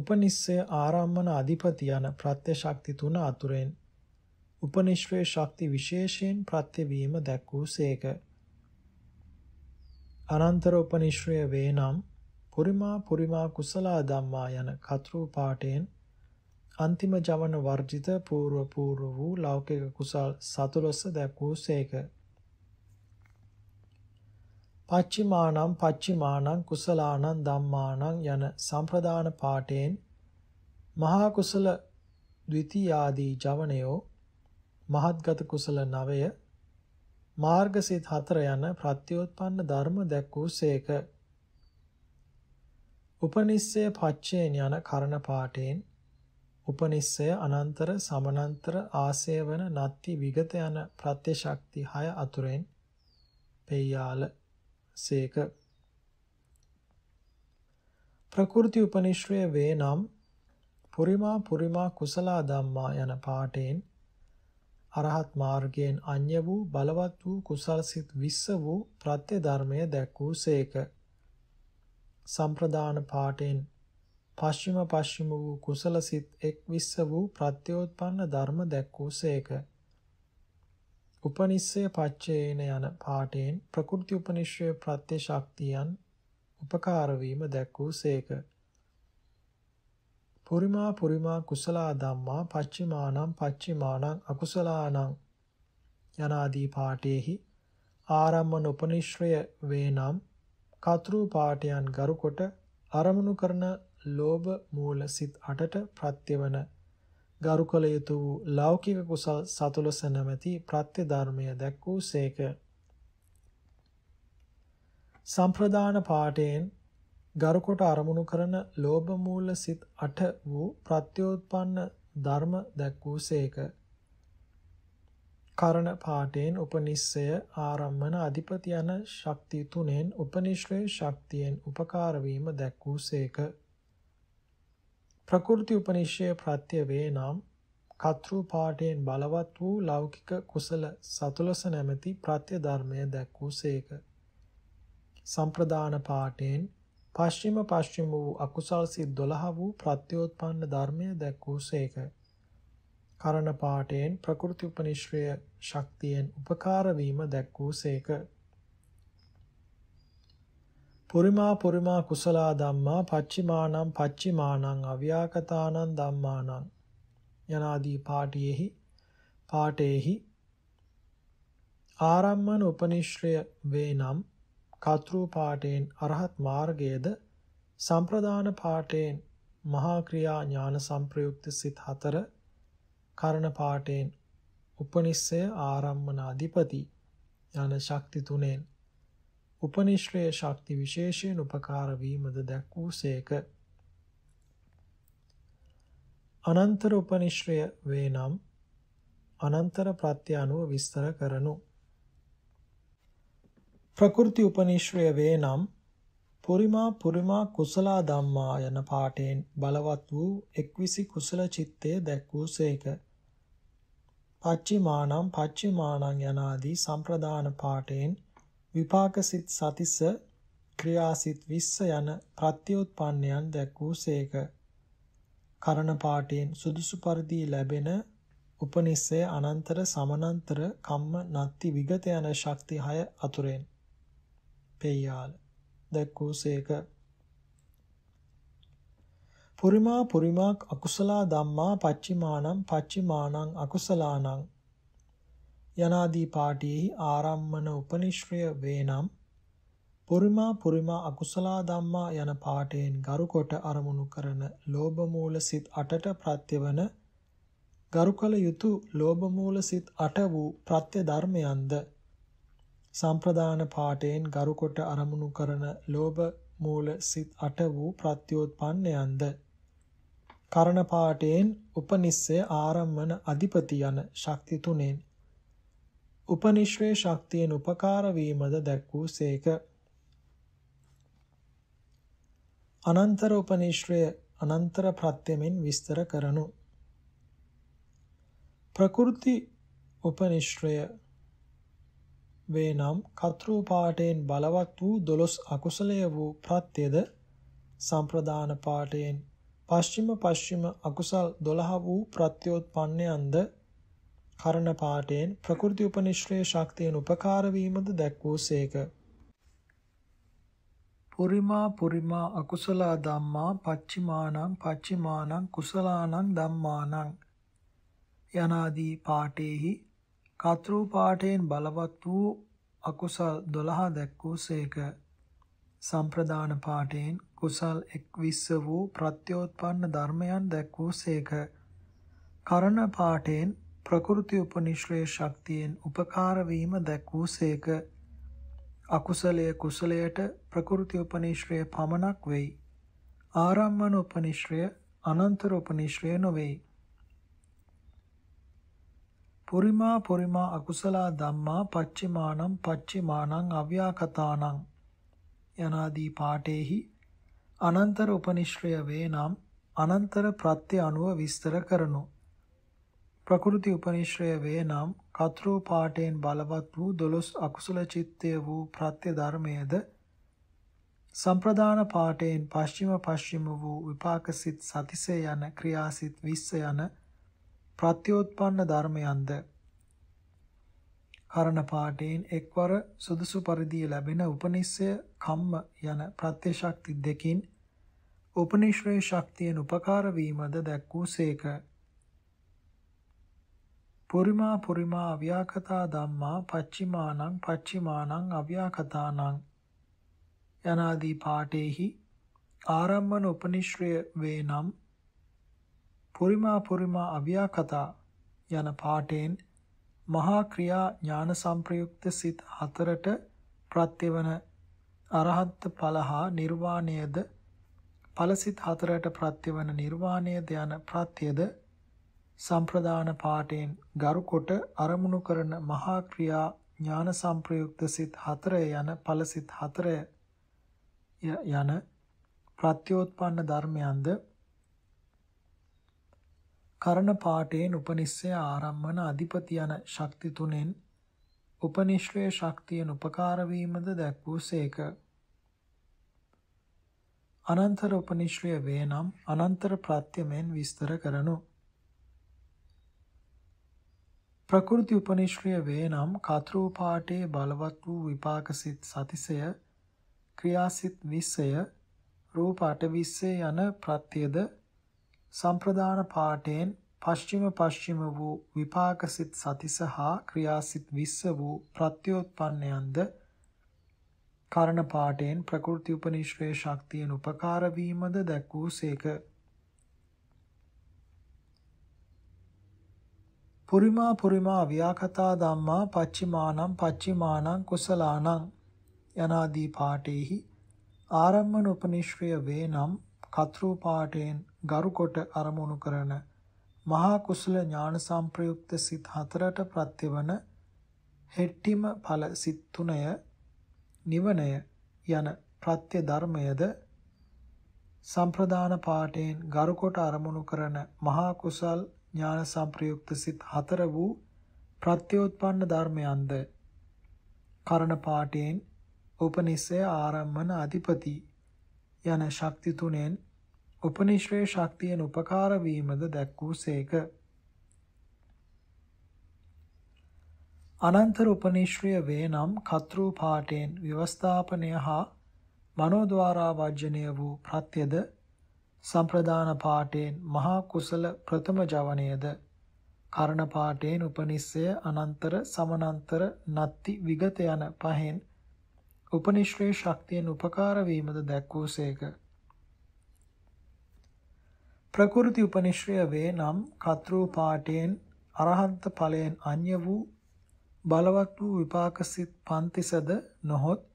උපනිස්සය ආරම්මන අධිපති යන ප්‍රත්‍ය ශක්ති තුන අතුරෙන් උපනිශ්‍රේ ශක්ති විශේෂයෙන් ප්‍රත්‍ය වීම දැක්වූ සේක. අනන්තර උපනිශ්‍රය වේනම් පුරිමා පුරිමා කුසලා ධම්මා යන කතරු පාඨයෙන් අන්තිම ජවන වර්ජිත పూర్ව పూర్ව වූ ලෞකික කුසල් සතුලොස්ස දැක්වූසේක. පච්චිමානම් පච්චිමානම් කුසලානම් ධම්මානම් යන සම්ප්‍රදාන පාඨයෙන් මහා කුසල ද්විතියාදී ජවනයෝ මහත්ගත කුසල 9 මාර්ගසිත 4 යන ප්‍රත්‍යෝත්පන්න ධර්ම දැක්වූසේක. උපනිස්සය පච්චයෙන් යන කරණ පාඨයෙන් උපනිස්සය අනන්තර සමනන්තර ආසය වන නත්ති විගත යන ප්‍රත්‍ය ශක්ති 6 අතුරෙන් පෙයාල සේක ප්‍රකෘති උපනිශ්‍රය වේ නම් පුරිමා පුරිමා කුසලා ධම්මා යන පාඨයෙන් අරහත් මාර්ගයෙන් අන්‍ය වූ බලවත් වූ කුසල්සිත 20 වූ ප්‍රත්‍ය ධර්මය දැක් වූසේක. සම්ප්‍රදාන පාඨයෙන් පශ්චිම පශ්චිම වූ කුසල සිත් එක් විස්ස වූ ප්‍රත්‍යෝත්පන්න ධර්ම දැක්වූසේක. උපනිස්සය පච්චේන යන පාඨයෙන් ප්‍රකෘති උපනිශ්‍රය ප්‍රත්‍ය ශක්තියන් උපකාර වීම දැක්වූසේක. පුරිමා පුරිමා කුසලා ධම්මා පච්චිමානං පච්චිමානං අකුසලානං යනාදී පාඨයේහි ආරම්මන උපනිශ්‍රය වේනම් කතරු පාඨයන් ගරුකොට අරමුණු කරන ලෝභ මූල සිත් 8ට ප්‍රත්‍යවන ගරු කළ යුතු වූ ලෞකික කුසල් සතුලස නැමැති ප්‍රත්‍ය ධර්මය දැක්වූසේක. සම්ප්‍රදාන පාඨයෙන් ගරු කොට අරමුණු කරන ලෝභ මූල සිත් 8 වූ ප්‍රත්‍යෝත්පන්න ධර්ම දැක්වූසේක. කරණ පාඨයෙන් උපනිස්සය ආරම්මන අධිපති යන ශක්ති තුනෙන් උපනිශ්‍රේ ශක්තියෙන් උපකාර වීම දැක්වූසේක. ප්‍රකෘති උපනිශ්ෂය ප්‍රත්‍ය වේ නම් කතෘ පාඨයෙන් බලවත් වූ ලෞකික කුසල සතුලස නැමැති ප්‍රත්‍ය ධර්මය දැක්වූසේක. සම්ප්‍රදාන පාඨයෙන් පශ්චිම පශ්චිම වූ අකුසල් සිත් 12 වූ ප්‍රත්‍යෝත්පන්න ධර්මය දැක්වූසේක. කරණ පාඨයෙන් ප්‍රකෘති උපනිශ්‍රය ශක්තියෙන් උපකාර වීම දැක්වූසේක. පුරිමා පුරිමා කුසලා ධම්මා පච්චිමානං පච්චිමානං අව්‍යාකතානං ධම්මානං යනාදී පාඨයේහි පාඨේහි ආරම්මන උපනිශ්‍රය වේ නම් කතෘ පාඨයෙන් අරහත් මාර්ගයේද සම්ප්‍රදාන පාඨයෙන් මහා ක්‍රියා ඥාන සංප්‍රයුක්ත සිත හතර කරණ පාඨයෙන් උපනිස්සය ආරම්මන අධිපති යන ශක්ති තුනෙන් උපනිශ්‍රේ ශක්ති විශේෂයෙන් උපකාර වීමද දැක් වූසේක. අනන්තර උපනිශ්‍රය වේ නම් අනන්තර ප්‍රත්‍ය අනුව විස්තර කරනු. ප්‍රකෘති උපනිශ්‍රය වේ නම් පුරිමා පුරිමා කුසලා ධම්මා යන පාඨයෙන් බලවත් වූ එක්විසි කුසල චිත්තය දැක් වූසේක. පච්චිමානම් පච්චිමානං යනාදී සම්ප්‍රදාන පාඨයෙන් විපාක සිත් සතිස ක්‍රියාසිත 20 යන ප්‍රත්‍යুৎපන්නයන් දැක් වූසේක. කරණ පාඨයෙන් සුදුසු පරිදි ලැබෙන උපනිස්සය අනන්තර සමනන්තර කම්ම නත්ති විගත යන ශක්ති 6 අතුරෙන් පේයාල දැක් වූසේක. පුරිමා පුරිමාක් අකුසලා ධම්මා පච්චිමානං පච්චිමානං අකුසලානං යනාදී පාඨයේහි ආරම්මන උපනිශ්‍රය වේනම් පුරිමා පුරිමා අකුසල ධම්මා යන පාඨයෙන් ගරුකොට අරමුණු කරන ලෝභ මූල සිත් 8ට ප්‍රත්‍යවන ගරුකල යුතු ලෝභ මූල සිත් 8 වූ ප්‍රත්‍ය ධර්මයන්ද සම්ප්‍රදාන පාඨයෙන් ගරුකොට අරමුණු කරන ලෝභ මූල සිත් 8 වූ ප්‍රත්‍යෝත්පන්නයන්ද කරණ පාඨයෙන් උපනිස්සය ආරම්මන අධිපති යන ශක්ති තුනෙන් උපනිශ්‍රේ ශක්තියෙන් උපකාර වීමද දැක් වූසේක. අනන්තර උපනිශ්‍රය අනන්තර ප්‍රත්‍යයෙන් විස්තර කරනු. ප්‍රකෘති උපනිශ්‍රය වේනම් කතෘ පාඨයෙන් බලවත් වූ දොළොස් අකුසලය වූ ප්‍රත්‍යද සම්ප්‍රදාන පාඨයෙන් පශ්චිම පශ්චිම අකුසල් 12 වූ ප්‍රත්‍යෝත්පන්නයන්ද කරන පාඨයෙන් ප්‍රකෘති උපනිශ්‍රේ ශක්තියන් උපකාර වීමද දැක්වූසේක. පුරිමා පුරිමා අකුසල ධම්මා පච්චිමානං පච්චිමානං කුසලානං ධම්මානං යනාදී පාඨේහි කතෘ පාඨයෙන් බලවත් වූ අකුසල් 12 දැක්වූසේක. සම්ප්‍රදාන පාඨයෙන් කුසල් 21 වූ ප්‍රත්‍යෝත්පන්න ධර්මයන් දැක්වූසේක. කරණ පාඨයෙන් ප්‍රකෘති උපනිශ්‍රේ ශක්තියෙන් උපකාර වීම දැක් වූසේක අකුසලයේ කුසලයට ප්‍රකෘති උපනිශ්‍රේ පමණක් වෙයි ආරම්මන උපනිශ්‍රය අනන්තර උපනිශ්‍රය නොවේ පුරිමා පුරිමා අකුසලා ධම්මා පච්චිමානම් පච්චිමානම් අව්‍යාකතානම් යනාදී පාඨේහි අනන්තර උපනිශ්‍රය වේ නම් අනන්තර ප්‍රත්‍ය අනුව විස්තර කරනෝ ප්‍රකෘති උපනිශ්‍රය වේ නම් කතරෝ පාටෙන් බලවත් වූ දොළොස් අකුසල චිත්තය වූ ප්‍රත්‍ය ධර්මයේද සම්ප්‍රදාන පාටෙන් පශ්චිම පශ්චිම වූ විපාකසිත සතිසේ යන ක්‍රියාසිත විස්ස යන ප්‍රත්‍යෝත්පන්න ධර්මයන්ද කරණ පාටෙන් එක්වර සුදුසු පරිදි ලැබෙන උපනිශ්‍රය කම්ම යන ප්‍රත්‍ය ශක්ති දෙකින් උපනිශ්‍රේ ශක්තියෙන් උපකාර වීමද දැක්වූසේක පුරිමා පුරිමා අව්‍යාකතා ධම්මා පච්චිමානං පච්චිමානං අව්‍යාකතානං යනාදී පාඨේහි ආරම්මන උපනිශ්‍රය වේ නම් පුරිමා පුරිමා අව්‍යාකතා යන පාඨයෙන් මහා ක්‍රියා ඥාන සංප්‍රයුක්ත සිත හතරට ප්‍රත්‍යවන අරහත් ඵලහා නිර්වාණයද ඵලසිත හතරට ප්‍රත්‍යවන නිර්වාණයද යන ප්‍රත්‍යද සම්ප්‍රදාන පාඨයෙන් ගරුකොට අරමුණු කරන මහා ක්‍රියා ඥාන සංප්‍රයුක්ත සිත් 4 යන ඵල සිත් 4 යන ප්‍රත්‍යෝත්පන්න ධර්මයන්ද කරණ පාඨයෙන් උපනිස්සය ආරම්මන අධිපති යන ශක්ති තුනෙන් උපනිශ්‍රේ ශක්තියන උපකාර වීමද දැක්වූසේක. අනන්තර උපනිශ්‍රය වේ නම් අනන්තර ප්‍රත්‍යමෙන් විස්තර කරනු ප්‍රකෘති උපනිශ්‍රය වේනම් කතරෝපාටේ බලවත් වූ විපාකසිත සතිසය ක්‍රියාසිත 20ය රූපාට 20 යන ප්‍රත්‍යද සම්ප්‍රදාන පාඨයෙන් පශ්චිම පශ්චිම වූ විපාකසිත සතිස හා ක්‍රියාසිත 20 වූ ප්‍රත්‍යෝත්පන්නයන්ද කරණ පාඨයෙන් ප්‍රකෘති උපනිශ්‍රේ ශක්තියෙන් උපකාර වීමද දැක්වූසේක පුරිමා පුරිමා ව්‍යාකතා ධම්මා පච්චිමානං පච්චිමානං කුසලානං යනාදී පාඨේහි ආරම්මන උපනිශ්‍රය වේනම් කතෘ පාඨයෙන් ගරුකොට අරමුණු කරන මහා කුසල ඥාන සම්ප්‍රයුක්ත සිත හතරට ප්‍රත්‍යවන හෙට්ටිම ඵල සිත් තුනය නිවනය යන ප්‍රත්‍ය ධර්මයද සම්ප්‍රදාන පාඨයෙන් ගරුකොට අරමුණු කරන මහා කුසල් ඥාන සංප්‍රයුක්ත සිත් හතර වූ ප්‍රත්‍යෝත්පන්න ධර්මයන්ද කරණ පාඨයෙන් උපනිෂය ආරම්මන අධිපති යන ශක්ති තුනෙන් උපනිශ්‍රේ ශක්තියෙන් උපකාර වීමද දැක්වූසේක. අනන්තර උපනිශ්‍රය වේ නම් කතෘ පාඨයෙන් ව්‍යවස්ථාපනය හා මනෝද්වාරා වර්ජණය වූ ප්‍රත්‍යද සම්ප්‍රදාන පාඨයෙන් මහා කුසල ප්‍රථම ජවණයද කරණ පාඨයෙන් උපනිස්සය අනන්තර සමනන්තර නත්ති විගත යන පහෙන් උපනිශ්‍රේ ශක්තියෙන් උපකාර වීමද දැක්වූසේක ප්‍රකෘති උපනිශ්‍රය වේ නම් කතෘ පාඨයෙන් අරහන්ත ඵලයෙන් අන්‍ය වූ බලවත් වූ විපාකසිත පන්තිසද නොහොත්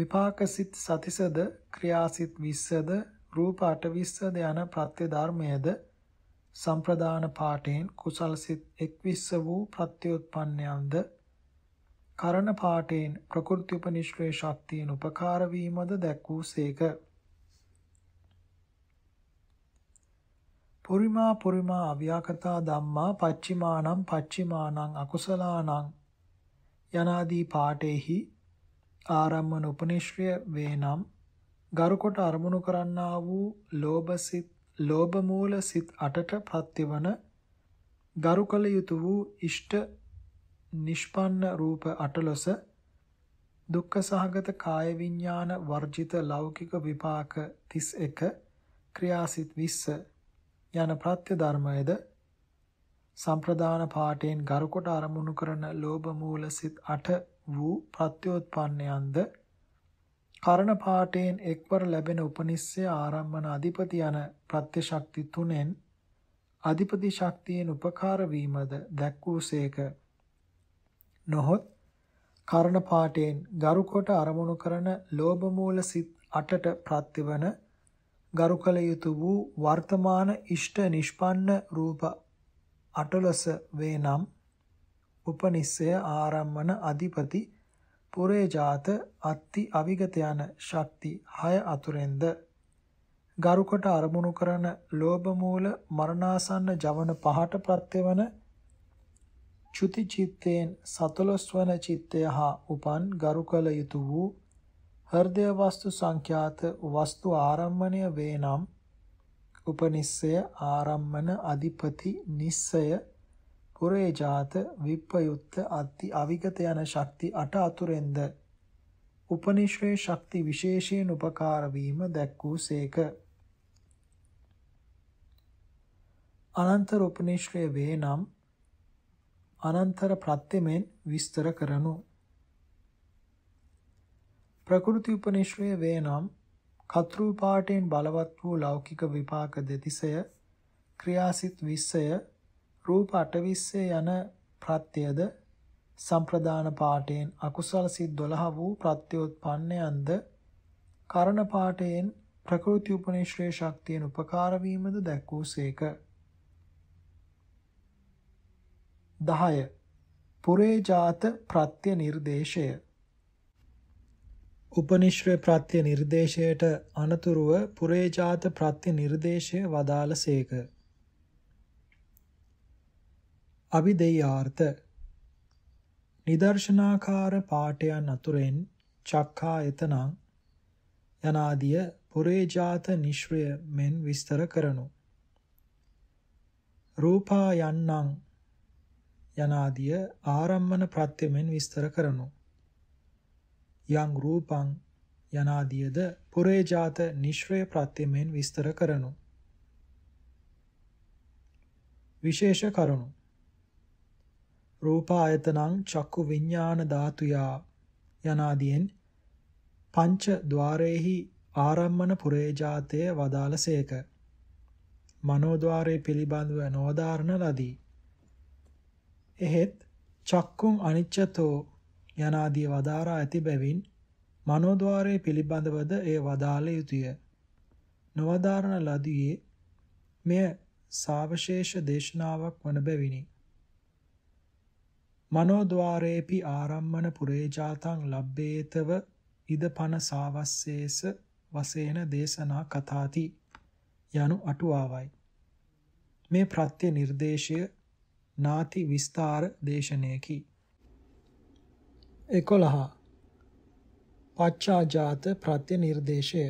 විපාකසිත සතිසද ක්‍රියාසිත 20ද රූප අටවිස්ස ධාන ප්‍රත්‍ය ධර්මයේද සම්ප්‍රදාන පාඨයෙන් කුසල්සිත 21 වූ ප්‍රත්‍යෝත්පන්නයන්ද කරණ පාඨයෙන් ප්‍රකෘති උපනිශ්‍රේ ශක්තියන් උපකාර වීමද දැක්වූසේක. පුරිමා පුරිමා අව්‍යාකතා ධම්මා පච්චිමානම් පච්චිමානම් අකුසලානම් යනාදී පාඨේහි ආරම්මන උපනිශ්‍රය වේනම් ගරුකොට අරමුණු කරන්නා වූ ලෝභ සිත් ලෝභ මූල සිත් අටට ප්‍රත්‍යවන ගරු කළ යුතු වූ ඉෂ්ට නිෂ්පන්න රූප අටලොස දුක්ඛ සහගත කාය විඥාන වර්ජිත ලෞකික විපාක 31 ක්‍රියාසිත 20 යන ප්‍රත්‍ය ධර්මයේද සම්ප්‍රදාන පාඨයෙන් ගරුකොට අරමුණු කරන ලෝභ මූල සිත් 8 වූ ප්‍රත්‍යෝත්පන්නයන්ද කරණ පාඨයෙන් එක්වර ලැබෙන උපනිස්සය ආරම්මන අධිපති යන ප්‍රත්‍ය ශක්ති තුනෙන් අධිපති ශක්තියෙන් උපකාර වීමද දැක්වූසේක නොහොත් කරණ පාඨයෙන් ගරු කොට අරමුණු කරන ලෝභ මූල සිත් 8ට ප්‍රත්‍යවන ගරුකල යුතු වූ වර්තමාන ඉෂ්ට නිෂ්පන්න රූප 18 වේ නම් උපනිස්සය ආරම්මන අධිපති පුරේජාත අත්ති අවිගත යන ශක්ති 6 අතුරෙන්ද ගරුකට අරමුණු කරන ලෝභ මූල මරණාසන්න ජවන පහට ප්‍රත්‍යවන චුති චිත්තේන් සතලස්වන චිත්තය හා උපන් ගරුකල යුතු වූ හෘදය වස්තු සංඛ්‍යාත වස්තු ආරම්මණය වේ නම් උපනිස්සය ආරම්මන අධිපති නිස්සය පුරේජාත විප්පයුත්ත අත්ති අවිගත යන ශක්ති අට අතුරෙන්ද උපනිශ්‍රේ ශක්ති විශේෂයෙන් උපකාර වීම දැක්වූසේක අනන්තර උපනිශ්‍රේ වේ නම් අනන්තර ප්‍රත්‍යමෙන් විස්තර කරනු ප්‍රකෘති උපනිශ්‍රේ වේ නම් කතෘ පාටෙන් බලවත් වූ ලෞකික විපාක දෙතිසය ක්‍රියාසිත 20 රූප අටවිස්සේ යන ප්‍රත්‍යයද සම්ප්‍රදාන පාඨයෙන් අකුසල සිත් 12 වූ ප්‍රත්‍යෝත්පන්නයන්ද කරණ පාඨයෙන් ප්‍රකෘති උපනිශ්‍රේ ශක්තියෙන් උපකාර වීමද දැක්වූසේක 10 පුරේජාත ප්‍රත්‍ය නිර්දේශය උපනිශ්‍රේ ප්‍රත්‍ය නිර්දේශයට අනතුරුව පුරේජාත ප්‍රත්‍ය නිර්දේශය වදාළසේක අවිදේයාර්ථ නිදර්ශනාකාර පාඨයන් අතුරෙන් චක්ඛායතනං යනාදිය පුරේජාත නිශ්්‍රය මෙන් විස්තර කරනු රූපායන්නං යනාදිය ආරම්මන ප්‍රත්‍යයෙන් විස්තර කරනු යං රූපං යනාදියද පුරේජාත නිශ්්‍රය ප්‍රත්‍යයෙන් විස්තර කරනු විශේෂ කරුණු රූපායතනං චක්කු විඥාන ධාතුයා යනාදීන් පංච ద్వාරේහි ආරම්මන පුරේජාතය වදාළසේක. මනෝද්වාරයේ පිළිබඳව නෝදාරණ ලදී. එහෙත් චක්කුං අනිච්චතෝ යනාදී වදාරා ඇති බැවින් මනෝද්වාරයේ පිළිබඳවද එය වදාළ යුතුය. නවදාරණ ලදියේ මෙය සාවශේෂ දේශනාවක් වන බැවිනි. මනෝද්වාරේපි ආරම්මන පුරේජාතං ලබ්බේතව ඉදපන සාවස්සේස වසේන දේශනා කතාති යනු අටුවාවයි මේ ප්‍රත්‍ය නිර්දේශය නාති විස්තර දේශනයකි 11 පච්චාජාත ප්‍රත්‍ය නිර්දේශය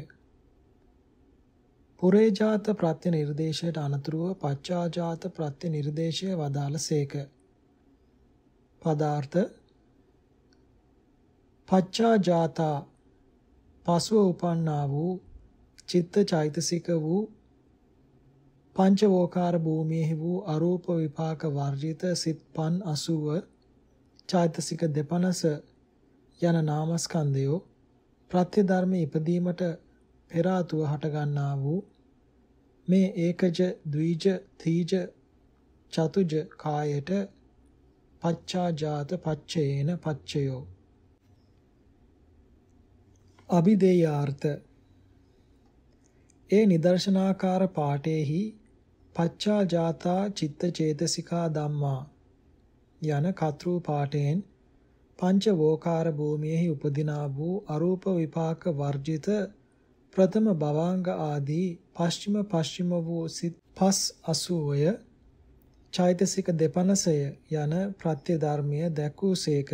පුරේජාත ප්‍රත්‍ය නිර්දේශයට අනතුරුව පච්චාජාත ප්‍රත්‍ය නිර්දේශය වදාළසේක පදාර්ථ පච්චාජාතා පසුව උපන්නා වූ චිත්ත චෛතසික වූ පංචවෝකාර භූමියෙහි වූ අරූප විපාක වර්ජිත සිත් පන් අසුව චෛතසික දෙපනස යන නාමස්කන්ධයෝ ප්‍රත්‍ය ධර්ම ඉපදීමට පෙර ආතුව හටගන්නා වූ මේ ඒකජ ද්විජ තීජ චතුජ කායයට පච්චාජාත පච්චේන පච්චයෝ අභිදේයාර්ථ ඒ නිදර්ශනාකාර පාඨේහි පච්චාජාතා චිත්ත චේතසිකා ධම්මා යන කතෘ පාඨයෙන් පංච වෝකාර භූමියෙහි උපදිනා වූ අරූප විපාක වර්ජිත ප්‍රථම භවංග ආදී පශ්චිම පශ්චිම වූ සිත් පස් 80 චෛතසික 250 යන ප්‍රත්‍ය ධර්මය දැක්වූසේක.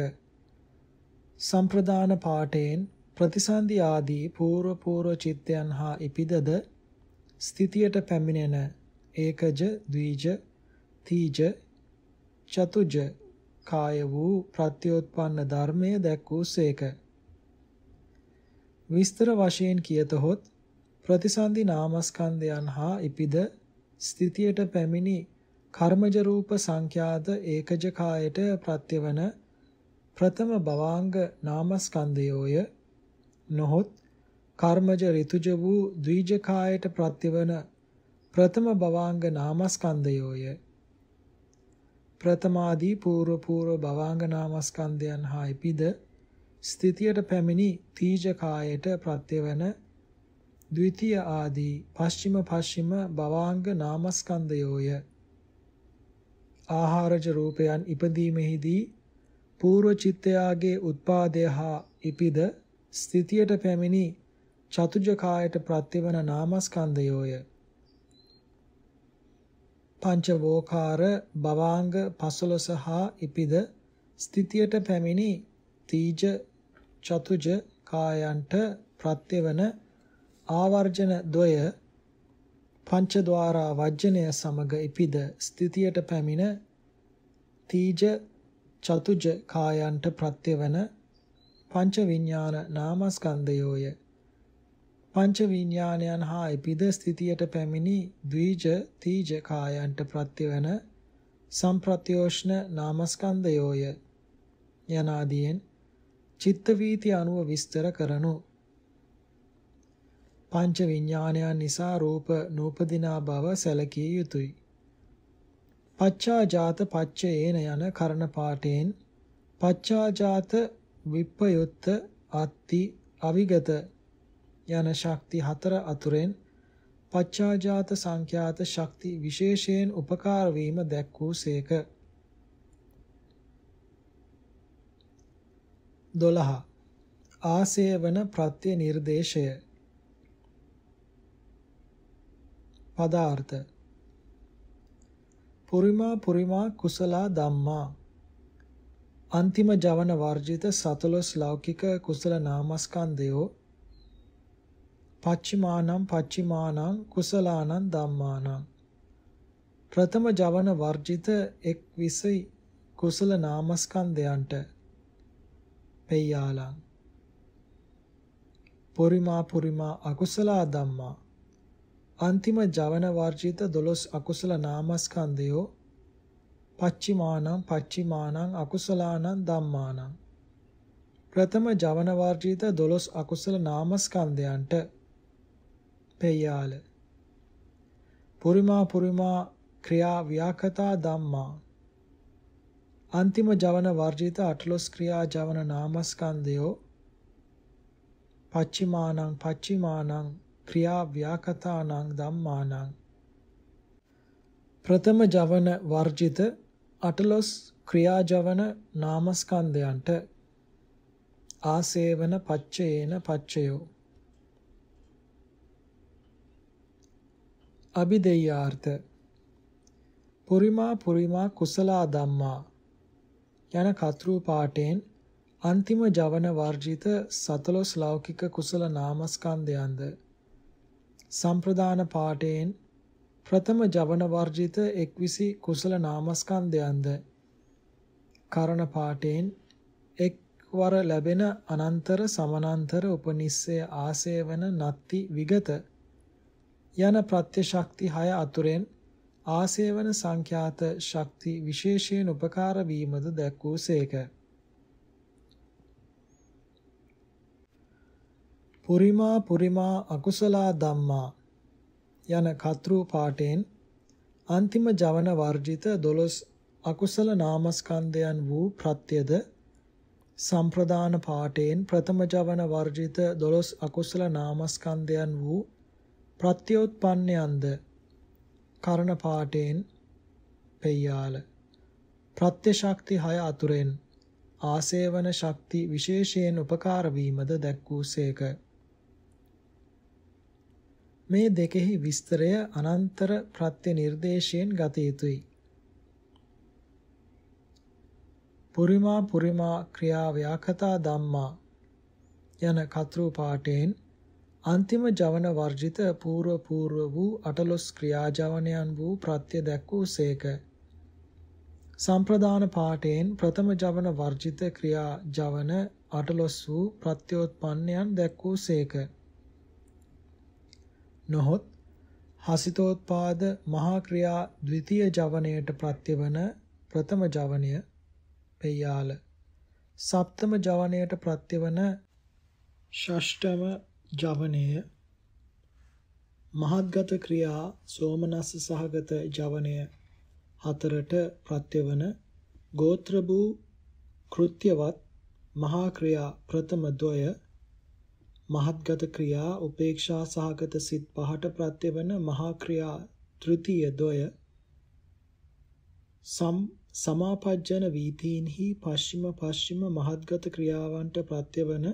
සම්ප්‍රදාන පාඨයෙන් ප්‍රතිසන්දි ආදී పూర్ව పూర్ව චිත්තයන් හා ඉපිදද ස්ථිතියට පැමිණෙන ඒකජ ද්විජ තීජ චතුජ කාය වූ ප්‍රත්‍යෝත්පන්න ධර්මය දැක්වූසේක. විස්තර වශයෙන් කියතහොත් ප්‍රතිසන්දි නාමස්කන්ධයන් හා ඉපිද ස්ථිතියට පැමිණි කර්මජ රූප සංඛ්‍යාත ඒකජ කායට ප්‍රත්‍යවන ප්‍රථම භවාංග නාමස්කන්ධයෝය නොහොත් කර්මජ ඍතුජ වූ ද්විජ කායට ප්‍රත්‍යවන ප්‍රථම භවාංග නාමස්කන්ධයෝය ප්‍රථමාදී పూర్ව పూర్ව භවාංග නාමස්කන්ධයන් හා ඉපිද ස්ථිතියට පැමිණි තීජ කායට ප්‍රත්‍යවන ද්විතීය ආදී පස්චිම පස්චිම භවාංග නාමස්කන්ධයෝය ආහාරජ රූපයන් ඉපදීමෙහිදී పూర్ව චිත්තයාගේ උත්පාදය හා ඉපිද ස්ථිතියට පැමිණි චතුජ කායට ප්‍රතිවන නාමස්කන්ධයෝය පංචවෝකාර බවාංග 15 හා ඉපිද ස්ථිතියට පැමිණි තීජ චතුජ කායන්ට ප්‍රත්‍යවන ආවර්ජන 2 පංචද්වාරා වජ්ජනය සමග ඉපිද ස්ථිතියට පැමිණ තීජ චතුජ කායන්ට ප්‍රත්‍යවන පංච විඥාන නාමස්කන්ධයෝය පංච විඥානයන් හා ඉපිද ස්ථිතියට පැමිණි ද්විජ තීජ කායන්ට ප්‍රත්‍යවන සම්ප්‍රත්‍යෝෂ්ණ නාමස්කන්ධයෝය යනාදීන් චිත්ත වීති අනුව විස්තර කරනු පංච විඥානයන් නිසා රූප නූපදිනා බව සැලකිය යුතුය. පච්චාජාත පච්චේන යන කරණ පාඨයෙන් පච්චාජාත විප්පයුත්ත අත්ති අවිගත යන ශක්ති හතර අතුරෙන් පච්චාජාත සංඛ්‍යාත ශක්ති විශේෂයෙන් උපකාර වීම දැක් වූසේක 12 ආසේවන ප්‍රත්‍ය නිර්දේශය පදාර්ථ පුරිමා පුරිමා කුසලා ධම්මා අන්තිම ජවන වර්ජිත සතලොස් ලෞකික කුසල නාමස්කන්ධයෝ පච්චිමානම් පච්චිමානම් කුසලානම් ධම්මානම් ප්‍රථම ජවන වර්ජිත එක් විසයි කුසල නාමස්කන්ධයන්ට පෙයාලං පුරිමා පුරිමා අකුසල ධම්මා අන්තිම ජවන වර්ජිත 12 අකුසල නාමස්කන්ධයෝ පච්චිමානං පච්චිමානං අකුසලානං ධම්මානං ප්‍රථම ජවන වර්ජිත 12 අකුසල නාමස්කන්ධයන්ට පෙයාල පුරිමා පුරිමා ක්‍රියා ව්‍යාකතා ධම්මා අන්තිම ජවන වර්ජිත 18 ක්‍රියා ජවන නාමස්කන්ධයෝ පච්චිමානං පච්චිමානං ක්‍රියා ව්‍යාකතානං ධම්මානං ප්‍රථම ජවන වර්ජිත අටලොස් ක්‍රියාජවන නාමස්කන්ධයන්ට ආසේවන පච්චයේන පච්චයෝ අබිදෙය්‍යාර්ථ පුරිමා පුරිමා කුසලා ධම්මා යන කතෘ පාඨයෙන් අන්තිම ජවන වර්ජිත සතලොස් ලෞකික කුසල නාමස්කන්ධයන්ද සම්ප්‍රදාන පාඨයෙන් ප්‍රථම ජවන වර්ජිත 120 කුසල නාමස්කන්ධයන්ද කරණ පාඨයෙන් එක්වර ලැබෙන අනන්තර සමානන්තර උපනිස්සය ආසේවන නත්ති විගත යන ප්‍රත්‍යශක්ති 6 අතුරෙන් ආසේවන සංඛ්‍යාත ශක්ති විශේෂයෙන් උපකාර වීමද දැක්වූසේක. පුරිමා පුරිමා අකුසලා ධම්මා යන කතරු පාඨයෙන් අන්තිම ජවන වර්ජිත 12 අකුසල නාමස්කන්ධයන් වූ ප්‍රත්‍යද සම්ප්‍රදාන පාඨයෙන් ප්‍රථම ජවන වර්ජිත 12 අකුසල නාමස්කන්ධයන් වූ ප්‍රත්‍යෝත්පන්නයන්ද කරණ පාඨයෙන් පෙයාල ප්‍රත්‍ය ශක්ති 6 අතුරෙන් ආසේවන ශක්ති විශේෂයෙන් උපකාර වීමද දැක් වූසේක මේ දෙකෙහි විස්තරය අනන්තර ප්‍රත්‍ය නිර්දේශයෙන් ගත යුතුයි. පුරිමා පුරිමා ක්‍රියා ව්‍යාකතා ධම්මා යන කතෘ පාඨයෙන් අන්තිම ජවන වර්ජිත పూర్ව పూర్ව වූ අටලොස් ක්‍රියා ජවනයන් වූ ප්‍රත්‍ය දැක් වූසේක. සම්ප්‍රදාන පාඨයෙන් ප්‍රථම ජවන වර්ජිත ක්‍රියා ජවන අටලොස් වූ ප්‍රත්‍යෝත්පන්නයන් දැක් වූසේක. නොහොත් හසිතෝත්පාද මහා ක්‍රියා ද්විතීය ජවණයට ප්‍රත්‍යවන ප්‍රථම ජවණය පෙයාල සප්තම ජවණයට ප්‍රත්‍යවන ෂෂ්ඨම ජවණය මහත්ගත ක්‍රියා සෝමනස්ස සහගත ජවණය හතරට ප්‍රත්‍යවන ගෝත්‍ර වූ කෘත්‍යවත් මහා ක්‍රියා ප්‍රථම ද්වය මහත්ගත ක්‍රියා උපේක්ෂා සහගත සිත් පහට ප්‍රත්‍යවන මහා ක්‍රියා තෘතිය දොය සම් සමාපජ්ජන වීතීන්හි පශ්චිම පශ්චිම මහත්ගත ක්‍රියාවන්ට ප්‍රත්‍යවන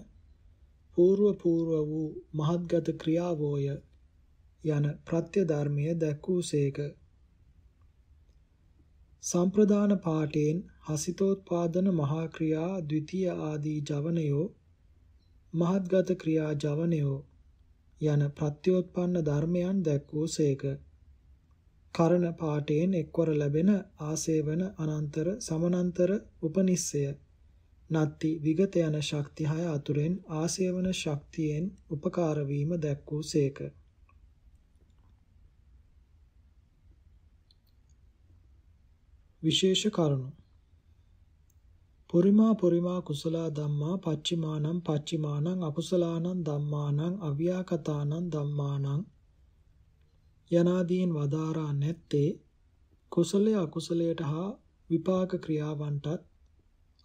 పూర్ව పూర్ව වූ මහත්ගත ක්‍රියාවෝය යන ප්‍රත්‍ය ධර්මය දැක්වූසේක සම්ප්‍රදාන පාඨයෙන් හසිතෝත්පාදන මහා ක්‍රියා ද්විතීය ආදී ජවනයෝ මහත්ගත ක්‍රියා ජවනයෝ යන ප්‍රත්‍යෝත්පන්න ධර්මයන් දැක්වූසේක. කරණ පාඨයෙන් එක්වර ලැබෙන ආසේවන අනන්තර සමනන්තර උපනිස්සය නත්ති විගත යන ශක්ති හය අතුරෙන් ආසේවන ශක්තියෙන් උපකාර වීම දැක්වූසේක. විශේෂ කරුණු පොරිමා පොරිමා කුසලා ධම්මා පච්චිමානං පච්චිමානං අකුසලානං ධම්මානං අව්‍යාකතානං ධම්මානං යනාදීන් වදාරා නැත්තේ කුසලය අකුසලයට හා විපාක ක්‍රියාවන්ටත්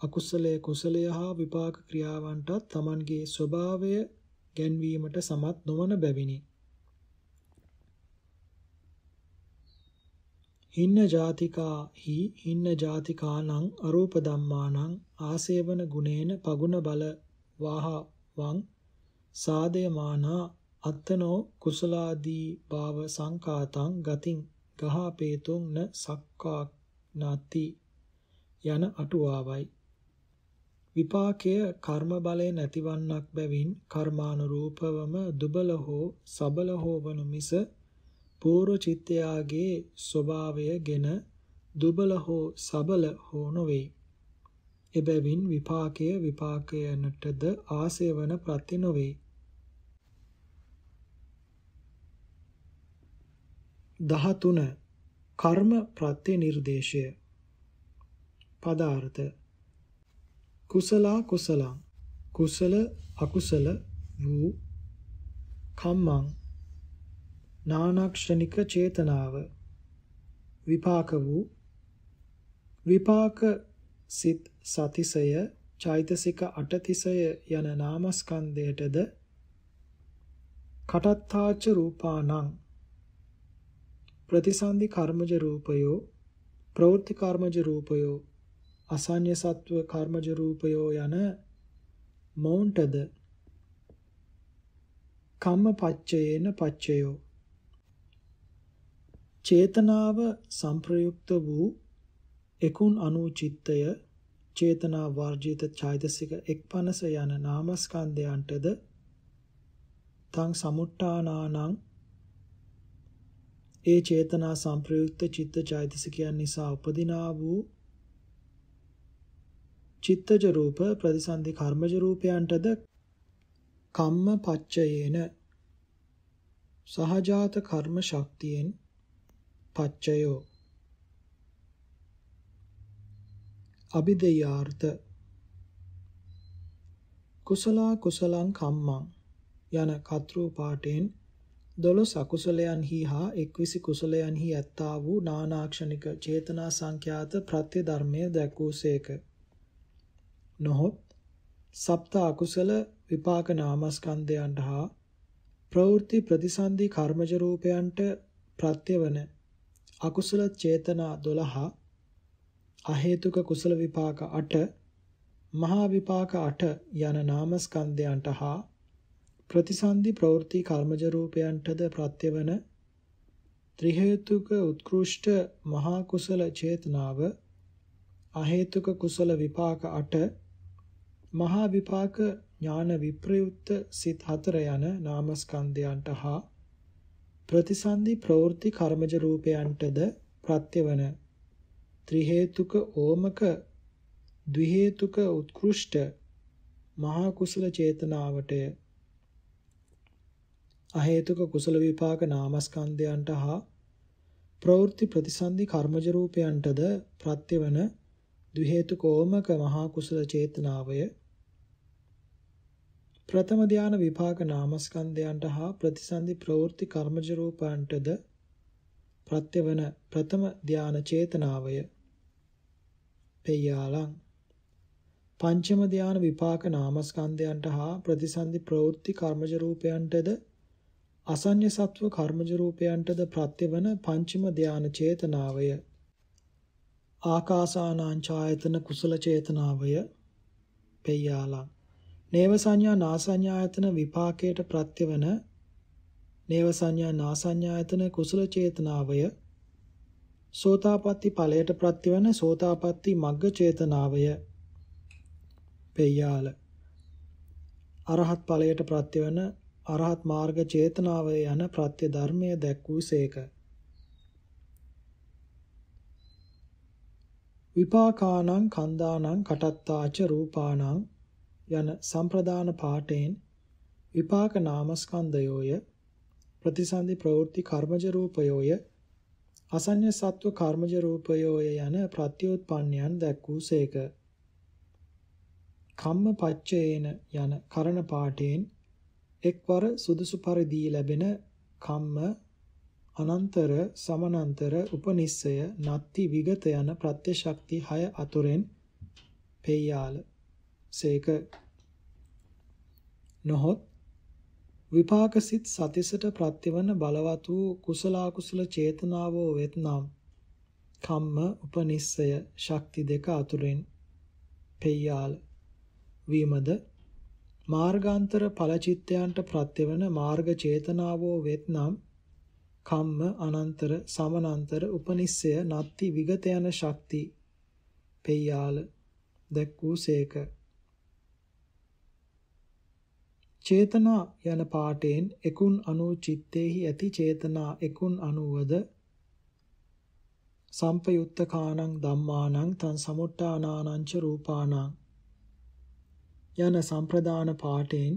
අකුසලය කුසලය හා විපාක ක්‍රියාවන්ටත් Tamanගේ ස්වභාවය ගැන්වීමට සමත් නොවන බැවිනි. හින්න ජාතිකා හි හින්න ජාතිකානං අරූප ධම්මානං ආසේවන ගුණේන පගුණ බල වාහවං සාදේමානා අත්තනෝ කුසලාදී භාව සංකාතං ගතින් ගහපේතුං න සක්කානාති යන අටුවාවයි විපාකය කර්ම බලය නැතිවන්නක් බැවින් කර්මානුරූපවම දුබල හෝ සබල හෝ වනු මිස පූර්ව චිත්තයාගේ ස්වභාවය ගැන දුබල හෝ සබල හෝ නොවේ. එබැවින් විපාකය විපාකයනටද ආසය වන ප්‍රති නොවේ. දහතුන කර්ම ප්‍රත්‍ය නිර්දේශය පදාර්ථ කුසලා කුසලං කුසල අකුසල වූ කම්මං නානක්ෂණික චේතනාව විපාක වූ විපාක සිත් සතිසය චෛතසික අටතිසය යන නාමස්කන්ධයටද කටත්තාච රූපානං ප්‍රතිසන්දි කර්මජ රූපයෝ ප්‍රවෘත්ති කර්මජ රූපයෝ අසඤ්ඤ සත්ව කර්මජ රූපයෝ යන මවුන්ටද කම්ම පච්චයේන පච්චයෝ චේතනාව සංප්‍රයුක්ත වූ එකුන් අනුචිත්තය චේතනා වර්ජිත ඡයිතසික එක්පනස යන නාමස්කන්ධයන්ටද තං සමුට්ටානානං ඒ චේතනා සංප්‍රයුක්ත චිත්ත ඡයිතසිකයන් නිසා උපදිනා වූ චිත්තජ රූප ප්‍රතිසන්දි කර්මජ රූපයන්ටද කම්ම පච්චයේන සහජාත කර්ම ශක්තියෙන් පච්චයෝ අභිදේයාර්ථ කුසලා කුසලං කම්මං යන කතෘ පාඨයෙන් දොළොස් අකුසලයන්හි හා එක්විසි කුසලයන්හි ඇත්තා වූ නානාක්ෂණික චේතනා සංඛ්‍යාත ප්‍රත්‍ය ධර්මය දැක්වූසේක. නොහොත් සප්ත අකුසල විපාක නාමස්කන්ධයන්ට හා ප්‍රවෘත්ති ප්‍රතිසන්දි කර්මජ රූපයන්ට ප්‍රත්‍ය වන අකුසල චේතනා 12 අහේතුක කුසල විපාක 8 මහා විපාක 8 යන නාමස්කන්ධයන්ට හා ප්‍රතිසන්දි ප්‍රවෘත්ති කර්මජ රූපයන්ටද ප්‍රත්‍යවන ත්‍රි හේතුක උත්කෘෂ්ඨ මහා කුසල චේතනාව අහේතුක කුසල විපාක 8 මහා විපාක ඥාන විප්‍රයුක්ත සිත 4 යන නාමස්කන්ධයන්ට හා ප්‍රතිසන්දි ප්‍රවෘත්ති කර්මජ රූපයන්ටද ප්‍රත්‍යවන ත්‍රි හේතුක ඕමක ද්වි හේතුක උත්කෘෂ්ඨ මහා කුසල චේතනාවටය අ හේතුක කුසල විපාක නාමස්කන්ධයන්ට හා ප්‍රවෘත්ති ප්‍රතිසන්දි කර්මජ රූපයන්ටද ප්‍රත්‍යවන ද්වි හේතුක ඕමක මහා කුසල චේතනාවය ප්‍රථම ධාන විපාක නාමස්කන්ධයන්ට හා ප්‍රතිසන්දි ප්‍රවෘත්ති කර්මජ රූපයන්ටද ප්‍රත්‍යවන ප්‍රථම ධාන චේතනාවය පෙයාලං පංචම ධාන විපාක නාමස්කන්ධයන්ට හා ප්‍රතිසන්දි ප්‍රවෘත්ති කර්මජ රූපයන්ටද අසඤ්ඤ සත්ව කර්මජ රූපයන්ටද ප්‍රත්‍යවන පංචම ධාන චේතනාවය ආකාසානං ඡායතන කුසල චේතනාවය පෙය්‍යාලං නේව සංඥා නාසඤ්ඤායතන විපාකයට ප්‍රත්‍යවන නේව සංඥා නාසඤ්ඤායතන කුසල චේතනාවය සෝතාපට්ටි ඵලයට ප්‍රත්‍යවන සෝතාපට්ටි මග්ග චේතනාවය පෙය්‍යාල අරහත් ඵලයට ප්‍රත්‍යවන අරහත් මාර්ග චේතනාවය යන ප්‍රත්‍ය ධර්මය දැක් වූසේක විපාකානං කන්දානං කටත්තාච රූපානං යන සම්ප්‍රදාන පාඨයෙන් විපාක නාමස්කන්ධයෝය ප්‍රතිසන්දි ප්‍රවෘත්ති කර්මජ රූපයෝය අසඤ්ඤ සත්ව කර්මජ රූපයෝය යන ප්‍රත්‍යෝත්පන්නයන් දැක්වූසේක කම්ම පච්චේන යන කරණ පාඨයෙන් එක්වර සුදුසු පරිදි ලැබෙන කම්ම අනන්තර සමනන්තර උපනිස්සය නත්ති විගත යන ප්‍රත්‍යශක්ති 6 අතුරෙන් පෙයාලා සේක නොහොත් විපාකසිත සතිසට ප්‍රත්‍යවන බලවත් වූ කුසල අකුසල චේතනාවෝ වෙත්නම් කම්ම උපනිස්සය ශක්ති දෙක අතුරෙන් පෙය්‍යාල වීමද මාර්ගාන්තර ඵලචිත්තයන්ට ප්‍රත්‍යවන මාර්ග චේතනාවෝ වෙත්නම් කම්ම අනන්තර සමනන්තර උපනිස්සය නත්ති විගත යන ශක්ති පෙය්‍යාල දැක් වූසේක චේතනා යන පාඨයෙන් එකුන් අනු චිත්තේහි ඇති චේතනා එකුන් අනුවද සම්පයුත්ත කාණං ධම්මානං තං සමුට්ඨානානංච රූපානං යන සම්ප්‍රදාන පාඨයෙන්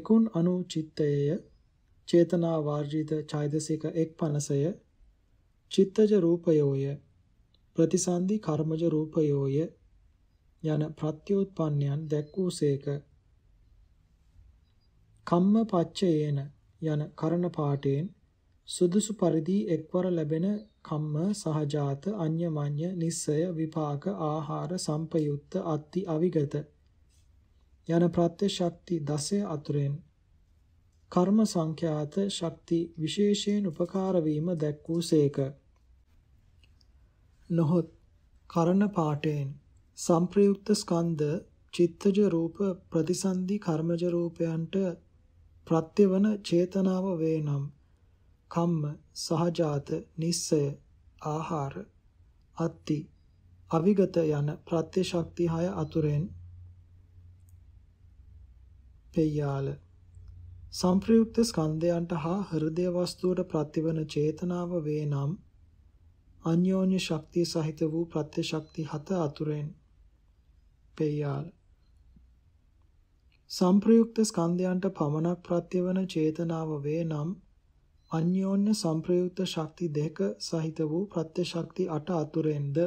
එකුන් අනු චිත්තයේ චේතනා වාර්ජිත ඡයිදසික එක් පනසය චිත්තජ රූපයෝය ප්‍රතිසන්දි කර්මජ රූපයෝය යන ප්‍රත්‍යෝත්පන්නයන් දැක්වූසේක කම්ම පච්චයේන යන කරණ පාඨයෙන් සුදුසු පරිදි එක්වර ලැබෙන කම්ම සහජාත අඤ්ඤමඤ්ඤ නිස්සය විපාක ආහාර සම්පයුත්ත අත්ති අවිගත යන ප්‍රත්‍ය ශක්ති 10 අතුරෙන් කර්ම සංඛ්‍යාත ශක්ති විශේෂයෙන් උපකාර වීම දැක් වූසේක නොහොත් කරණ පාඨයෙන් සම්ප්‍රයුක්ත ස්කන්ධ චිත්තජ රූප ප්‍රතිසන්දි කර්මජ රූපයන්ට ප්‍රත්‍යවන චේතනාව වේනම් කම්ම සහජාත නිස්සය ආහාර අත්ති අවිගත යන ප්‍රත්‍ය ශක්ති 6 අතුරෙන් පෙයාල සංප්‍රයුක්ත ස්කන්ධයන්ට හා හෘදේ වස්තුවට ප්‍රතිවන චේතනාව වේනම් අන්‍යෝන්‍ය ශක්තිය සහිත වූ ප්‍රත්‍ය ශක්ති 7 අතුරෙන් පෙයාල සම්ප්‍රයුක්ත ස්කන්ධයන්ට පමණක් ප්‍රත්‍යවන චේතනාව වේ නම් අන්‍යෝන්‍ය සම්ප්‍රයුක්ත ශක්ති දෙක සහිත වූ ප්‍රත්‍ය ශක්ති අට අතුරෙන්ද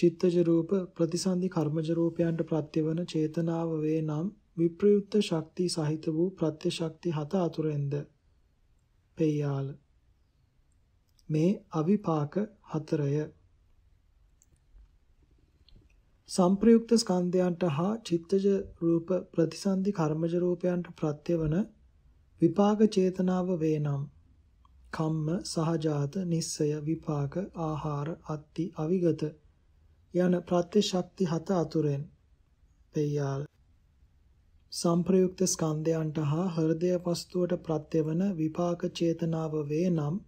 චිත්තජ රූප ප්‍රතිසන්දි කර්මජ රූපයන්ට ප්‍රත්‍යවන චේතනාව වේ නම් විප්‍රයුක්ත ශක්ති සහිත වූ ප්‍රත්‍ය ශක්ති හත අතුරෙන්ද පේයාල මේ අවිපාක හතරය සම්ප්‍රයුක්ත ස්කන්ධයන්ට හා චිත්තජ රූප ප්‍රතිසන්දි කර්මජ රූපයන්ට ප්‍රත්‍යවන විපාක චේතනාව වේනම් කම්ම සහජාත නිස්සය විපාක ආහාර අත්ති අවිගත යන ප්‍රත්‍ය ශක්ති හත අතුරෙන් පෙයාල් සම්ප්‍රයුක්ත ස්කන්ධයන්ට හා හෘදය වස්තුවට ප්‍රත්‍යවන විපාක චේතනාව වේනම්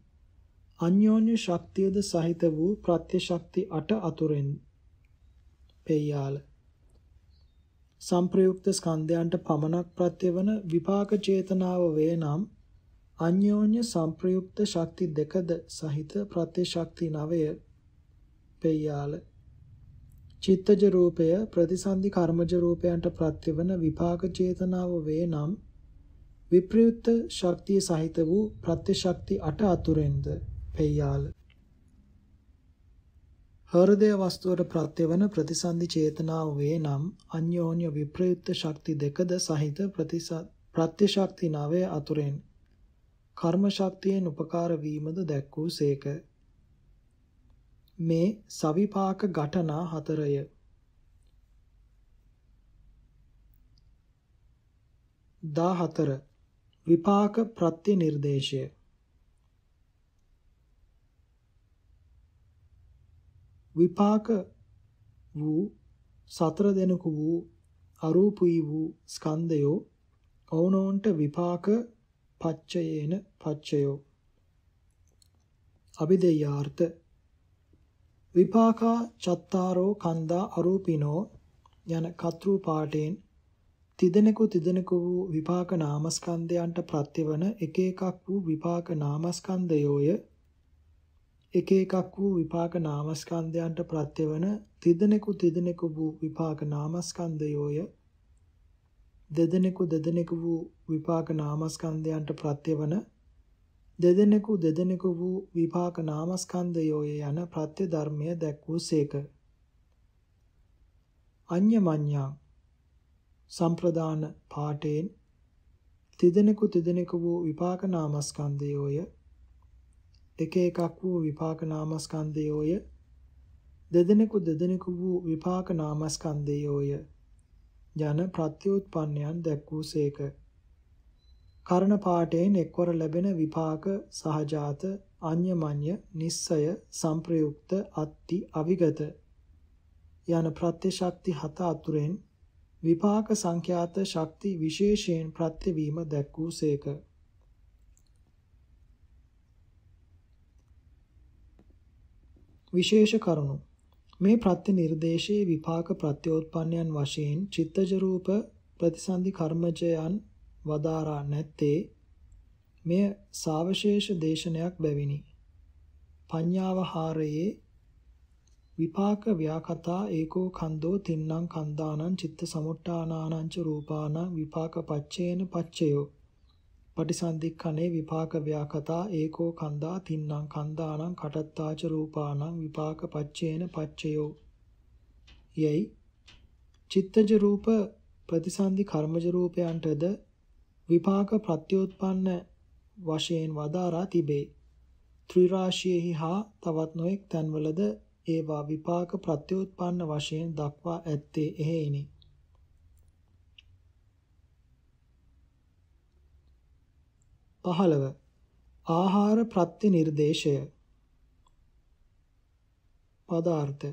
අන්‍යෝන්‍ය ශක්තියද සහිත වූ ප්‍රත්‍ය ශක්ති 8 අතුරෙන් පෙය්‍යාල සම්ප්‍රයුක්ත ස්කන්ධයන්ට පමණක් ප්‍රත්‍යවන විපාක චේතනාව වේ නම් අන්‍යෝන්‍ය සම්ප්‍රයුක්ත ශක්ති දෙකද සහිත ප්‍රත්‍ය ශක්ති නවය පෙය්‍යාල චිත්තජ රූපය ප්‍රතිසන්දි කර්මජ රූපයන්ට ප්‍රත්‍යවන විපාක චේතනාව වේ නම් විප්‍රයුක්ත ශක්තිය සහිත වූ ප්‍රත්‍ය ශක්ති 8 අතුරෙන්ද පෙය්‍යාල හෘදය වස්තුවට ප්‍රත්‍යවන ප්‍රතිසන්දි චේතනාව වේ නම් අන්‍යෝන්‍ය විප්‍රයුක්ත ශක්ති දෙකද සහිත ප්‍රත්‍ය ශක්ති නවය අතුරෙන් කර්ම ශක්තියෙන් උපකාර වීමද දැක්වූසේක මේ සවිපාක ඝටනා හතරය දා හතර විපාක ප්‍රත්‍ය නිර්දේශය විපාක වූ සතර දෙනෙකු වූ අරූපී වූ ස්කන්ධයෝ ඔවුනොන්ට විපාක පච්චයේන පච්චයෝ අභිදේයාර්ථ විපාකා චත්තාරෝ කන්දා අරූපිනෝ යන කතෘ පාඨයෙන් තිදෙනෙකු තිදෙනෙකු වූ විපාක නාමස්කන්ධයන්ට ප්‍රත්‍යවන එක එකක් වූ විපාක නාමස්කන්ධයෝය එක එකක් වූ විපාක නාමස්කන්ධයන්ට ප්‍රත්‍යවන තිදෙනෙකු තිදෙනෙකු වූ විපාක නාමස්කන්ධයෝය දෙදෙනෙකු දෙදෙනෙකු වූ විපාක නාමස්කන්ධයන්ට ප්‍රත්‍යවන දෙදෙනෙකු දෙදෙනෙකු වූ විපාක නාමස්කන්ධයෝය යන ප්‍රත්‍ය ධර්මය දැක්වූසේක. අඤ්ඤමඤ්ඤං සම්ප්‍රදාන පාඨයෙන් තිදෙනෙකු තිදෙනෙකු වූ විපාක නාමස්කන්ධයෝය එක එකක් වූ විපාක නාමස්කන්ධයෝය දෙදෙනෙකු දෙදෙනෙකු වූ විපාක නාමස්කන්ධයෝය යන ප්‍රත්‍යুৎපන්නයන් දැක් වූසේක කර්ණ පාඨයෙන් එක්වර ලැබෙන විපාක සහජාත අඤ්ඤමඤ්ඤ නිස්සය සංප්‍රයුක්ත අත්ති අවිගත යන ප්‍රත්‍යශක්ති හත අතුරෙන් විපාක සංඛ්‍යාත ශක්ති විශේෂයෙන් ප්‍රත්‍යවීම දැක් වූසේක විශේෂ කරුණු මේ ප්‍රත්‍ය නිර්දේශයේ විපාක ප්‍රත්‍යෝත්පන්නයන් වශයෙන් චිත්තජ රූප ප්‍රතිසන්දි කර්මජයන් වදාරා නැත්තේ මෙය සාවශේෂ දේශනයක් බැවිනි පඤ්ඤාවහාරයේ විපාක ව්‍යාකතා ඒකෝ කන්தோ තින්නම් කන්දානං චිත්ත සමුට්ඨානානං ච රූපානං විපාක පච්චේන පච්චයෝ පටිසන්ධික්ඛනේ විපාක ව්‍යාකතා ඒකෝ කන්දා තින්නම් කන්දානම් කටත්තාච රූපානම් විපාක පච්චේන පච්චයෝ යයි චිත්තජ රූප ප්‍රතිසන්ධි කර්මජ රූපයන්ටද විපාක ප්‍රත්‍යෝත්පන්න වශයෙන් වදාරා තිබේ ත්‍රිරාශියෙහි හා තවත් නොඑක් තන්වලද ඒවා විපාක ප්‍රත්‍යෝත්පන්න වශයෙන් දක්වා ඇත්තේ එහෙයිනි 15 ආහාර ප්‍රත්‍ය නිර්දේශය පදාර්ථ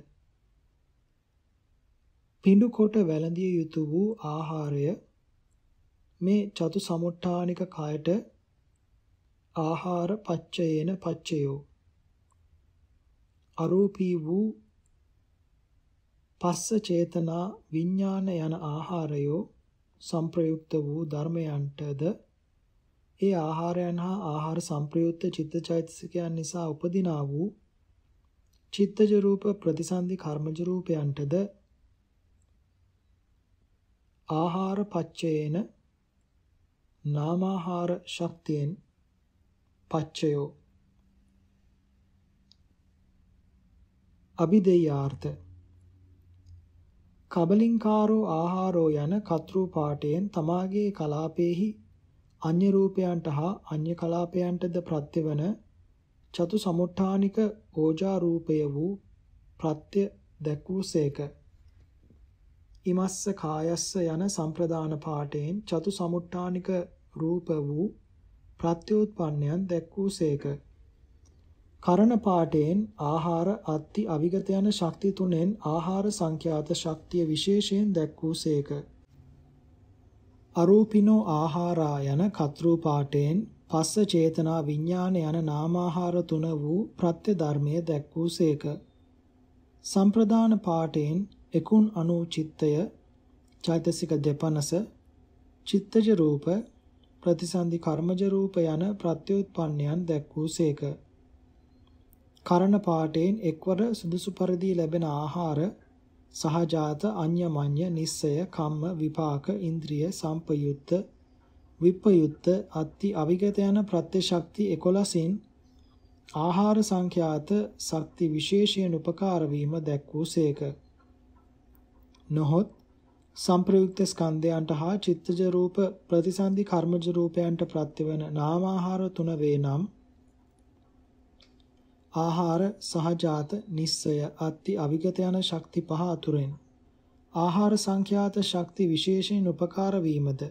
පිඬු කොට වැළඳිය යුතු වූ ආහාරය මේ චතු සමුට්ඨානික කයට ආහාර පච්චයේන පච්චයෝ අරූපී වූ පස්ස චේතනා විඥාන යන ආහාරයෝ සංප්‍රයුක්ත වූ ධර්මයන්ටද ඒ ආහාරයන් හා ආහාර සංප්‍රයුක්ත චිත්තචෛතසිකයන් නිසා උපදිනා වූ චිත්තජ රූප ප්‍රතිසන්දි කර්මජ රූපයන්ටද ආහාර පච්චේන නාමාහාර ශක්තියෙන් පච්චයෝ අභිදේයාර්ථ කබලින්කාරෝ ආහාරෝ යන කතෘ පාඨයෙන් තමාගේ කලාපේහි අන්‍ය රූපයන්ට හා අන්‍ය කලාපයන්ටද ප්‍රත්‍යවන චතු සමුට්ඨානික ඕජා රූපය වූ ප්‍රත්‍ය දැක්වූසේක. ඉමස්ස කායස්ස යන සම්ප්‍රදාන පාඨයෙන් චතු සමුට්ඨානික රූප වූ ප්‍රත්‍යෝත්පන්නයන් දැක්වූසේක. කරණ පාඨයෙන් ආහාර අත්ති අවිගත යන ශක්ති තුනෙන් ආහාර සංඛ්‍යාත ශක්තිය විශේෂයෙන් දැක්වූසේක. අරූපිනෝ ආහාරා යන කතෘ පාඨයෙන් පස්ස චේතනා විඥාන යන නාමාහාර තුන වූ ප්‍රත්‍ය ධර්මයේ දැක්වූසේක. සම්ප්‍රදාන පාඨයෙන් එකුන් අනු චිත්තය චෛතසික දෙපනස චිත්තජ රූප ප්‍රතිසන්දි කර්මජ රූප යන ප්‍රත්‍යুৎපන්නයන් දැක්වූසේක. කරණ පාඨයෙන් එක්වර සුදුසු පරිදි ලැබෙන ආහාර සහජාත අඤ්ඤමඤ්ඤ නිස්සය කම්ම විපාක ඉන්ද්‍රිය සම්පයුත්ත විප්පයුත්ත අත්ති අවිගත යන ප්‍රත්‍යශක්ති 11න් ආහාර සංඛ්‍යාත ශක්ති විශේෂයෙන් උපකාර වීම දැක්වූසේක නොහොත් සම්ප්‍රයුක්ත ස්කන්ධයන්ට හා චිත්තජ රූප ප්‍රතිසන්දි කර්මජ රූපයන්ට ප්‍රත්‍යවන නාමාහාර තුන වේ නම් ආහාර සහජාත නිස්සය අත්ති අවිගත යන ශක්ති පහ අතුරෙන් ආහාර සංඛ්‍යාත ශක්ති විශේෂයෙන් උපකාර වීමද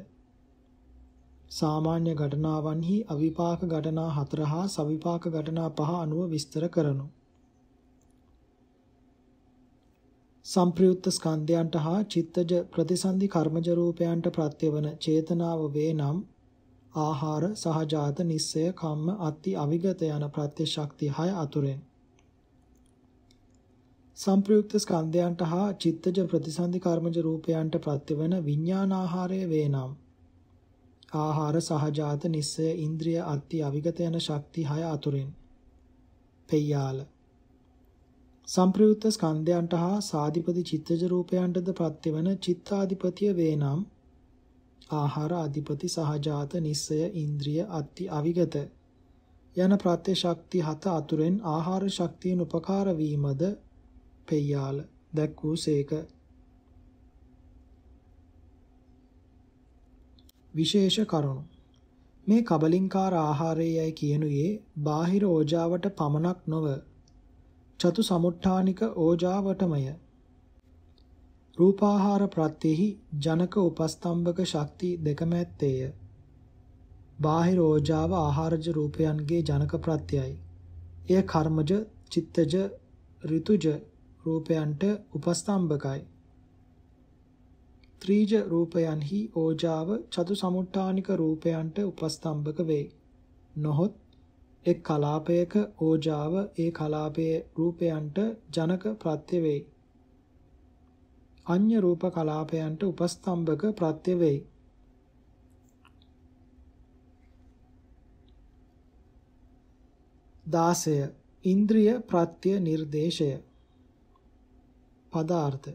සාමාන්‍ය ඝටනාවන්හි අවිපාක ඝටනා 4 හා සවිපාක ඝටනා 5 අනුව විස්තර කරනු සම්ප්‍රයුක්ත ස්කන්ධයන්ට හා චිත්තජ ප්‍රතිසන්දි කර්මජ රූපයන්ට ප්‍රත්‍යවන චේතනාව වේ නම් ආහාර සහජාත නිස්සය කම්ම අත්ති අවිගත යන ප්‍රත්‍ය ශක්ති 6 අතුරෙන් සම්ප්‍රයුක්ත ස්කන්ධයන්ට හා චිත්තජ ප්‍රතිසන්දි කර්මජ රූපයන්ට ප්‍රත්‍යවන විඥානාහාරය වේනම් ආහාර සහජාත නිස්සය ඉන්ද්‍රිය අත්ති අවිගත යන ශක්ති 6 අතුරෙන් පෙයාල සම්ප්‍රයුක්ත ස්කන්ධයන්ට හා සාධිපති චිත්තජ රූපයන්ටද ප්‍රත්‍යවන චිත්තාධිපතිය වේනම් ආහාර අධිපති සහජාත නිස්සය ඉන්ද්‍රිය අත්ති අවිගත යන ප්‍රත්‍ය ශක්ති හත අතුරෙන් ආහාර ශක්තියන් උපකාර වීමද පෙයාල දැක් වූසේක විශේෂ කරුණු මේ කබලින්කාර ආහාරයයි කියනුයේ බාහිර ඕජාවට පමණක් නොව චතු සමුට්ඨානික ඕජාවටමය රූපාහාර ප්‍රත්‍යෙහි ජනක උපස්තම්භක ශක්ති දෙකම ඇත්තේය. බාහිර ඕජාව ආහාරජ රූපයන්ගේ ජනක ප්‍රත්‍යයයි. එය කර්මජ, චිත්තජ, ඍතුජ රූපයන්ට උපස්තම්භකයි. ත්‍රිජ රූපයන්හි ඕජාව චතු සමුට්ටානික රූපයන්ට උපස්තම්භක වේ. නොහොත් එක් කලාපයක ඕජාව ඒ කලාපයේ රූපයන්ට ජනක ප්‍රත්‍ය වේ. අඤ්‍ය රූප කලාපයන්ට උපස්තම්භක ප්‍රත්‍ය වෙයි. දාසය ඉන්ද්‍රිය ප්‍රත්‍ය නිර්දේශය පදාර්ථ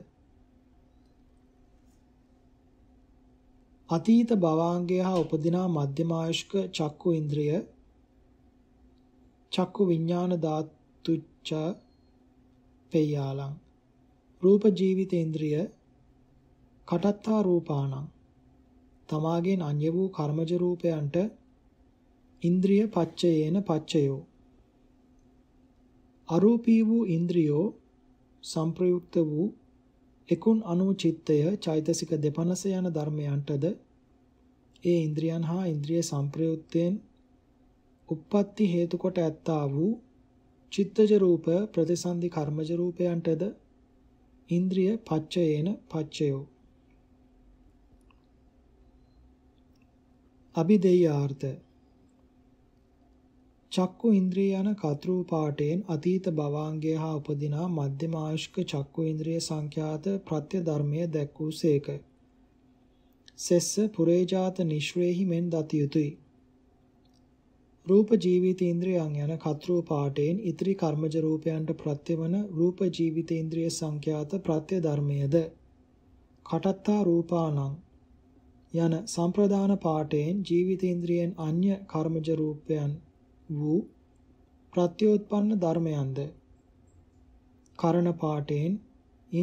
අතීත භවාංගය හා උපදිනා මධ්‍යමායුෂ්ක චක්කු ඉන්ද්‍රිය චක්කු විඥාන ධාතුච්ච පේයාලං රූප ජීවිතේන්ද්‍රිය කටත්තා රූපාණං තමාගෙන් අන්‍ය වූ කර්මජ රූපයන්ට ඉන්ද්‍රිය පච්චයේන පච්චයෝ අරූපී වූ ඉන්ද්‍රියෝ සංප්‍රයුක්ත වූ එකුන් අනුචිත්තය චෛතසික 250 යන ධර්මයන්ටද ඒ ඉන්ද්‍රියන් හා ඉන්ද්‍රිය සංප්‍රයුක්තයෙන් uppatti හේතු කොට ඇත්තා වූ චිත්තජ රූප ප්‍රතිසන්දි කර්මජ රූපයන්ටද ඉන්ද්‍රිය පච්චයේන පච්චයෝ අභිදේයාර්ථ චක්කු ඉන්ද්‍රිය යන කතරු පාටෙන් අතීත භවාංගය හා උපදිනා මධ්‍යම ආයුෂ්ක චක්කු ඉන්ද්‍රිය සංඛ්‍යාත ප්‍රත්‍ය ධර්මයේ දැක්වූසේක. සෙස්ස පුරේජාත නිශ්වේහි මෙන් දතියුතුයි. රූප ජීවිතේන්ද්‍රයන් යන කතරු පාඨයෙන් ඉතිරි කර්මජ රූපයන්ට ප්‍රත්‍යවන රූප ජීවිතේන්ද්‍රිය සංඛ්‍යාත ප්‍රත්‍ය ධර්මයේද කටත්තා රූපානං යන සම්ප්‍රදාන පාඨයෙන් ජීවිතේන්ද්‍රියෙන් අන්‍ය කර්මජ රූපයන් වූ ප්‍රත්‍යෝත්පන්න ධර්මයන්ද කරණ පාඨයෙන්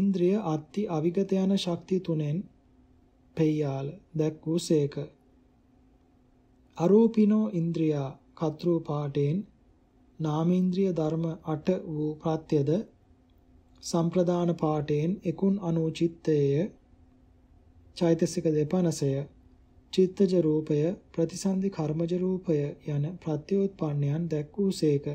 ඉන්ද්‍රිය අත්ති අවිගත යන ශක්ති තුනෙන් පෙයාල දැක් වූසේක අරූපිනෝ ඉන්ද්‍රියා කතෘ පාඨයෙන් නාමේන්ද්‍රිය ධර්ම 8 වූ ප්‍රත්‍යද සම්ප්‍රදාන පාඨයෙන් එකුන් අනුචිත්තයේ චෛතසික දෙපනසය චිත්තජ රූපය ප්‍රතිසන්දි කර්මජ රූපය යන ප්‍රත්‍යෝත්පන්නයන් දැක්වූසේක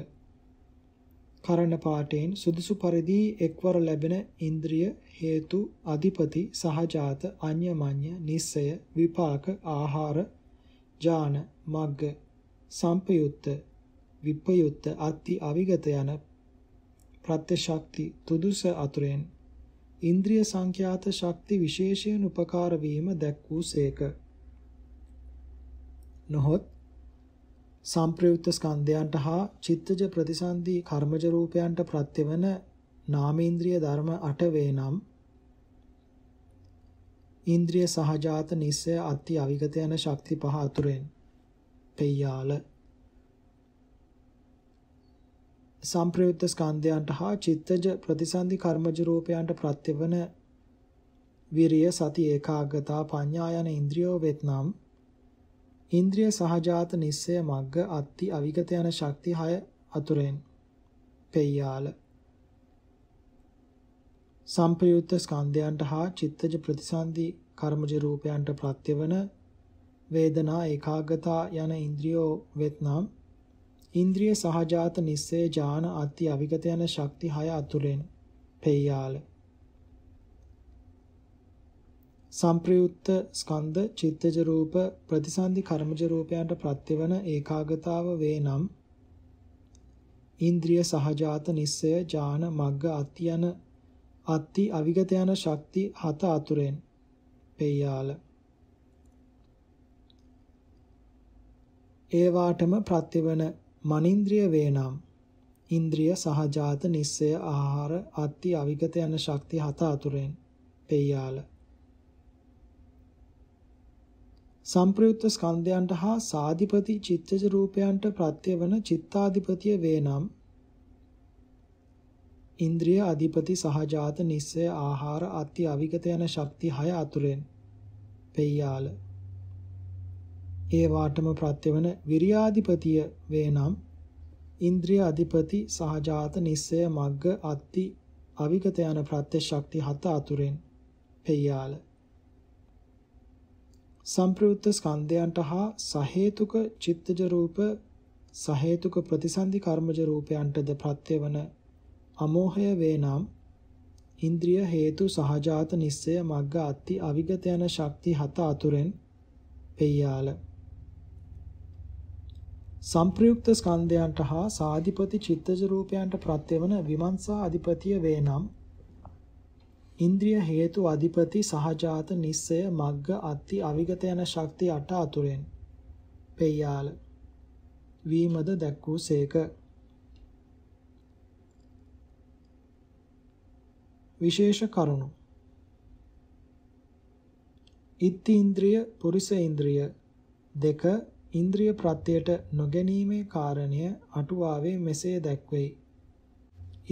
කරණ පාඨයෙන් සුදුසු පරිදි එක්වර ලැබෙන ඉන්ද්‍රිය හේතු අධිපති සහජාත අඤ්ඤමඤ්ඤ නිස්සය විපාක ආහාර ජාන මග්ග සම්පයුත්ත විප්පයුත්ත අත්ති අවිගත යන ප්‍රත්‍යශක්ති තුදුස අතුරෙන් ඉන්ද්‍රිය සංඛ්‍යාත ශක්ති විශේෂයෙන් උපකාර වීම දැක් වූසේක. නොහොත් සම්ප්‍රයුක්ත ස්කන්ධයන්ට හා චිත්තජ ප්‍රතිසන්දි කර්මජ රූපයන්ට ප්‍රත්‍යවන නාමේන්ද්‍රිය ධර්ම 8 වේ නම් ඉන්ද්‍රිය සහජාත නිස්සය අත්‍ය අවිගත යන ශක්ති පහ අතුරෙන් පෙය්‍යාල සම්ප්‍රයුක්ත ස්කන්ධයන්ට හා චිත්තජ ප්‍රතිසන්දි කර්මජ රූපයන්ට ප්‍රත්‍යවන විරිය සති ඒකාග්‍රතා පඤ්ඤා යන ඉන්ද්‍රියෝ වෙත්නම් ඉන්ද්‍රිය සහජාත නිස්සය මග්ග අත්ති අවිගත යන ශක්ති 6 අතුරෙන් පෙය්‍යාල සම්ප්‍රයුක්ත ස්කන්ධයන්ට හා චිත්තජ ප්‍රතිසන්දි කර්මජ රූපයන්ට ප්‍රත්‍යවන වේදනා ඒකාගතා යන ඉන්ද්‍රියෝ වෙත්නම් ඉන්ද්‍රිය සහජාත නිස්සේ ඥාන අති අවිගත යන ශක්ති හය අතුලෙන් පෙයාල සම්ප්‍රයුක්ත ස්කන්ධ චිත්තජ රූප ප්‍රතිසන්දි කර්මජ රූපයන්ට ප්‍රත්‍යවන ඒකාගතාව වේ නම් ඉන්ද්‍රිය සහජාත නිස්සය ඥාන මග්ග අති යන අති අවිගත යන ශක්ති හත අතුරෙන් පෙයාල ඒවාටම ප්‍රතිවන මනින්ද්‍රිය වේනම් ඉන්ද්‍රිය සහජාත නිස්සය ආහාර අත්ති අවිගත යන ශක්ති හත අතුරෙන් පෙයාල සම්ප්‍රයුක්ත ස්කන්ධයන්ට හා සාධිපති චිත්තජ රූපයන්ට ප්‍රත්‍යවන චිත්තාධිපතිය වේනම් ඉන්ද්‍රිය අධිපති සහජාත නිස්සය ආහාර අත්ති අවිගත යන ශක්ති 6 අතුරෙන් පෙයාල ඒ වාටම ප්‍රත්‍යවන විරියාධිපතිය වේනම් ඉන්ද්‍රිය අධිපති සහජාත නිස්සය මග්ග අත්ති අවිගත යන ප්‍රත්‍ය ශක්ති හත අතුරෙන් පෙයාල සම්ප්‍රයුක්ත ස්කන්ධයන්ට හා සහේතුක චිත්තජ රූප සහේතුක ප්‍රතිසන්දි කර්මජ රූපයන්ටද ප්‍රත්‍යවන අමෝහය වේනම් ඉන්ද්‍රිය හේතු සහජාත නිස්සය මග්ග අත්ති අවිගත යන ශක්ති හත අතුරෙන් පෙයාල සම්ප්‍රයුක්ත ස්කන්ධයන්ට හා සාධිපති චිත්තජ රූපයන්ට ප්‍රත්‍යවන විමංශා අධිපතිය වේනම් ඉන්ද්‍රිය හේතු අධිපති සහජාත නිස්සය මග්ග අත්ති අවිගත යන ශක්ති අට අතුරෙන් පෙයාල වීමද දැක් වූසේක විශේෂ කරුණු ඉත්ති ඉන්ද්‍රිය පුරිස ඉන්ද්‍රිය දෙක ඉන්ද්‍රිය ප්‍රත්‍යයට නොගැනීමේ කාරණය අටුවාවේ මෙසේ දැක්වෙයි.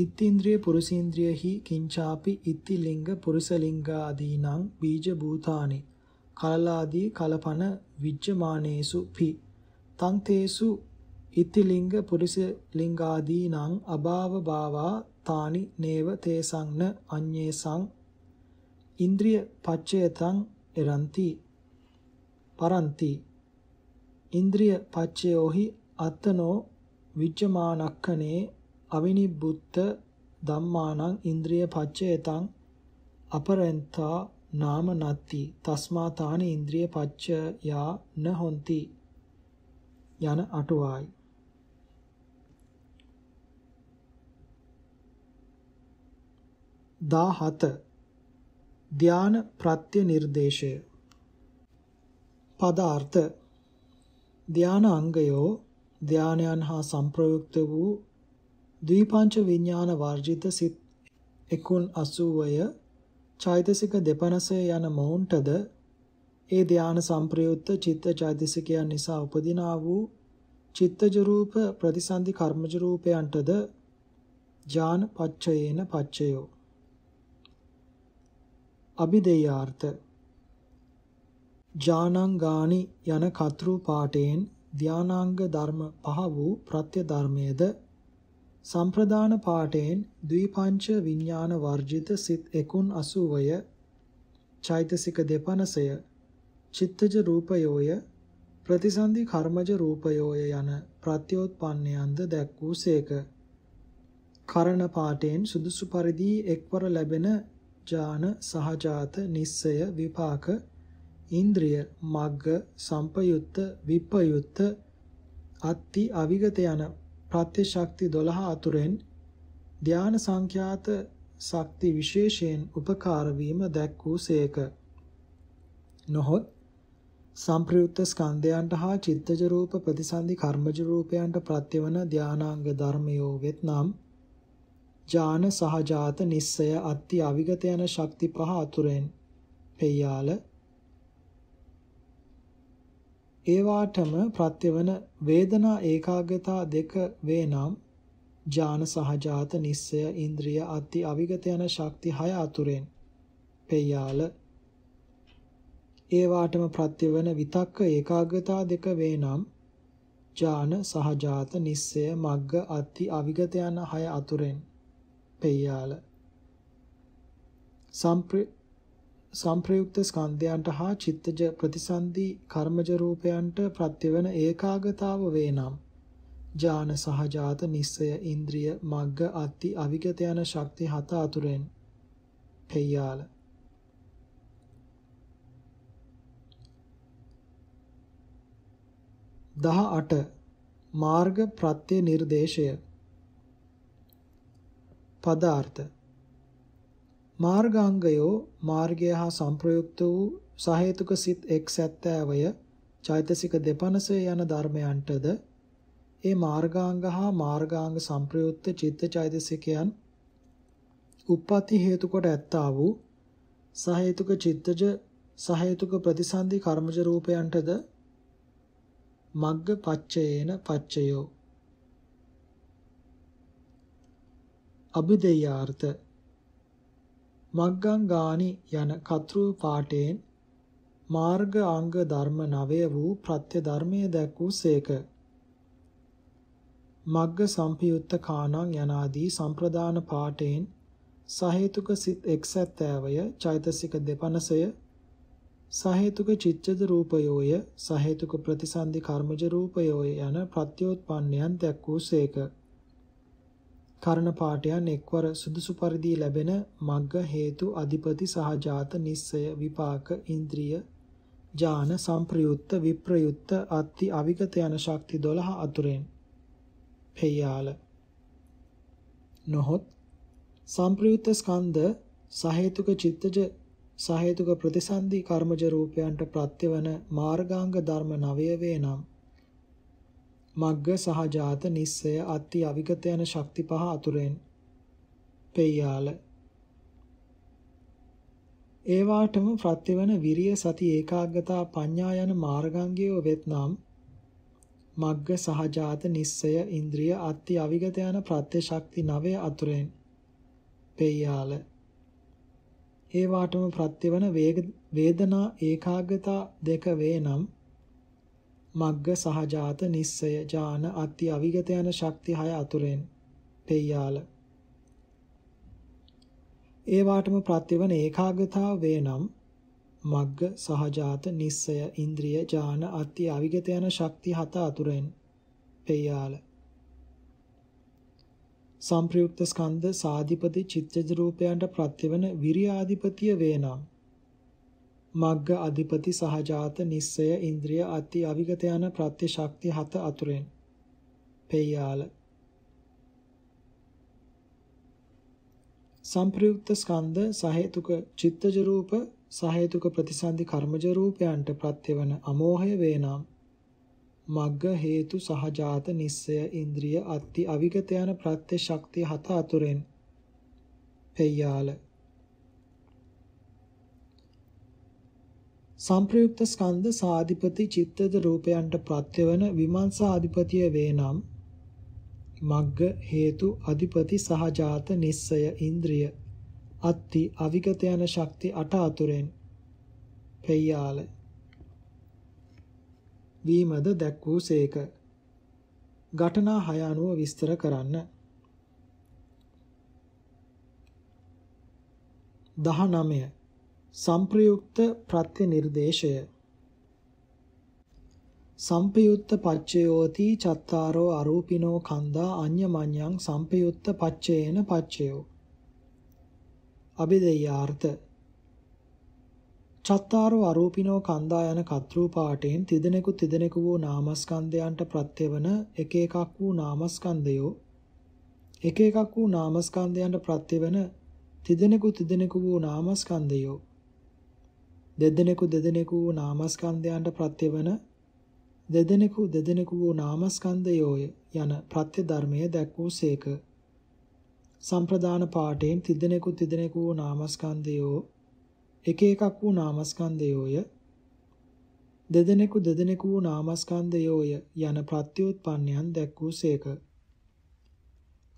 ඉත්තින්ද්‍රිය පුරුසීන්ද්‍රියෙහි කිංචාපි ඉත්ති ලිංග පුරුස ලිංගාදීනං බීජ භූතානි කලලාදී කලපන විජ්ජමානේසු පි තං තේසු ඉත්ති ලිංග පුරුස ලිංගාදීනං අභාව භාවා තානි නේව තේසංන අඤ්ඤේසං ඉන්ද්‍රිය පච්චයතං එරන්ති පරන්ති ඉන්ද්‍රිය පච්චයෝහි අත්තනෝ විච්ඡමානක්ඛනේ අවිනිබ්බුත්ත ධම්මානං ඉන්ද්‍රිය පච්චයතං අපරෙන්තා නාම නත්ති තස්මා තානි ඉන්ද්‍රිය පච්චයා න හොಂತಿ යන අටුවයි දාහත ධ්‍යාන ප්‍රත්‍ය නිර්දේශය පදාර්ථ ධාන අංගයෝ ධානයන් හා සංප්‍රයුක්ත වූ ද්විපංච විඥාන වර්ජිත සිත් 180ය චෛතසික 250 යන මොවුන්ටද ඒ ධාන සංප්‍රයුක්ත චිත්ත චෛතසිකයන් නිසා උපදිනා වූ චිත්තජ රූප ප්‍රතිසන්දි කර්මජ රූපයන්ටද ඥාන පච්චයේන පච්චයෝ අභිදේයාර්ථ ජානංගානි යන කතෘ පාඨයෙන් ධානාංග ධර්ම පහ වූ ප්‍රත්‍ය ධර්මයේද සම්ප්‍රදාන පාඨයෙන් ද්විපංච විඥාන වර්ජිත සිත් 180ය චෛතසික 250ය චිත්තජ රූපයෝය ප්‍රතිසන්දි කර්මජ රූපයෝය යන ප්‍රත්‍යෝත්පන්නයන්ද දැක් වූසේක කරණ පාඨයෙන් සුදුසු පරිදි එක්වර ලැබෙන ඥාන සහජාත නිස්සය විපාක ඉන්ද්‍රිය මග්ග සම්පයුත්ත විප්පයුත්ත අත්ති අවිගත යන ප්‍රත්‍ය ශක්ති 12 අතුරෙන් ධාන සංඛ්‍යාත ශක්ති විශේෂයෙන් උපකාර වීම දැක් වූසේක. නොහොත් සම්ප්‍රයුක්ත ස්කන්ධයන්ට හා චිත්තජ රූප ප්‍රතිසන්දි කර්මජ රූපයන්ට ප්‍රත්‍යවන ධානාංග ධර්මයෝ වෙත්නම් ඥාන සහජාත නිස්සය අත්ති අවිගත යන ශක්ති පහ අතුරෙන් පෙයාල ඒවාටම ප්‍රත්‍යවන වේදනා ඒකාග්‍රතා දෙක වේ නම් ඥාන සහජාත නිස්සය ඉන්ද්‍රිය අති අවිගත යන ශක්ති හය අතුරෙන් පෙයාල ඒවාටම ප්‍රත්‍යවන විතක්ක ඒකාග්‍රතා දෙක වේ නම් ඥාන සහජාත නිස්සය මග්ග අති අවිගත යන හය අතුරෙන් පෙයාල සම්ප්‍රේ සංප්‍රයුක්ත ස්කන්ධයන්ට හා චිත්තජ ප්‍රතිසන්දි කර්මජ රූපයන්ට ප්‍රත්‍යවන ඒකාගතාව වේනම් ඥාන සහජාත නිස්සය ඉන්ද්‍රිය මග්ග අත්ති අවිගත යන ශක්ති හත අතුරෙන් පෙයාල දහ අට මාර්ග ප්‍රත්‍ය නිර්දේශය පදාර්ථ මාර්ගාංගයෝ මාර්ගය හා සංප්‍රයුක්ත වූ සහේතුක සිත් එක් සැත්තෑවය චෛතසික දෙපනසේ යන ධර්මයන්ටද ඒ මාර්ගාංග හා මාර්ගාංග සංප්‍රයුක්ත චිත්ත චෛතසිකයන් උප්පත්ති හේතු කොට ඇත්තා වූ සහේතුක චිත්තජ සහේතුක ප්‍රතිසන්දි කර්මජ රූපයන්ටද මග්ග පච්චයේන පච්චයෝ අභිදේයාර්ථ මග්ගං ගානි යන කතෘ පාඨයෙන් මාර්ග අංග ධර්ම 9 වූ ප්‍රත්‍ය ධර්මයේ දැක් වූසේක. මග්ග සම්පයුත්ත කාණං යනාදී සම්ප්‍රදාන පාඨයෙන් සහේතුක සිත් එක්සත්තාවය චෛතසික දෙපනසය සහේතුක චිත්තද රූපයෝය සහේතුක ප්‍රතිසන්දි කර්මජ රූපයෝය යන ප්‍රත්‍යෝත්පන්නයන් දැක් වූසේක. කරන පාඨයන් එක්වර සුදුසු පරිදි ලැබෙන මග්ග හේතු අධිපති සහජාත නිස්සය විපාක ඉන්ද්‍රිය ඥාන සංප්‍රයුක්ත විප්‍රයුක්ත අත්ති අවිගත යන ශක්ති 12 අතුරෙන් පෙයාල නොහොත් සංප්‍රයුක්ත ස්කන්ධ සහේතුක චිත්තජ සහේතුක ප්‍රතිසන්දි කර්මජ රූපයන්ට ප්‍රත්‍යවන මාර්ගාංග ධර්ම 9 වේ නම් මග්ග සහජාත නිස්සය අත්ති අවිගත යන ශක්ති පහ අතුරෙන් පෙයාල ඒ වාටම ප්‍රත්‍යවන විරිය සති ඒකාග්‍රතා පඤ්ඤා යන මාර්ගාංගය වෙත්නම් මග්ග සහජාත නිස්සය ඉන්ද්‍රිය අත්ති අවිගත යන ප්‍රත්‍ය ශක්ති නවය අතුරෙන් පෙයාල ඒ වාටම ප්‍රත්‍යවන වේදනා ඒකාග්‍රතා දෙක වේ නම් මග්ග සහජාත නිස්සය ඥාන අත්‍ය අවිගත යන ශක්ති හය අතුරෙන් පෙයාල ඒ වාටම ප්‍රත්‍යවන ඒකාග්‍රතාව වේනම් මග්ග සහජාත නිස්සය ඉන්ද්‍රිය ඥාන අත්‍ය අවිගත යන ශක්ති හත අතුරෙන් පෙයාල සම්ප්‍රයුක්ත ස්කන්ධ සාධිපති චිත්තජ රූපයන්ට ප්‍රත්‍යවන විරියාධිපතිය වේනම් මග්ග අධිපති සහජාත නිස්සය ඉන්ද්‍රිය අති අවිගත යන ප්‍රත්‍ය ශක්ති හත අතුරෙන් පේයාල සම්ප්‍රයුක්ත ස්කන්ධ සහේතුක චිත්තජ රූප සහේතුක ප්‍රතිසන්දි කර්මජ රූපයන්ට ප්‍රත්‍යවන අමෝහය වේනම් මග්ග හේතු සහජාත නිස්සය ඉන්ද්‍රිය අති අවිගත යන ප්‍රත්‍ය ශක්ති හත අතුරෙන් පේයාල සම්ප්‍රයුක්ත ස්කන්ධ සාධිපති චිත්තද රූපයන්ට ප්‍රත්‍යවන විමර්ශා අධිපතිය වේනම් මග්ග හේතු අධිපති සහජාත නිස්සය ඉන්ද්‍රිය අත්ති අවිගත යන ශක්ති අට අතුරෙන් පෙයාල වීමද දැක් වූසේක ඝටනා හය අනුව විස්තර කරන්න 19 සම්ප්‍රයුක්ත ප්‍රත්‍ය නිර්දේශය සම්පයුත්ත පච්චයෝති චත්තාරෝ අරූපිනෝ කන්දා අඤ්ඤමඤ්ඤං සම්පයුත්ත පච්චේන පච්චයෝ අබිදේයාර්ථ චත්තාරෝ අරූපිනෝ කන්දා යන කත්‍රූපාඨයෙන් තිදෙනෙකු තිදෙනෙකු වූ නාමස්කන්ධයන්ට ප්‍රත්‍යවන එක එකක් වූ නාමස්කන්ධයෝ එක එකක් වූ නාමස්කන්ධයන්ට ප්‍රත්‍යවන තිදෙනෙකු තිදෙනෙකු වූ නාමස්කන්ධයෝ දෙදෙනෙකු දෙදෙනෙකු වූ නාමස්කන්ධයන්ට ප්‍රත්‍යවන දෙදෙනෙකු දෙදෙනෙකු වූ නාමස්කන්ධයෝය යන ප්‍රත්‍ය ධර්මයේ දැක්වූසේක. සම්ප්‍රදාන පාඨයෙන් තිදෙනෙකු තිදෙනෙකු වූ නාමස්කන්ධයෝ එක එකක් වූ නාමස්කන්ධයෝය දෙදෙනෙකු දෙදෙනෙකු වූ නාමස්කන්ධයෝය යන ප්‍රත්‍යুৎපන්නයන් දැක්වූසේක.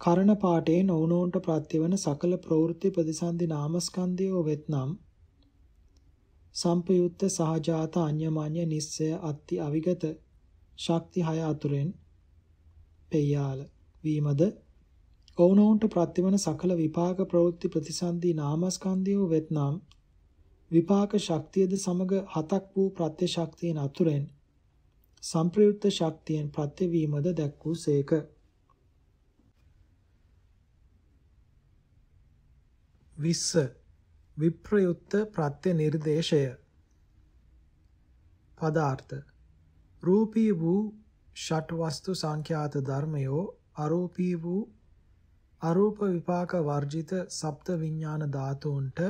කරණ පාඨයෙන් ඔවුනොවුන්ට ප්‍රත්‍යවන සකල ප්‍රවෘත්ති ප්‍රතිසන්දි නාමස්කන්ධයෝ වෙත්නම් සම්පයුත්ත සහජාත අඤ්ඤමාඤ්ඤ නිස්සය අත්ති අවිගත ශක්ති හය අතුරෙන් පෙයාල වීමද ඔවුනොවුන්ට ප්‍රතිවන සකල විපාක ප්‍රවෘත්ති ප්‍රතිසන්දී නාමස්කන්ධයෝ වෙත්නම් විපාක ශක්තියද සමග හතක් වූ ප්‍රත්‍ය ශක්තියන් අතුරෙන් සම්ප්‍රයුක්ත ශක්තියෙන් ප්‍රත්‍යවීමද දැක් වූසේක. විස්ස විප්‍රයුක්ත ප්‍රත්‍ය නිර්දේශය පදාර්ථ රූපී වූ ෂට් වස්තු සංඛ්‍යාත ධර්මයෝ අරූපී වූ අරූප විපාක වර්ජිත සප්ත විඥාන ධාතුන්ට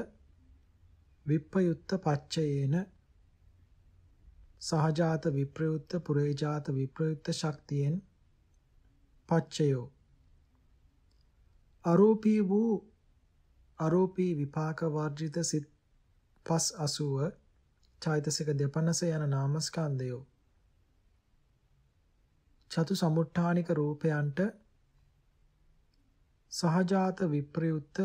විප්‍රයුක්ත පච්චයේන සහජාත විප්‍රයුක්ත පුරේජාත විප්‍රයුක්ත ශක්තියෙන් පච්චයෝ අරූපී වූ අරූපී විපාක වර්ජිත සිත් 580 චෛතසික 250 යන නාමස්කන්ධයෝ චතු සමුට්ඨානික රූපයන්ට සහජාත විප්‍රයුක්ත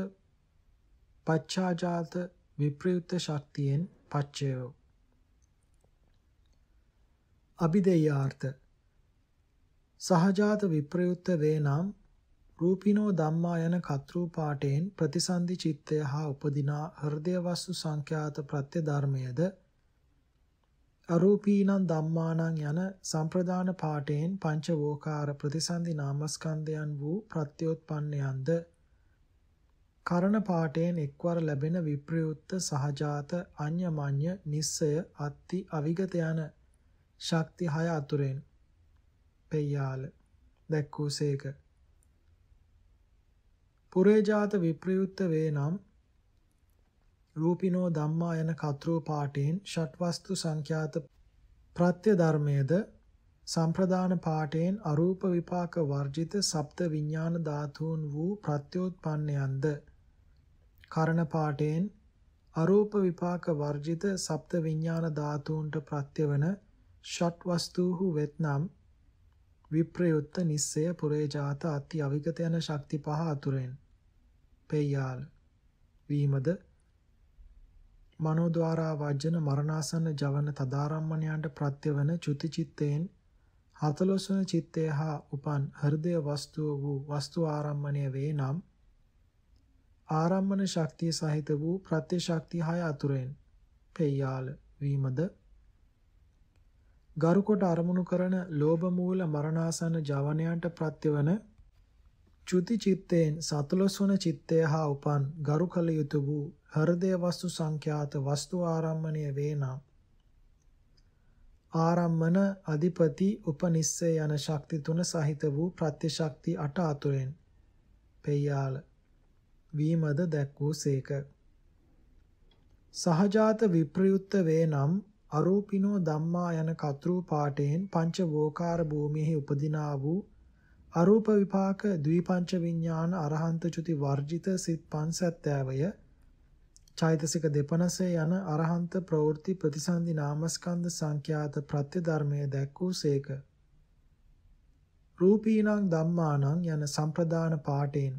පච්චාජාත විප්‍රයුක්ත ශක්තියෙන් පච්චය අභිදේයාර්ථ සහජාත විප්‍රයුක්ත වේ නම් රූපිනෝ ධම්මා යන කතෘ පාඨයෙන් ප්‍රතිසන්දි චිත්තය හා උපදිනා හෘදය වස්තු සංඛ්‍යාත ප්‍රත්‍ය ධර්මයේද අරූපීනං ධම්මානං යන සම්ප්‍රදාන පාඨයෙන් පංචවෝකාර ප්‍රතිසන්දි නාමස්කන්ධයන් වූ ප්‍රත්‍යෝත්පන්නයන්ද කරණ පාඨයෙන් එක්වර ලැබෙන විප්‍රයුක්ත සහජාත අඤ්ඤමඤ්ඤ නිස්සය අත්ති අවිගත යන ශක්ති හය අතුරෙන් පෙයාල දැක්කූසේක පුරේජාත විප්‍රයුක්ත වේ නම් රූපිනෝ ධම්මා යන කතරෝ පාඨයෙන් ෂට්වස්තු සංඛ්‍යාත ප්‍රත්‍ය ධර්මයේද සම්ප්‍රදාන පාඨයෙන් අරූප විපාක වර්ජිත සප්ත විඥාන ධාතුන් වූ ප්‍රත්‍යෝත්පන්නයන්ද කරණ පාඨයෙන් අරූප විපාක වර්ජිත සප්ත විඥාන ධාතුන්ට ප්‍රත්‍යවන ෂට් වස්තුහු වෙත්නම් විප්‍රයුක්ත නිස්සය පුරේජාත අති අවිගත යන ශක්ති පහ අතුරෙන් පෙයාල් වීමද මනෝද්වාරා වජන මරණාසන්න ජවන තදාරම්මණයන්ට ප්‍රත්‍යවන චුති චිත්තයෙන් හතලොස්වන චිත්තය හා උපන් හෘදය වස්තුව වූ වස්තු ආරම්මණය වේ නම් ආරම්මන ශක්තිය සහිත වූ ප්‍රත්‍ය ශක්තිය හය අතුරෙන් පෙයාල වීමද ගරුකොට අරමුණු කරන ලෝභ මූල මරණාසන ජවනයන්ට ප්‍රත්‍යවන චුති චිත්තයෙන් සතලොස්වන චිත්තය හා උපන් ගරු කළ යුතු වූ හෘදය වස්තු සංඛ්‍යාත වස්තු ආරම්මණය වේනම් ආරම්මන අධිපති උපනිස්සය යන ශක්ති තුන සහිත වූ ප්‍රත්‍යශක්ති අට අතුරෙන් පෙයාල වීමද දැක් වූසේක සහජාත විප්‍රයුක්ත වේනම් අරූපිනෝ ධම්මා යන කතරු පාඨයෙන් පංච වෝකාර භූමියෙහි උපදිනා වූ අරූප විපාක ද්විපංච විඥාන අරහන්ත චුති වර්ජිත සිත් 570ය චෛතසික 250 යන අරහන්ත ප්‍රවෘත්ති ප්‍රතිසන්දි නාමස්කන්ධ සංඛ්‍යාත ප්‍රත්‍ය ධර්මයේ දැක්වූසේක රූපීනං ධම්මානං යන සම්ප්‍රදාන පාඨයෙන්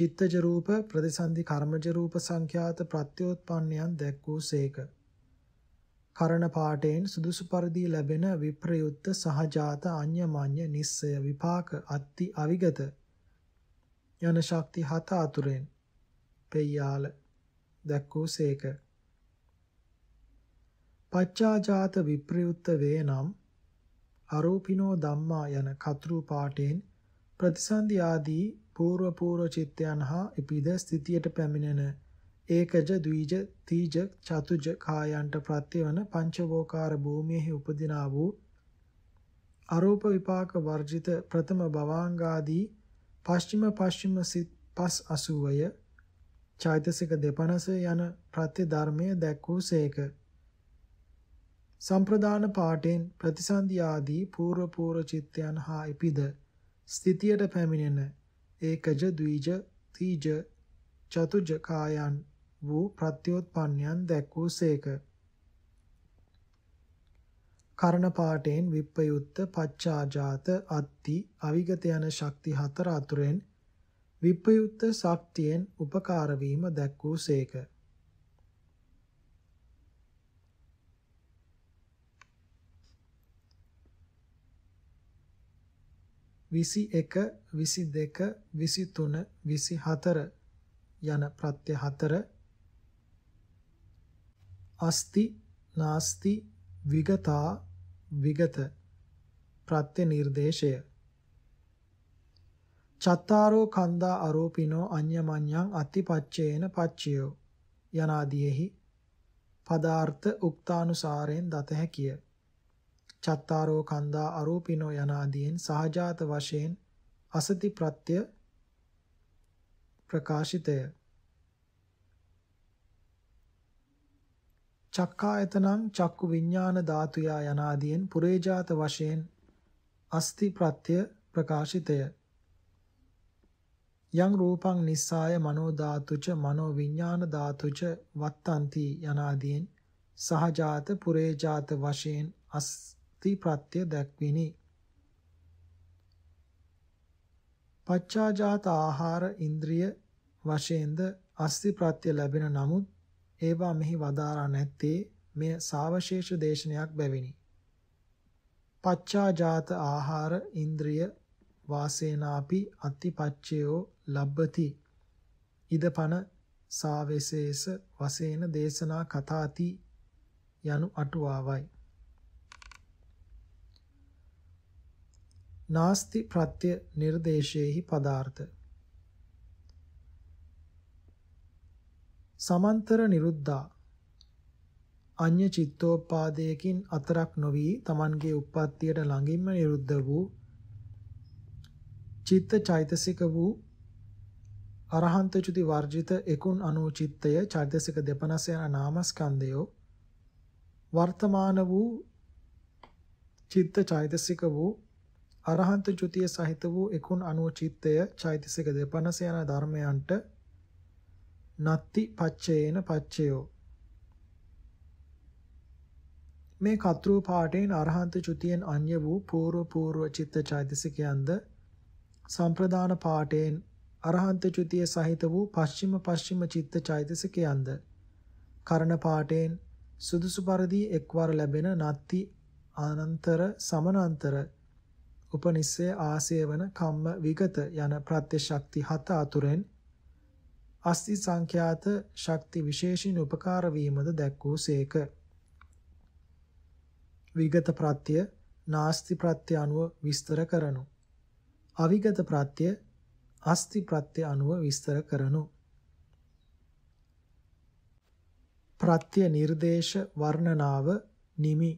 චිත්තජ රූප ප්‍රතිසන්දි කර්මජ රූප සංඛ්‍යාත ප්‍රත්‍යෝත්පන්නයන් දැක්වූසේක කරන පාඨයෙන් සුදුසු පරිදි ලැබෙන විප්‍රයුක්ත සහජාත අඤ්ඤමඤ්ඤ නිස්සය විපාක අත්ති අවිගත යන ශක්ති හත අතුරෙන් පෙයාල දක්වූසේක පච්චාජාත විප්‍රයුක්ත වේ නම් අරූපිනෝ ධම්මා යන කතරු පාඨයෙන් ප්‍රතිසන්දි ආදී పూర్ව పూర్ව චිත්තයන් හා ඉපිද ස්ථිතියට පැමිණෙන ඒකජ ද්විජ තීජ චතුජ කායන්ට ප්‍රත්‍යවන පංචවෝකාර භූමියෙහි උපදිනා වූ අරූප විපාක වර්ජිත ප්‍රථම භවාංගාදී පශ්චිම පශ්චිම සිත් පස් 80ය චෛතසික 250 යන ප්‍රත්‍ය ධර්මයේ දැක්වූසේක සම්ප්‍රදාන පාඨයෙන් ප්‍රතිසන්දි ආදී పూర్ව పూర్ව චිත්තයන් හා ඉපිද ස්ථිතියට පැමිණෙන ඒකජ ද්විජ තීජ චතුජ කායන් වූ ප්‍රත්‍යෝත්පන්නයන් දැක්වූ සේක. කරණ පාටෙන් විප්පයුත්ත පච්චාජාත අත්ති අවිගත යන ශක්ති හතර අතුරෙන් විප්පයුත්ත ශක්තියෙන් උපකාර වීම දැක්වූ සේක. විසි එක විසි දෙක විසි තුන විසි හතර යන ප්‍රත්‍ය හතර අස්ති නාස්ති විගතා විගත ප්‍රත්‍ය නිර්දේශය චත්තාරෝ කන්දා අරෝපිනෝ අඤ්ඤමඤ්ඤං අතිපච්චේන පච්චයෝ යනාදීෙහි පදාර්ථ උක්තානුසාරයෙන් දත හැකිය චත්තාරෝ කන්දා අරූපිනෝ යනාදීන් සහජාත වශයෙන් අසති ප්‍රත්‍ය ප්‍රකාශිතය චක්කායතනං චක්කු විඥාන ධාතුයා යනාදීන් පුරේජාත වශයෙන් අස්ති ප්‍රත්‍ය ප්‍රකාශිතය යං රූපං නිස්සාය මනෝ ධාතුච මනෝ විඥාන ධාතුච වත්තන්ති යනාදීන් සහජාත පුරේජාත වශයෙන් අස්ති ප්‍රත්‍ය දැක්විනි පච්චාජාත ආහාර ඉන්ද්‍රිය වශයෙන්ද අස්ති ප්‍රත්‍ය ලැබෙන නමුත් ඒවා මෙහි වදාරා නැත්තේ මෙය සාවශේෂ දේශනයක් බැවිනි. පච්චාජාත ආහාර ඉන්ද්‍රිය වාසේනාපි අත්තිපච්චයෝ ලබ්බති ඉදපන සාවේසේස වසේන දේශනා කතාති යනු අටුවාවයි නාස්ති ප්‍රත්‍ය නිර්දේශේහි පදාර්ථ සමන්තර නිරුද්ධා අඤ්ඤ චිත්තෝපාදයකින් අතරක් නොවි තමන්ගේ උප්පත්තියට ළඟින්ම නිරුද්ධ වූ චිත්ත චෛතසික වූ අරහන්ත චුති වර්ජිත එකුන් අනු චිත්තය චෛතසික 250 යන නාමස්කන්ධය වර්තමාන වූ චිත්ත චෛතසික වූ අරහන්ත චුතිය සහිත වූ එකුන් අනු චිත්තය චෛතසික 250 යන ධර්මයන්ට නත්ති පච්චේන පච්චයෝ මේ කතෘ පාඨයෙන් අරහන්ත චුතියෙන් අන්‍ය වූ పూర్ව పూర్ව චිත්ත චෛතසිකයන්ද සම්ප්‍රදාන පාඨයෙන් අරහන්ත චුතිය සහිත වූ පස්චිම පස්චිම චිත්ත චෛතසිකයන්ද කරණ පාඨයෙන් සුදුසු පරිදි එක්වර ලැබෙන නත්ති ආනන්තර සමනන්තර උපනිස්සය ආසේවන කම්ම විගත යන ප්‍රත්‍යශක්ති හත අතුරෙන් අස්ති සංඛ්‍යාත ශක්ති විශේෂින් උපකාර වීමද දැක්වූසේක. විගත ප්‍රත්‍ය නාස්ති ප්‍රත්‍ය අනුව විස්තර කරනු. අවිගත ප්‍රත්‍ය අස්ති ප්‍රත්‍ය අනුව විස්තර කරනු. ප්‍රත්‍ය නිර්දේශ වර්ණනාව නිමි